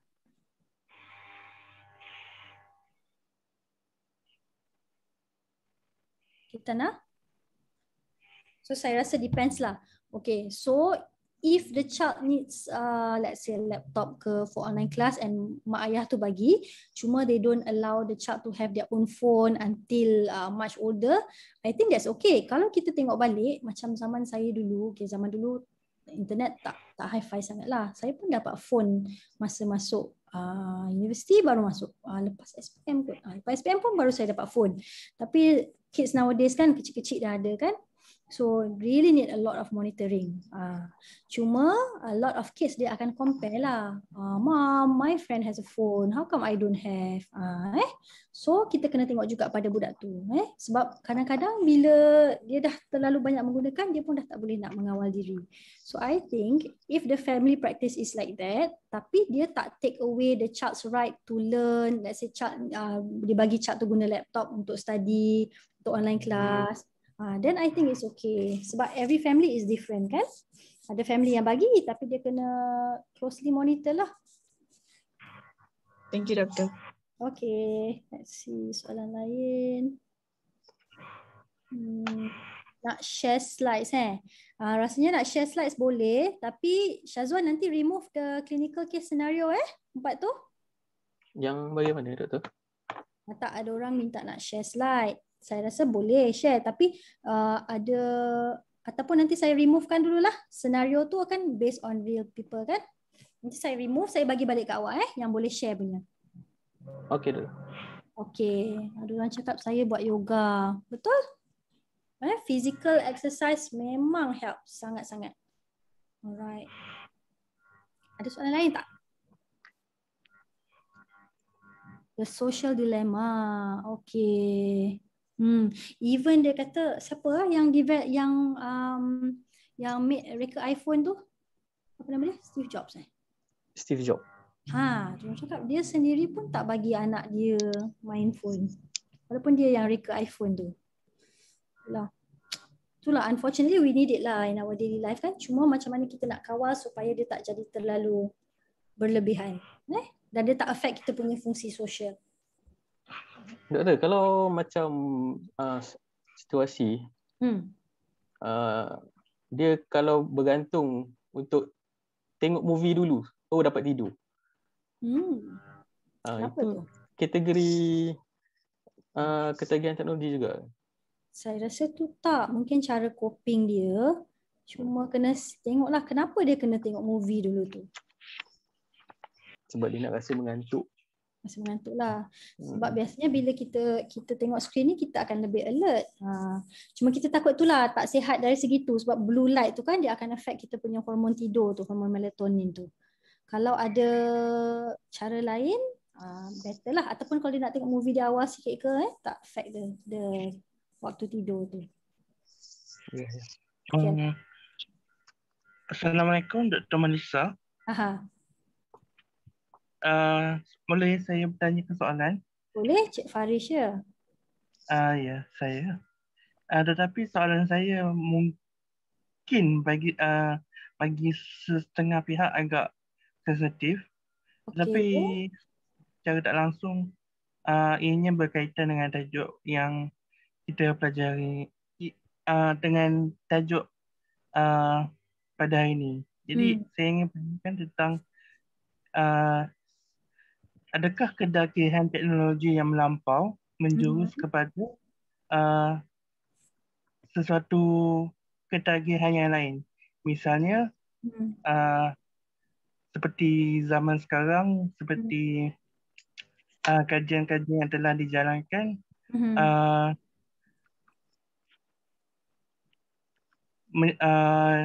Kita na? So saya rasa depends lah. Okay, so if the child needs uh, let's say laptop ke for online class and mak ayah tu bagi, cuma they don't allow the child to have their own phone until uh, much older, I think that's okay. Kalau kita tengok balik, macam zaman saya dulu, okay, zaman dulu internet tak tak high-fi sangat lah. Saya pun dapat phone masa masuk uh, universiti baru masuk. Uh, lepas SPM kot. Uh, lepas SPM pun baru saya dapat phone. Tapi kids nowadays kan kecil-kecil dah ada kan. So really need a lot of monitoring. Uh, cuma a lot of kids dia akan compare lah. Uh, Mom, my friend has a phone. How come I don't have? Uh, eh? So kita kena tengok juga pada budak tu. Eh? Sebab kadang-kadang bila dia dah terlalu banyak menggunakan, dia pun dah tak boleh nak mengawal diri. So I think if the family practice is like that, tapi dia tak take away the child's right to learn. Let's say child, uh, dia bagi child tu guna laptop untuk study, untuk online hmm. class. hmm Uh, then I think it's okay. Sebab every family is different kan. Ada family yang bagi tapi dia kena closely monitor lah. Thank you Doctor. Okay. Let's see soalan lain. Hmm. Nak share slides eh. Uh, rasanya nak share slides boleh. Tapi Shazwan nanti remove the clinical case scenario eh. Empat tu. Yang bagaimana Doctor? Ah, tak ada orang minta nak share slide saya rasa boleh share tapi uh, ada ataupun nanti saya removekan dululah senario tu akan based on real people kan nanti saya remove saya bagi balik ke awak eh yang boleh share punya okey dulu okey ada orang cakap saya buat yoga betul eh physical exercise memang help sangat-sangat alright ada soalan lain tak the social dilemma okey Hmm. Even dia kata siapa ah yang develop yang um, yang make reka iPhone tu apa nama dia? Steve Jobs eh. Steve Jobs. Ha, dia cakap dia sendiri pun tak bagi anak dia main phone. Walaupun dia yang reka iPhone tu. Lah. Itulah unfortunately we need it lah in our daily life kan. Cuma macam mana kita nak kawal supaya dia tak jadi terlalu berlebihan. Eh? Dan dia tak affect kita punya fungsi sosial. Tak ada. Kalau macam uh, situasi, hmm. Uh, dia kalau bergantung untuk tengok movie dulu, oh dapat tidur. Hmm. Uh, itu tu? kategori uh, ketagihan teknologi juga. Saya rasa tu tak. Mungkin cara coping dia. Cuma kena tengoklah kenapa dia kena tengok movie dulu tu. Sebab dia nak rasa mengantuk masa mengantuk lah. Sebab hmm. biasanya bila kita kita tengok skrin ni kita akan lebih alert. Ha. Cuma kita takut tu lah tak sihat dari segitu sebab blue light tu kan dia akan affect kita punya hormon tidur tu, hormon melatonin tu. Kalau ada cara lain, uh, better lah. Ataupun kalau dia nak tengok movie dia awal sikit ke, eh, tak affect the, the waktu tidur tu. Ya, ya. Okay. Um, Assalamualaikum Dr. Manisa. Aha. Eh, boleh saya bertanya ke soalan? Boleh, Cik Farish ya. Ah uh, ya, saya. Uh, tetapi soalan saya mungkin bagi uh, bagi setengah pihak agak sensitif. Okay. Tapi secara tak langsung uh, ianya berkaitan dengan tajuk yang kita pelajari uh, dengan tajuk uh, pada hari ini. Jadi hmm. saya ingin tentang uh, adakah kedatangan teknologi yang melampau menjurus mm-hmm. kepada uh, sesuatu ketagihan yang lain? Misalnya mm-hmm. uh, seperti zaman sekarang, seperti mm-hmm. uh, kajian-kajian yang telah dijalankan, mm-hmm. uh, uh,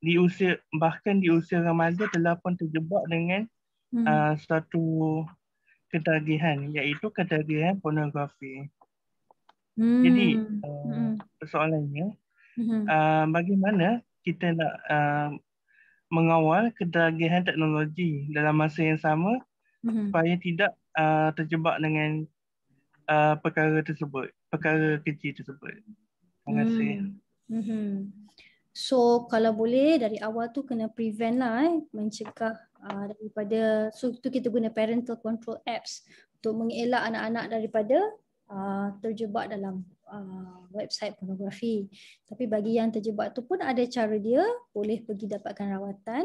di usia bahkan di usia remaja telah pun terjebak dengan mm-hmm. uh, satu ketagihan iaitu ketagihan pornografi. Hmm. Jadi uh, eh, hmm. persoalannya hmm. Uh, bagaimana kita nak uh, mengawal ketagihan teknologi dalam masa yang sama hmm. supaya tidak uh, terjebak dengan uh, perkara tersebut, perkara kecil tersebut. Terima hmm. kasih. Hmm. So kalau boleh dari awal tu kena prevent lah eh, mencegah uh, daripada so itu kita guna parental control apps untuk mengelak anak-anak daripada uh, terjebak dalam uh, website pornografi. Tapi bagi yang terjebak tu pun ada cara dia boleh pergi dapatkan rawatan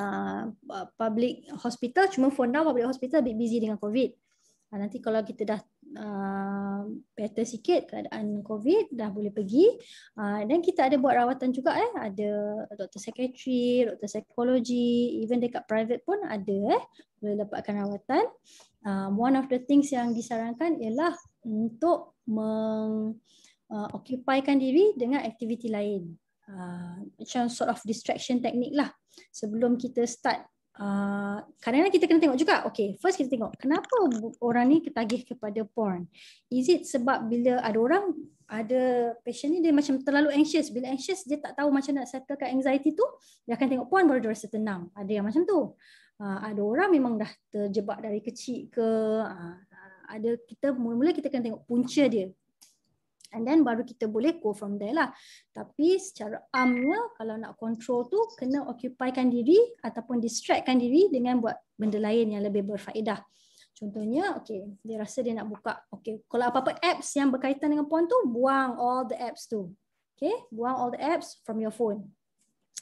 uh, public hospital cuma for now public hospital a bit busy dengan covid. Uh, nanti kalau kita dah uh, better sikit keadaan COVID dah boleh pergi uh, dan kita ada buat rawatan juga eh ada doktor secretary, doktor psikologi, even dekat private pun ada eh boleh dapatkan rawatan. Uh, one of the things yang disarankan ialah untuk meng uh, occupykan diri dengan aktiviti lain. Uh, macam sort of distraction teknik lah sebelum kita start Ah, kadang-kadang kita kena tengok juga. Okay, first kita tengok kenapa orang ni ketagih kepada porn. Is it sebab bila ada orang ada patient ni dia macam terlalu anxious. Bila anxious dia tak tahu macam nak settlekan anxiety tu, dia akan tengok porn baru dia rasa tenang. Ada yang macam tu. Uh, ada orang memang dah terjebak dari kecil ke uh, ada kita mula-mula kita kena tengok punca dia and then baru kita boleh go from there lah. Tapi secara amnya kalau nak control tu kena occupykan diri ataupun distractkan diri dengan buat benda lain yang lebih berfaedah. Contohnya, okay, dia rasa dia nak buka. Okay, kalau apa-apa apps yang berkaitan dengan phone tu, buang all the apps tu. Okay, buang all the apps from your phone.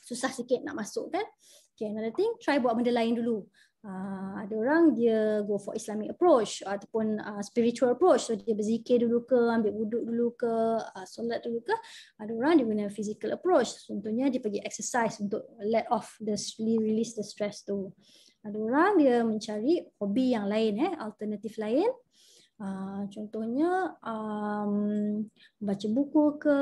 Susah sikit nak masuk kan? Okay, another thing, try buat benda lain dulu. Uh, ada orang dia go for Islamic approach ataupun uh, spiritual approach. So dia berzikir dulu ke, ambil wuduk dulu ke, uh, solat dulu ke. Ada orang dia guna physical approach. Contohnya dia pergi exercise untuk let off the release the stress tu. Ada orang dia mencari hobi yang lain, eh, alternatif lain. Uh, contohnya um, baca buku ke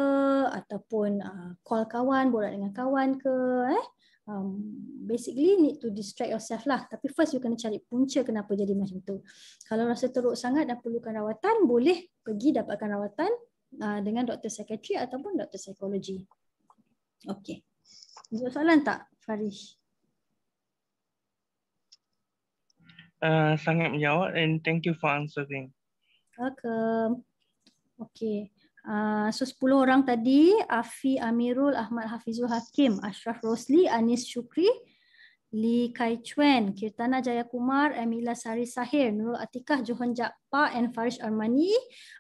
ataupun uh, call kawan, borak dengan kawan ke. Eh um, basically need to distract yourself lah. Tapi first you kena cari punca kenapa jadi macam tu. Kalau rasa teruk sangat dan perlukan rawatan, boleh pergi dapatkan rawatan uh, dengan doktor psikiatri ataupun doktor psikologi. Okay. Ada soalan tak Farish? Uh, sangat menjawab and thank you for answering. Welcome. Okay. Ah, so 10 orang tadi Afi Amirul Ahmad Hafizul Hakim Ashraf Rosli Anis Shukri Li Kai Chuan, Kirtana Jaya Kumar, Emila Sari Sahir, Nurul Atikah, Johan Jakpa and Farish Armani.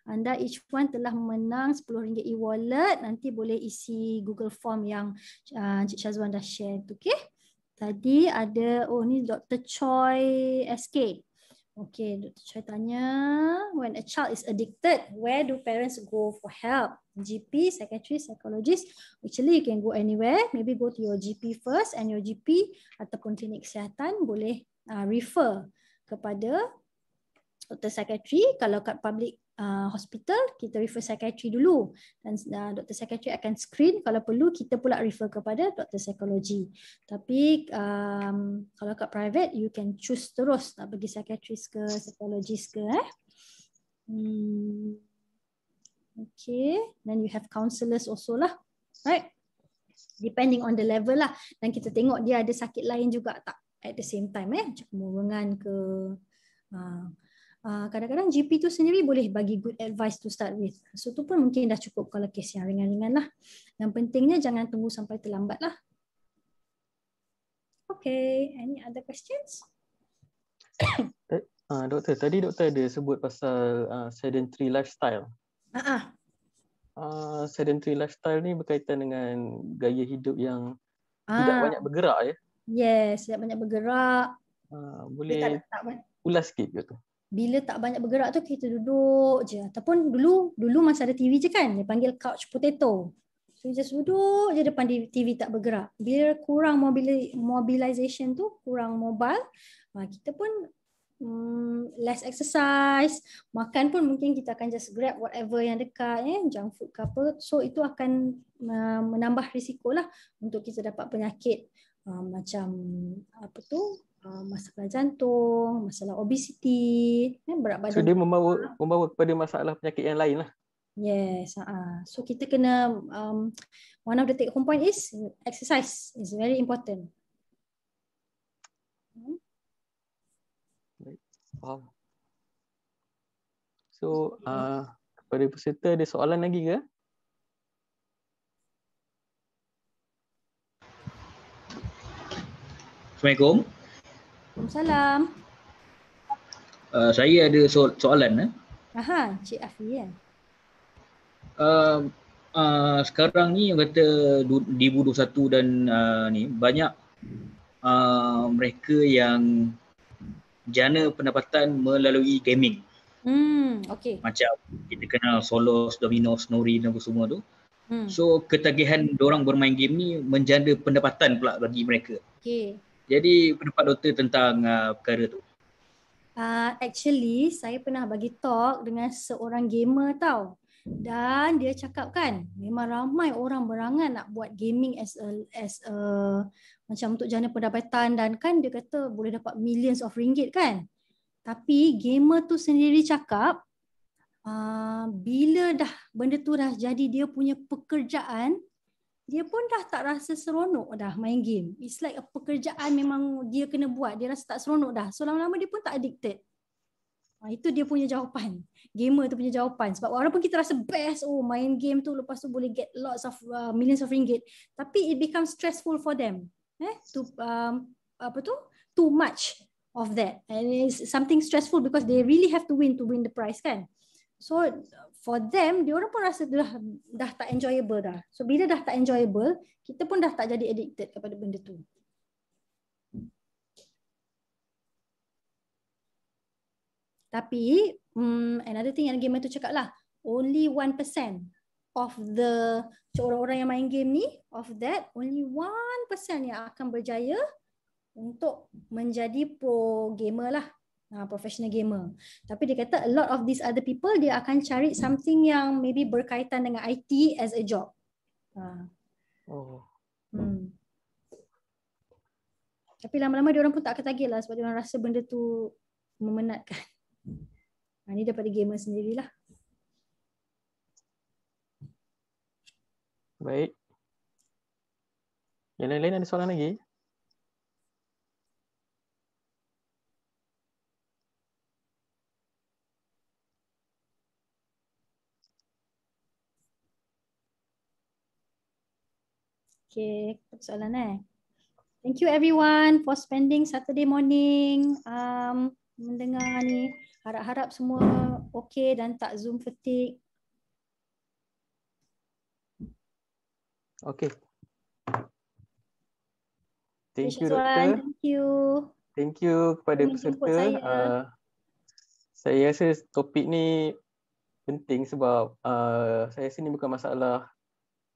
Anda each one telah menang RM10 e-wallet. Nanti boleh isi Google Form yang ah, Encik uh, Syazwan dah share. Okay. Tadi ada, oh ni Dr. Choi SK. Okay, Dr. Chai tanya, when a child is addicted, where do parents go for help? GP, psychiatrist, psychologist. Actually, you can go anywhere. Maybe go to your GP first and your GP ataupun klinik kesihatan boleh uh, refer kepada doktor Secretary kalau kat public Uh, hospital kita refer psychiatry dulu dan uh, doktor psychiatry akan screen kalau perlu kita pula refer kepada doktor psikologi tapi um, kalau kat private you can choose terus nak pergi psychiatrist ke psychologist ke eh hmm. okay then you have counselors also lah right depending on the level lah dan kita tengok dia ada sakit lain juga tak at the same time eh macam kemurungan ke uh, Ah, kadang-kadang GP tu sendiri boleh bagi good advice to start with. So tu pun mungkin dah cukup kalau kes yang ringan-ringan lah. Yang pentingnya jangan tunggu sampai terlambat lah. Okay, any other questions? Uh, doktor, tadi doktor ada sebut pasal uh, sedentary lifestyle. uh-uh. uh, sedentary lifestyle ni berkaitan dengan gaya hidup yang uh. tidak banyak bergerak ya. Yes, tidak banyak bergerak. Uh, boleh tak, tak, tak. ulas sikit doktor bila tak banyak bergerak tu kita duduk je ataupun dulu dulu masa ada TV je kan dia panggil couch potato so you just duduk je depan TV tak bergerak bila kurang mobili- mobilization tu kurang mobile ah, kita pun um, less exercise makan pun mungkin kita akan just grab whatever yang dekat eh junk food ke apa so itu akan uh, menambah lah untuk kita dapat penyakit uh, macam apa tu Um, masalah jantung, masalah obesiti, eh, berat badan. So, membawa, membawa kepada masalah penyakit yang lain lah. Yes. Uh, so, kita kena, um, one of the take home point is exercise is very important. Hmm? Faham. So, uh, kepada peserta ada soalan lagi ke? Assalamualaikum. Waalaikumsalam. Uh, saya ada so- soalan. Eh? Aha, Cik Afi. Ya? Uh, uh, sekarang ni yang kata di Budu satu dan uh, ni banyak uh, mereka yang jana pendapatan melalui gaming. Hmm, okay. Macam kita kenal Solo, Domino, Nori dan semua tu. Hmm. So ketagihan orang bermain game ni menjana pendapatan pula bagi mereka. Okay. Jadi pendapat doktor tentang uh, perkara tu? Uh, actually saya pernah bagi talk dengan seorang gamer tau. Dan dia cakap kan memang ramai orang berangan nak buat gaming as a, as a macam untuk jana pendapatan dan kan dia kata boleh dapat millions of ringgit kan. Tapi gamer tu sendiri cakap uh, bila dah benda tu dah jadi dia punya pekerjaan dia pun dah tak rasa seronok dah main game. It's like a pekerjaan memang dia kena buat. Dia rasa tak seronok dah. So lama-lama dia pun tak addicted. Ha, itu dia punya jawapan. Gamer tu punya jawapan. Sebab walaupun kita rasa best, oh main game tu lepas tu boleh get lots of uh, millions of ringgit. Tapi it becomes stressful for them. Eh? To, um, apa tu? Too much of that. And it's something stressful because they really have to win to win the prize kan. So for them, dia orang pun rasa dah, dah tak enjoyable dah. So bila dah tak enjoyable, kita pun dah tak jadi addicted kepada benda tu. Tapi, um, another thing yang gamer tu cakap lah, only 1% of the orang-orang yang main game ni, of that, only 1% yang akan berjaya untuk menjadi pro gamer lah uh, professional gamer. Tapi dia kata a lot of these other people dia akan cari something yang maybe berkaitan dengan IT as a job. Uh. Oh. Hmm. Tapi lama-lama dia orang pun tak ketagih lah sebab dia orang rasa benda tu memenatkan. Ha, ah, ini daripada gamer sendirilah. Baik. Yang lain-lain ada soalan lagi? Okay, tak soalan eh. Thank you everyone for spending Saturday morning um, mendengar ni. Harap-harap semua okay dan tak Zoom fatigue. Okay. Thank you, Doktor. Thank you. Thank you kepada Thank peserta. Saya. Uh, saya rasa topik ni penting sebab uh, saya rasa ni bukan masalah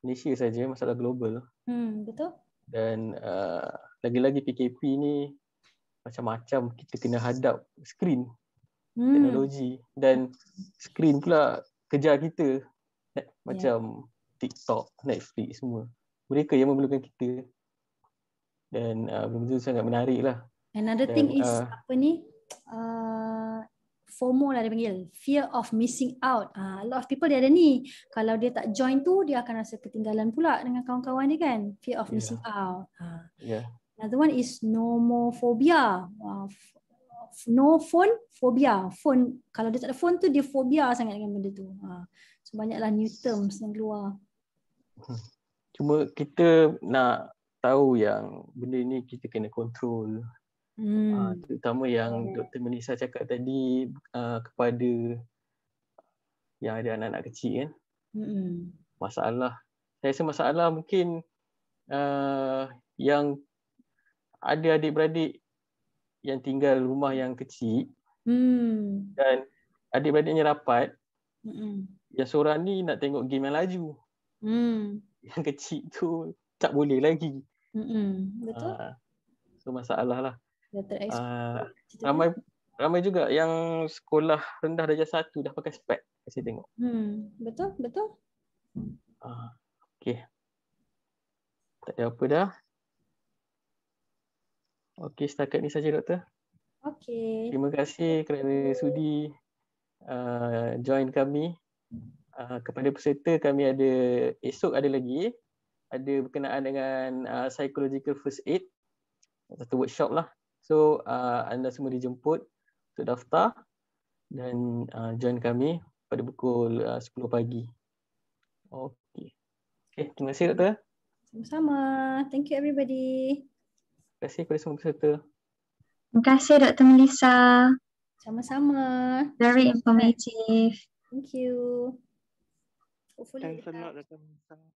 Malaysia saja masalah global. Hmm, betul. Dan uh, lagi-lagi PKP ni macam-macam kita kena hadap screen hmm. teknologi dan skrin pula kejar kita ya. macam TikTok, Netflix semua. Mereka yang memerlukan kita. Dan uh, benda-benda tu sangat menarik lah. Another dan, thing is uh, apa ni? Uh, FOMO lah dia panggil Fear of missing out uh, A lot of people dia ada ni Kalau dia tak join tu Dia akan rasa ketinggalan pula Dengan kawan-kawan dia kan Fear of yeah. missing out uh. Ah. yeah. Another one is Nomophobia uh, No phone Phobia Phone Kalau dia tak ada phone tu Dia phobia sangat dengan benda tu uh. So banyaklah new terms yang keluar hmm. Cuma kita nak tahu yang Benda ni kita kena kontrol. Ah, hmm. Uh, terutama yang ya. okay. Dr. Melissa cakap tadi uh, kepada yang ada anak-anak kecil kan. Hmm. Masalah. Saya rasa masalah mungkin uh, yang ada adik-beradik yang tinggal rumah yang kecil hmm. dan adik-beradiknya rapat hmm. yang seorang ni nak tengok game yang laju hmm. yang kecil tu tak boleh lagi hmm. betul uh, so masalah lah Uh, ramai ramai juga yang sekolah rendah darjah satu dah pakai spek. Saya tengok. Hmm, betul, betul. Uh, ah, okay. Tak ada apa dah. Okey, setakat ni saja doktor. Okey. Terima kasih kerana sudi uh, join kami. Uh, kepada peserta kami ada esok ada lagi ada berkenaan dengan uh, psychological first aid satu workshop lah So uh, anda semua dijemput untuk daftar dan uh, join kami pada pukul uh, 10 pagi. Okay. Okay, eh, terima kasih Doktor. Sama-sama. Thank you everybody. Terima kasih kepada semua peserta. Terima kasih Dr. Melissa. Sama-sama. Very informative. Thank you. Hopefully Thanks a lot, Dr. Melissa.